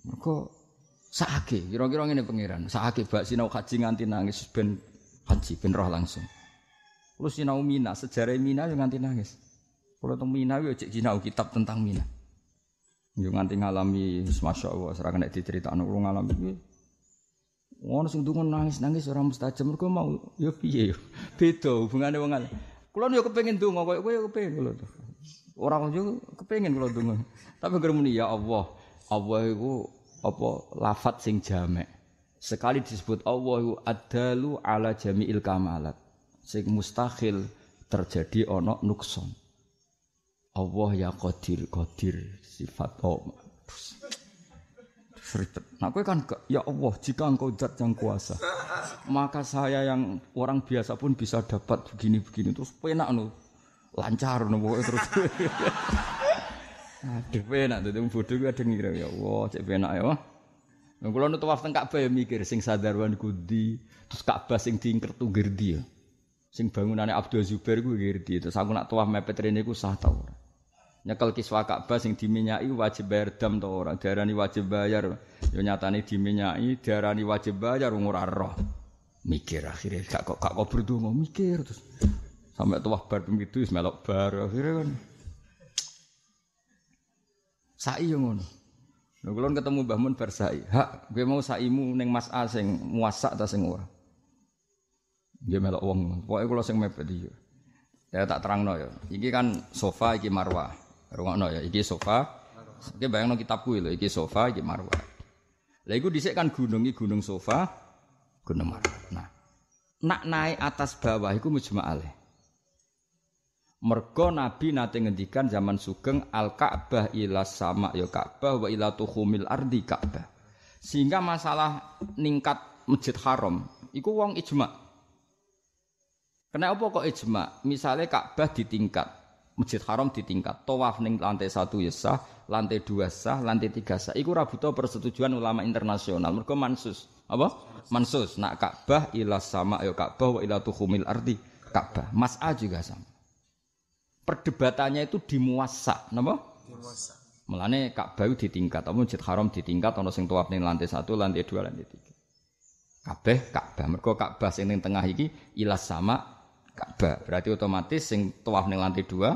A: Mergo sakake, kira-kira ngene pangeran, sakake bak sinau haji nganti nangis ben haji ben roh langsung. Lu sinau Mina, sejarah Mina yo nganti nangis. Kalau teng Mina yo cek sinau kitab tentang Mina. Yo nganti ngalami masyaallah Allah, serah kena diceritakno lu ngalami kuwi. Wong sing dungun nangis-nangis ora mustajab mergo mau yo piye yo. *laughs* Beda hubungane wong ala. Kulo yo kepengin donga koyo kowe kepengin kulo. Ora yo kepengin kulo donga. Tapi gremuni ya Allah. Allah itu apa lafat sing jamek. Sekali disebut Allah itu adalu ala jami'il kamalat. Sing mustahil terjadi onok nukson. Allah ya qadir qadir sifat Allah. Ribet. Nah, gue kan ke, ya Allah, jika engkau zat yang kuasa, maka saya yang orang biasa pun bisa dapat begini-begini terus penak nu lancar nu terus. *laughs* Aduh penak dadi bodoh gue ada ngira ya Allah cek penak ya. Nah, kalau nu teng Ka'bah ya mikir sing sadar wan kudi, terus Ka'bah sing diingker tuh gerdi ya. Sing bangunannya Abdul Zubair gue gerdi, terus aku nak tawaf mepet rene ku sah tau ora. Nyekel kiswa Ka'bah sing diminyaki wajib bayar dam orang ora, diarani wajib bayar. Yo ya nyatane diminyaki diarani wajib bayar ora roh. Mikir akhirnya kak kok kak kok mau mikir terus. Sampai tawaf bar begitu melok bar akhirnya kan. Sa'i yo ngono. Lho kula ketemu Mbah Mun bersai. Hak gue mau saimu ning Mas A sing muasak ta sing ora. Dia melok wong. Pokoke kula sing mepet iki. Ya tak terangno ya. Iki kan sofa iki marwah. Rungokno ya, iki sofa. Oke bayangno kitabku lho, iki sofa iki marwah. Lah iku dhisik kan gunung iki gunung sofa, gunung marwah. Nah, nak naik atas bawah iku mujma'ale. Mergo Nabi nate ngendikan zaman sugeng al Ka'bah ila sama ya Ka'bah wa ila tuhumil ardi Ka'bah. Sehingga masalah ningkat Masjid Haram iku wong ijma. Kenapa kok ijma? Misalnya Ka'bah ditingkat, Masjid Haram ditingkat, tawaf ning lantai satu ya sah, lantai dua sah, lantai tiga sah. Iku rabuto persetujuan ulama internasional. Mergo mansus, apa? Mansus. Nak Ka'bah ila sama ya Ka'bah wa ila tuhumil ardi Ka'bah. Mas'a juga sama perdebatannya itu dimuasa, nama? Dimuasa. Melane Ka'bah di tingkat, atau masjid haram di tingkat, ono sing tuwaf nih lantai satu, lantai dua, lantai tiga. Kabeh Ka'bah, mergo Ka'bah sing tengah iki ilas sama Ka'bah. Berarti otomatis sing tuwaf nih lantai dua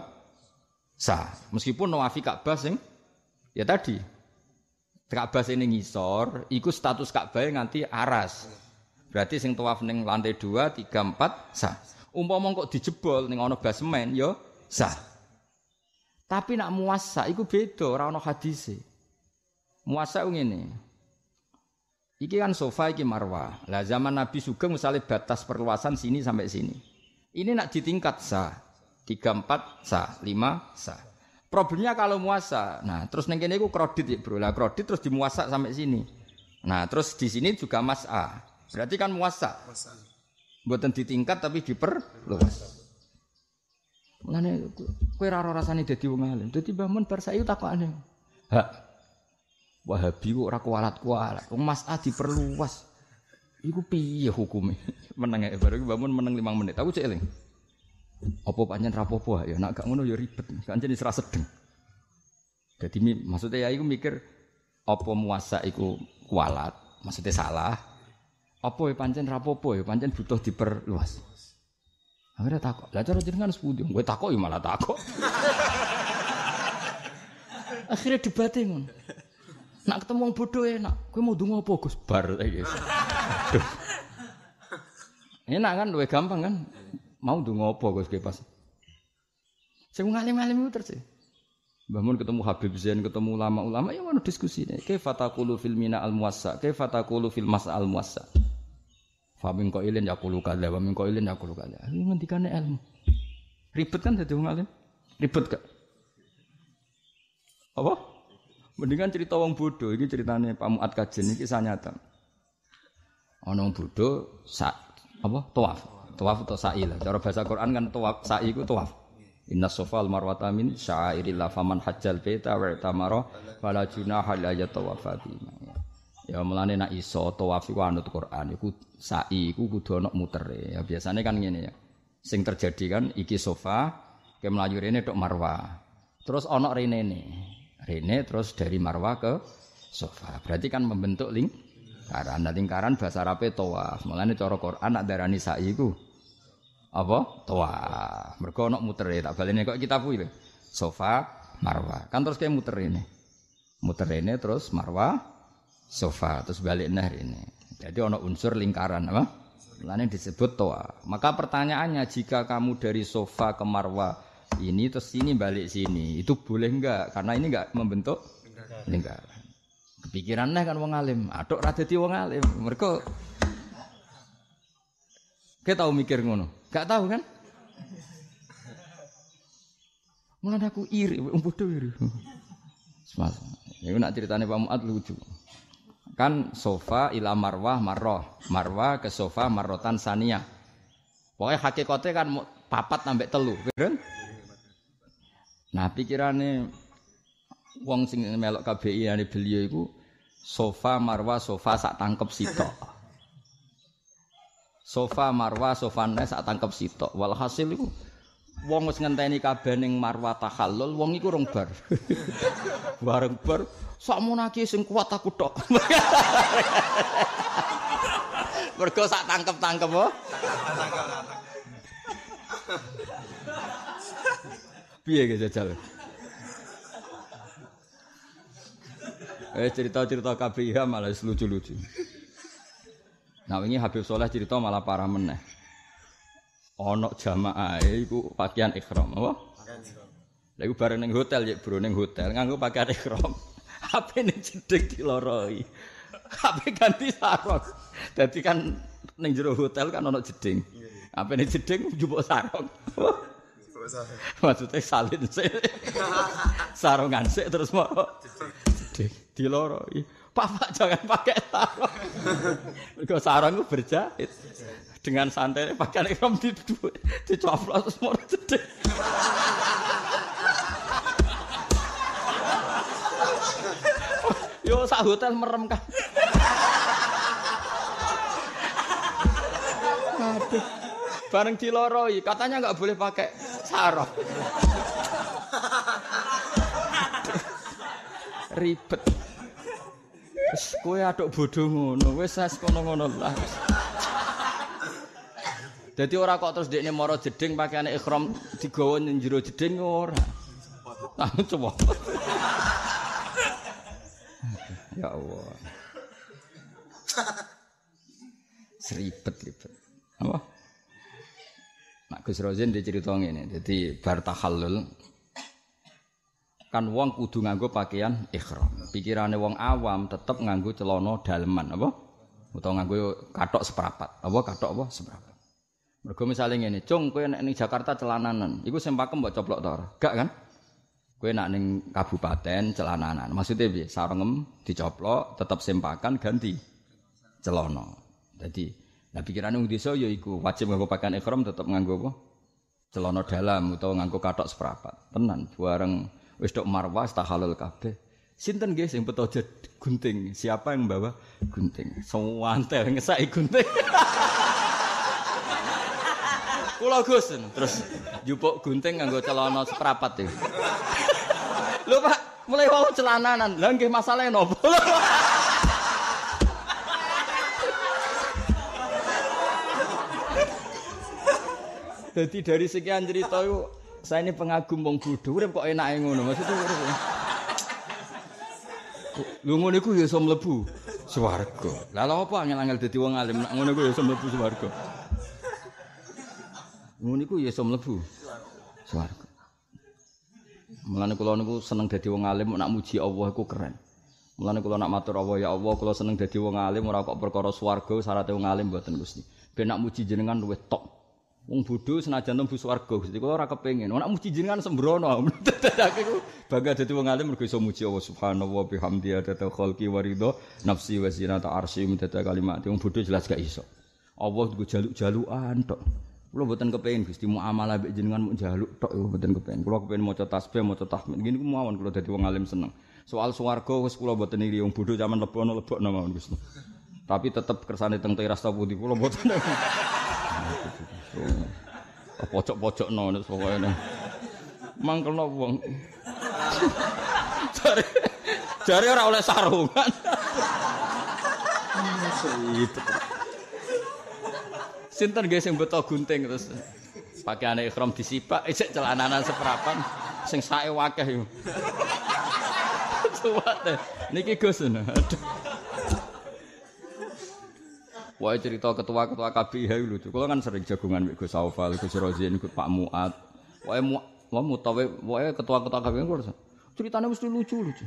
A: sah. Meskipun nawafi Ka'bah sing ya tadi Ka'bah sing ngisor, iku status Ka'bah e nganti aras. Berarti sing tuwaf nih lantai dua, tiga, empat sah. Umpama kok dijebol nih ono basement, ya sah. Tapi nak muasa iku beda ora ana hadise. Muasa ngene. Iki kan sofa iki marwah. Lah zaman Nabi Sugeng misalnya batas perluasan sini sampai sini. Ini nak ditingkat sah. 3 4 sah, lima sah. Problemnya kalau muasa. Nah, terus ning kene iku kredit ya, Bro. Lah kredit terus dimuasa sampai sini. Nah, terus di sini juga mas A. Berarti kan muasa. Buatan ditingkat tapi diperluas. Mulane kowe ora rasane dadi wong alim. Dadi Mbah Mun bar saiki takokane. Ha. Wahabi kok ora kualat-kualat. Wong adi perluas, Iku piye hukume? *laughs* Meneng baru Mbah Mun meneng 5 menit. Aku cek eling. Apa pancen rapopo ya nak gak ngono ya ribet. Kancen isra sedeng. Jadi maksudnya ya aku mikir apa muasa iku kualat, maksudnya salah. Apa ya rapo rapopo ya pancen butuh diperluas. Akhirnya takok. Lah cara jenengan sepundi? Gue takok ya malah takok. *laughs* Akhirnya debatin. Nak ketemu orang bodoh enak. Ya, gue mau ndonga apa Gus bar eh, guys. enak kan gue gampang kan? Mau ndonga apa Gus kayak pas. mau ngalim ngalih muter sih, Bangun ketemu Habib Zain, ketemu ulama-ulama, ya mana diskusi ini. Kayak fatakulu filmina al muasa, kayak fatakulu fil al muasa. Famin kau ilin ya aku luka dia, famin kau ilin ya aku luka lah. Ini ngendikannya ilmu. Ribet kan jadi wong alim? Ribet gak? Apa? Mendingan cerita wong bodoh, ini ceritanya Pak Muat Kajen, ini kisah nyata. Ono bodoh, sa, apa? Tawaf. Tawaf atau sa'i lah. Cara bahasa Quran kan tawaf, sa'i itu tawaf. Inna sofal marwata min syairillah faman hajjal beta wa tamara fala junaha la Ya mulane nak iso tawaf iku anut Quran iku sa'i iku kudu ana mutere. Ya biasane kan ngene ya. Sing terjadi kan iki sofa ke mlayu rene tok Marwa. Terus ana rene ne. Rene terus dari Marwa ke sofa. Berarti kan membentuk ling lingkaran. Nah lingkaran bahasa Arabe tawaf. Mulane cara Quran nak darani sa'i iku apa? Tawaf. Mergo ana mutere. Tak balene kok kita puyuh. Sofa Marwa. Kan terus kayak muter ini. Muter ini terus Marwa sofa terus balik nah ini. Jadi ono unsur lingkaran apa? Lainnya disebut toa. Maka pertanyaannya jika kamu dari sofa ke marwa ini terus ini balik sini itu boleh enggak? Karena ini enggak membentuk lingkaran. Kepikiran nah kan wong alim, aduk rada di wong alim. mereka Kita tahu mikir ngono. Gak tahu kan? Mulane aku iri, bodoh iri. Semalam, Ini nak ceritanya Pak Muat lucu kan sofa ila marwah marroh marwah ke sofa marrotan sania, pokoknya hakikatnya kan papat sampai telu kan nah pikirannya wong sing melok KBI yang beliau itu sofa marwah sofa sak tangkep sitok sofa marwah sofa sak tangkep sitok walhasil itu wong wis ngenteni kabeh ning marwa tahallul wong iku rong bar *laughs* bareng bar sak munaki sing kuat aku tok *laughs* mergo sak tangkep-tangkep oh *laughs* piye ge jajal eh cerita-cerita KBH ya, malah lucu-lucu nah ini Habib Soleh cerita malah parah meneh ana jamaah, iku pakaian ihram apa? Pakaian ihram. Lah iku bareng ning hotel ya bro ning hotel nganggo pakaian ihram. HP *laughs* ning cedhek diloroi. HP ganti sarung. Dadi kan ning jero hotel kan ana jeding. HP iya, iya. ning jeding njupuk sarung. *laughs* Maksudnya salin sih, *laughs* sarungan sih terus mau jeding diloroi. Papa jangan pakai sarung. Kalau sarung itu berjahit dengan santai pakai Ikram di coplos semua cedek. Yo sak hotel merem kan. Bareng ciloroi iya. katanya nggak boleh pakai sarong Ribet. wes kowe aduk bodho ngono, wis kono-ngono lah. Jadi orang kok terus dekne moro jeding pakaiane ihram digawa ning jero jeding ora. Ah, coba. *laughs* ya Allah. Seribet-ribet. Apa? Mak Gus Rozin dicerita ngene, dadi bar tahallul kan wong kudu nganggo pakaian ihram. Pikirane wong awam tetep nganggo celana daleman, apa? Utawa nganggo katok seprapat. Apa katok apa seprapat? Mergo misale ngene, "Cung, kowe nek ning Jakarta celananan, iku sing pakem mbok coplok to Gak kan? Kowe nak ning kabupaten celananan. Maksudnya piye? Sarengem dicoplok, tetap sempakan ganti celana. Jadi, nah pikirane wong desa ya iku wajib nganggo pakaian ihram tetep nganggo apa? Celana dalam utawa nganggo katok seprapat. Tenan, bareng wis tok marwah tahalul kabeh. Sinten guys yang beto gunting? Siapa yang bawa gunting? antel ngesaki gunting. *laughs* Kulo Gus terus jupuk gunting nganggo celana seprapat ya. E. Lho Pak, mulai wau celananan. Lah nggih masalahe nopo? Jadi dari sekian cerita itu saya ini pengagum wong bodho urip kok enake ngono. Maksud urip. Lu ngono ya iso mlebu swarga. Lah lha apa angel-angel dadi wong alim ngono iku ya iso mlebu swarga ngono niku ya iso mlebu swarga. Mulane kula niku seneng dadi wong alim nak muji Allah iku keren. Mulane kula nak matur Allah ya Allah kula seneng dadi wong alim ora kok perkara swarga syarat wong alim mboten Gusti. Ben nak muji jenengan luwih top. Wong bodho senajan tembu swarga Gusti kula ora kepengin. Nak muji jenengan sembrono. Dadake *laughs* ku bangga dadi wong alim mergo iso muji Allah subhanallah bihamdi adada khalqi wa ridha nafsi wa zinata arsy min kalimat. Wong bodho jelas gak iso. Allah jaluk-jalukan tok. Kulo mboten kepengin Gusti muamalah mbek jenengan mung jaluk tok mboten kepengin. Kulo kepengin maca tasbih, maca tahmid. Ngene ku mawon kulo dadi wong alim seneng. Soal swarga wis kulo mboten iri wong bodho zaman lebono lebokno mawon Gusti. Tapi tetep kersane teng teras ta putih kulo mboten. *laughs* Oh, pojok nono nek pokoke. Mangkelno wong. cari *laughs* jare ora oleh sarungan. *laughs* Itu. Iya, Sinten guys yang betul gunting terus pakai anak ihram disipak, isek celananan seperapan sing sae wakeh Coba deh, Niki Gus. Aduh. Wah cerita ketua-ketua KBIH tuh Kalau kan sering jagungan Mbak Gus Saufal, Gus Rozin, Pak Muat. Wah mu, wah tahu, wah ketua-ketua KBIH gue Ceritanya mesti lucu lucu.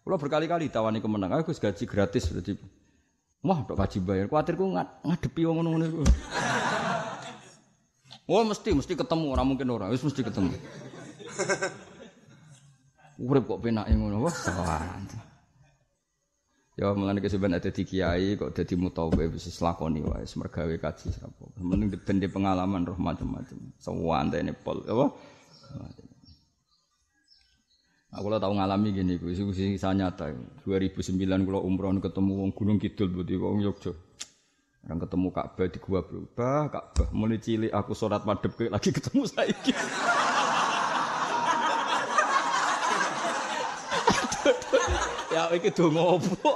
A: Kalau berkali-kali tawani kemenangan, aku gaji gratis berarti Wah, tok wajib bayar. Kuatirku ngad ngadepi wong ngono-ngono iku. *laughs* Wah, mesti mesti ketemu, orang mungkin orang, Wis mesti ketemu. *laughs* Urip kok penake ngono. Wah, sowan. Ya mulane kesuwen ada di kiai kok di mutawif bisa lakoni wae mergawe kaji sapa. Mending ben pengalaman roh macam-macam. Sewan tene pol apa? Aku lah tahu ngalami gini, gue sih sih nyata. 2009 kalau umroh ketemu wong Gunung Kidul buat wong Yogyo. Orang ketemu Ka'bah di gua berubah, Ka'bah mulai cilik aku sholat madep ke, lagi ketemu saya. ya iki donga apa?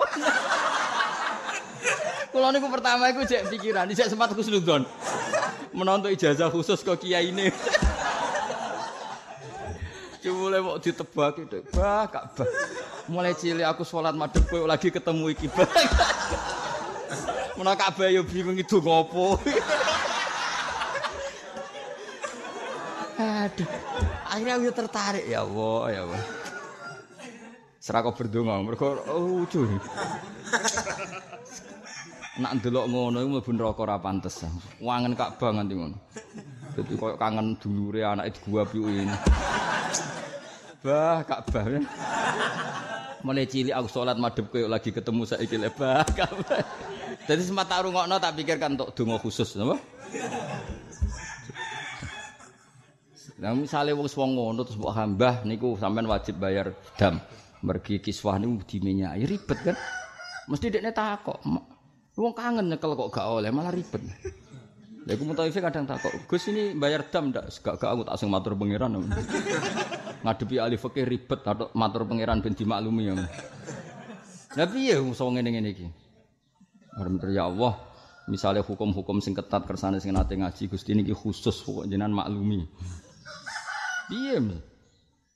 A: Kula niku pertama iku cek pikiran, cek sempat don Menonton ijazah khusus kok kiai ini. Cumule kok ditebak itu. Bah, Ka'bah. Mulai cilik aku sholat madhep lagi ketemu iki. Menak Ka'bah yo ya bingung itu ngopo. Aduh. Akhirnya aku ya tertarik ya Allah, ya serakau berdua kok berkor oh cuy, Nak delok ngono iku mlebu neraka ora pantes. Wangen kak nganti ngono. Dadi koyo kangen dulure anake digua piye ini. Bah, Ka'bah. Ya. Mulai cilik aku sholat madep koyo lagi ketemu saiki lebah Ka'bah. Jadi sempat tak rungokno tak pikirkan untuk dungo khusus napa? Nah misalnya wong wong ngono terus mbok hambah niku sampean wajib bayar dam. Mergi kiswah niku dimenyai ribet kan. Mesti dekne takok. Wong kangen nyekel kok gak oleh malah ribet. Ya aku mutawif kadang takut. Gus ini bayar dam ndak? Gak gak aku tak sing matur pangeran. Ngadepi ahli fikih ribet atau matur pangeran ben dimaklumi ya. tapi ya iso ngene ini, iki? Arep ya Allah, misalnya hukum-hukum sing ketat kersane sing nate ngaji Gusti niki khusus pokok jenengan maklumi. Piye?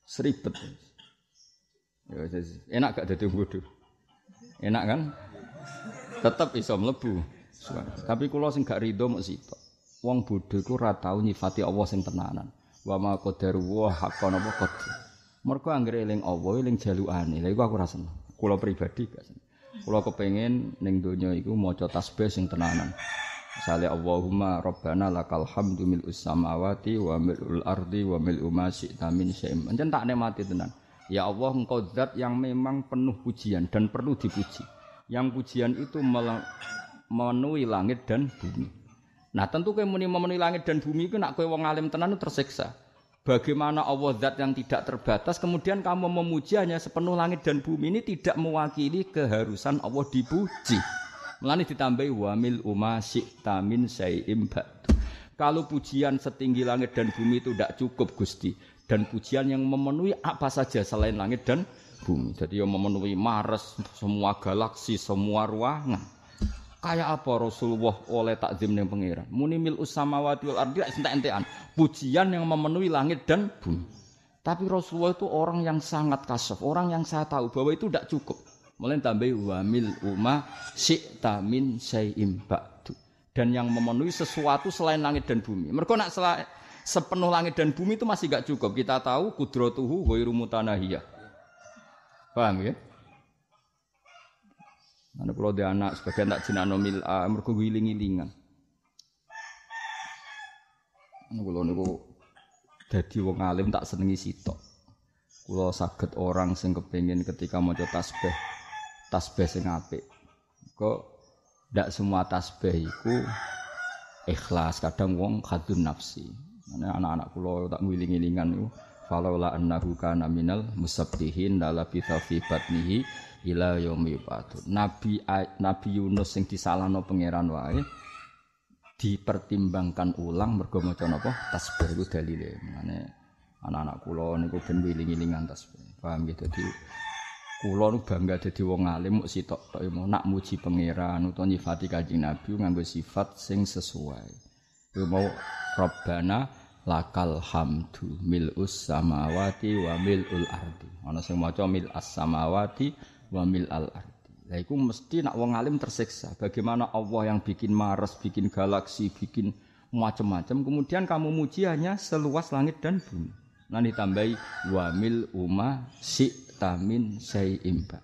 A: Seribet. Ya, enak gak dadi bodoh? Enak kan? Tetap iso mlebu. Tapi kula sing gak rido mok sitok. Wong bodho iku ora tau nyifati Allah sing tenanan. Wa ma qadarullah haqqan apa qad. Mergo anggere eling Allah eling jalukane. Lha iku aku ra seneng. Kula pribadi gak seneng. Kula kepengin ning donya iku maca tasbih sing tenanan. Misalnya Allahumma Rabbana lakal hamdu mil usamawati wa ul ardi wa mil umasi tamin syaim Mungkin tak nikmati tenan. Ya Allah engkau zat yang memang penuh pujian dan perlu dipuji. Yang pujian itu memenuhi langit dan bumi. Nah tentu kau muni memenuhi langit dan bumi itu nak kau wong alim tenan itu tersiksa. Bagaimana Allah zat yang tidak terbatas kemudian kamu memuji hanya sepenuh langit dan bumi ini tidak mewakili keharusan Allah dipuji. Melani ditambahi wamil umasik tamin saya imbat. Kalau pujian setinggi langit dan bumi itu tidak cukup Gusti dan pujian yang memenuhi apa saja selain langit dan bumi. Jadi yang memenuhi Mars, semua galaksi, semua ruangan. Kayak apa Rasulullah oleh takzim yang pengiran? Muni mil usamawati wal ardi entean. Pujian yang memenuhi langit dan bumi. Tapi Rasulullah itu orang yang sangat kasof orang yang saya tahu bahwa itu tidak cukup. Mulai tambah wamil Uma sikta Tamin sayim ba'du. Dan yang memenuhi sesuatu selain langit dan bumi. Mereka nak selain, sepenuh langit dan bumi itu masih gak cukup. Kita tahu kudrotuhu huiru tanahiyah. Paham ya? Anak pulau dia anak sebagian tak jinak nomil a, ah, mereka giling gilingan. Anak kalau niku jadi wong alim tak senengi sitok. Kula sakit orang sing kepengin ketika mau tasbih, tasbih sing apik. Kok ndak semua tasbih iku ikhlas, kadang wong khadun nafsi. Ana anak-anak kula tak wiling ngilingan niku falaula annahu kana minal musabbihin la labitha fi batnihi ila yaumi yubatu. Nabi Nabi Yunus sing disalahno pangeran wae dipertimbangkan ulang mergo maca napa tasbih iku dalile. ngene anak-anak kula niku ben wiling-wilingan tasbih. Paham gitu dadi kula nu bangga dadi wong alim muk sitok tok mau nak muji pangeran utawa nyifati Kanjeng Nabi nganggo sifat sing sesuai. Yo mau Rabbana lakal hamdu milus samawati wa milul ardi ana sing maca mil as samawati wamil al ardi. Lah itu mesti nak wong alim tersiksa. Bagaimana Allah yang bikin Mars, bikin galaksi, bikin macam-macam. Kemudian kamu muji hanya seluas langit dan bumi. Nah ditambahi wamil uma si tamin imba.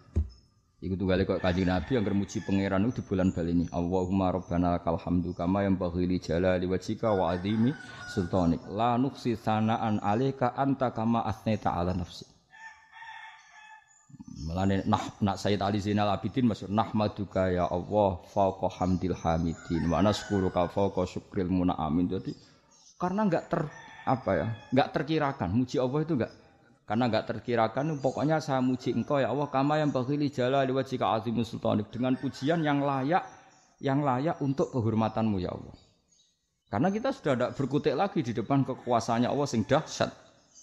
A: Iku kali kok kaji Nabi yang bermuji pangeran itu di bulan ini. Allahumma rabbana kalhamdu kama yang bahili jala liwajika wa adimi sultanik. La nuksi sanaan alika anta kama asneta ala nafsi. Melane nah nak Sayyid Ali Zainal Abidin masyhur nahmaduka ya Allah fauqa hamdil hamidin wa nasykuruka fauqa syukril munaamin. Jadi karena enggak ter apa ya? Enggak terkirakan. Muji Allah itu enggak karena enggak terkirakan pokoknya saya muji engkau ya Allah kama yang bakhili jala lewat jika azimus sultanik dengan pujian yang layak yang layak untuk kehormatanmu ya Allah. Karena kita sudah tidak berkutik lagi di depan kekuasaannya Allah sing dahsyat.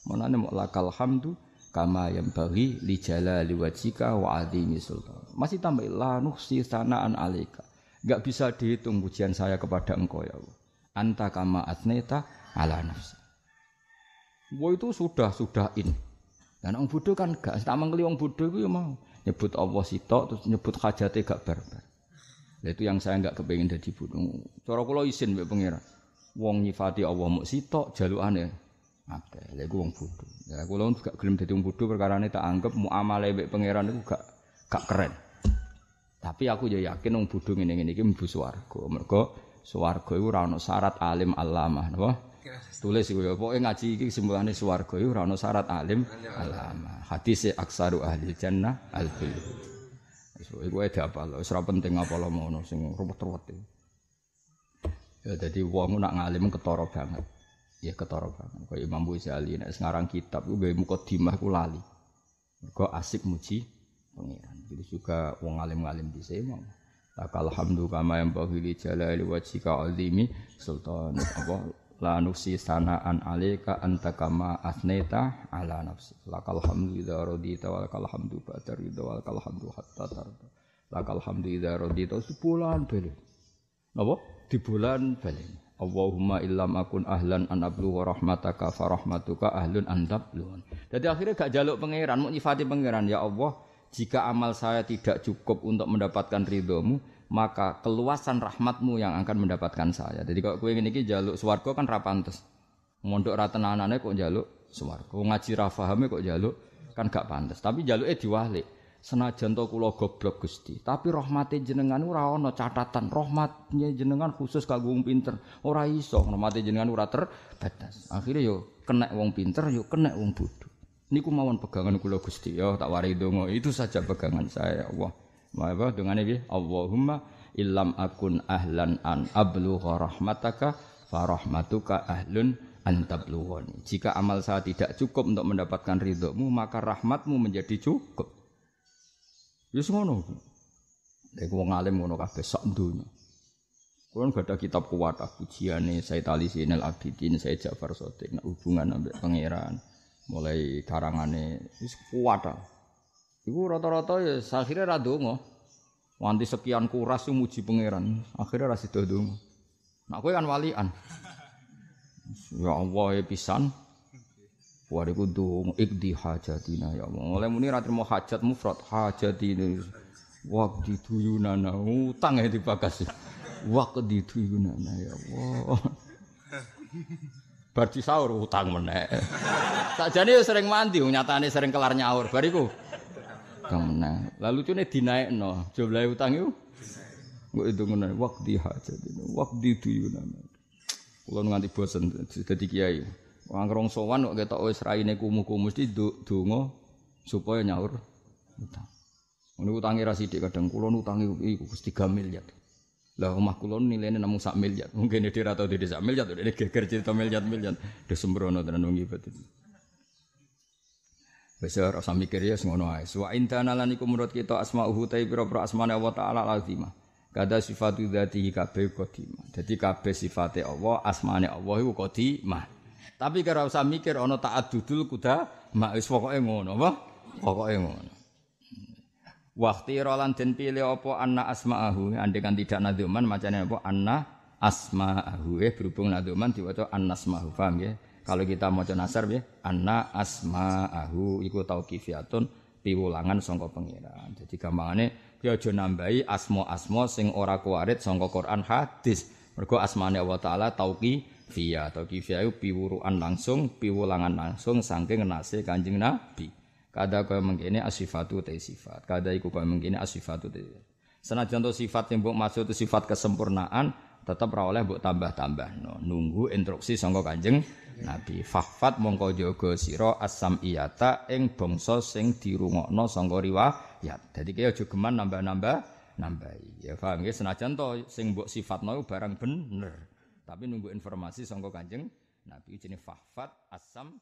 A: Menane lakal hamdu kama yang bagi li li wajika wa adhimi sultan. Masih tambah la nuhsi sanaan alika gak bisa dihitung pujian saya kepada engkau ya Allah. Anta kama atneta ala nafsi. Wah itu sudah sudah sudahin. Dan orang bodoh kan gak tak mengeli orang bodoh itu ya mau nyebut Allah sitok terus nyebut hajate gak berber. itu yang saya gak kepengen jadi bodoh. Cara kalau izin bapak Pengira Wong nyifati Allah mau sitok aneh Akeh, lha iku wong bodho. Ya kula gak gelem dadi wong bodho perkarane tak anggap muamalah mbek pangeran iku gak gak keren. Tapi aku ya yakin wong bodho ngene-ngene iki mlebu swarga. Mergo swarga iku ora ono syarat alim alama, napa? Tulis iku ya pokoke ngaji iki kesimpulanane swarga iku ora ono syarat alim alama, Hadis aksaru ahli jannah al So, iku ade apa lo, ora penting apa lho ngono sing ruwet-ruwet. Ya dadi wong nak ngalim ketara banget ya ketara banget. Kaya Imam Ghazali nek ngarang kitab ku gawe mukadimah ku lali. Mergo asik muji pangeran. jadi juga wong alim-alim di semua. Ya, takal hamdu kama yang bahili jalali wajika azimi sultan Allah la nuksi sanaan alika anta kama asneta ala nafsi lakal hamdu idza radita wa hamdu ba'da ridha hamdu hatta tarda lakal hamdu idza radita sebulan beli, nabo di bulan beli. Allahumma illam akun ahlan an ablu wa rahmataka fa rahmatuka ahlun an tablun. Jadi akhirnya gak jaluk pangeran, mau nyifati pangeran ya Allah, jika amal saya tidak cukup untuk mendapatkan ridhomu, maka keluasan rahmatmu yang akan mendapatkan saya. Jadi kalau ngene ini jaluk swarga kan pantes. Mondok tenanane kok jaluk swarga, ngaji rafahame kok jaluk kan gak pantas. Tapi jaluknya diwalik senajan to kula goblok Gusti, tapi rahmate jenengan ora ana catatan. Rahmatnya jenengan khusus kanggo wong pinter. Ora iso rahmate jenengan ora terbatas. Akhire yo kena wong pinter, yo kena wong bodoh. Niku mawon pegangan kula Gusti yo tak wari donga. Itu saja pegangan saya Allah. Apa dengan ini? Allahumma illam akun ahlan an ablugha rahmataka farahmatuka ahlun antablughani. Jika amal saya tidak cukup untuk mendapatkan ridhomu, maka rahmatmu menjadi cukup. Wis ya ngono. Iku wong alim ngono kabeh sak donya. Kulon kan gak ada kitab kuat ah, pujiane saya tali sinel abidin saya Ja'far Sotik na hubungan ambek pangeran mulai karangane wis kuat ah. Iku rata-rata ya akhirnya ra donga. Wanti sekian kuras muji pangeran, akhirnya rasa sida dong. Nah kowe kan walian. *laughs* Ya Allah ya pisan, Wariku dong ikdi hajatina ya Allah. Oleh muni ra mau hajat mufrad hajatina. Waqdi duyunana utang ya dibagas. Waqdi duyunana ya Allah. Bar sahur utang Tak jadi sering mandi nyatane sering kelar nyaur bariku. Kemana? Lalu cune coba jumlah utang yo. Gue itu ngono waqdi hajatina waqdi duyunana. Kulo nganti bosan, dadi kiai. Wong rongsowan kok ketok wis raine kumu-kumu mesti donga supaya nyaur utang. Ngono utange ra sithik kadang kula nutangi iku wis 3 miliar. Lah omah kula nilaine namung sak miliar. Mungkin dia ra tau dhewe sak miliar, dhewe geger cerita miliar-miliar. Dhewe sembrono tenan wong ibet itu. Wis ya, ora usah mikir ya ngono ae. Wa indana lan iku menurut kita asmauhu ta pira-pira asmane Allah taala lazimah. Kada sifatu dzatihi kabeh qadimah. Dadi kabeh sifate Allah, asmane Allah iku qadimah. Tapi kira usah mikir ono taat dudul kuda mak wis pokoke ngono apa? Pokoke ngono. Waktu rolan den pilih apa anna asma'ahu kan tidak nadzuman macamnya apa anna asma'ahu eh berhubung nadzuman diwaca anna asma'ahu paham ya kalau kita mau nasar ya anna asma'ahu iku tauqifiyatun piwulangan sangka pangeran. Jadi gampangane ya aja nambahi asma-asma sing ora kuwarit sangka Quran hadis. Mergo asmane Allah taala tauqi via atau kifia itu piwuruan langsung, piwulangan langsung saking nase kanjeng Nabi. Kada kau mengkini asifatu te sifat. Kada iku kaya asifatu te. Senajan to sifat yang buk masuk itu sifat kesempurnaan, tetap rawleh buk tambah-tambah. No, nunggu instruksi songko Kanjeng Nabi. Fahfat mongko jaga siro asam iyata ing bangsa sing dirungokno sangka riwayat. Dadi kaya aja geman nambah-nambah nambahi. Ya faham nggih senajan to sing sifat no barang bener. Tapi nunggu informasi Songko Kanjeng Nabi jenenge fahfat asam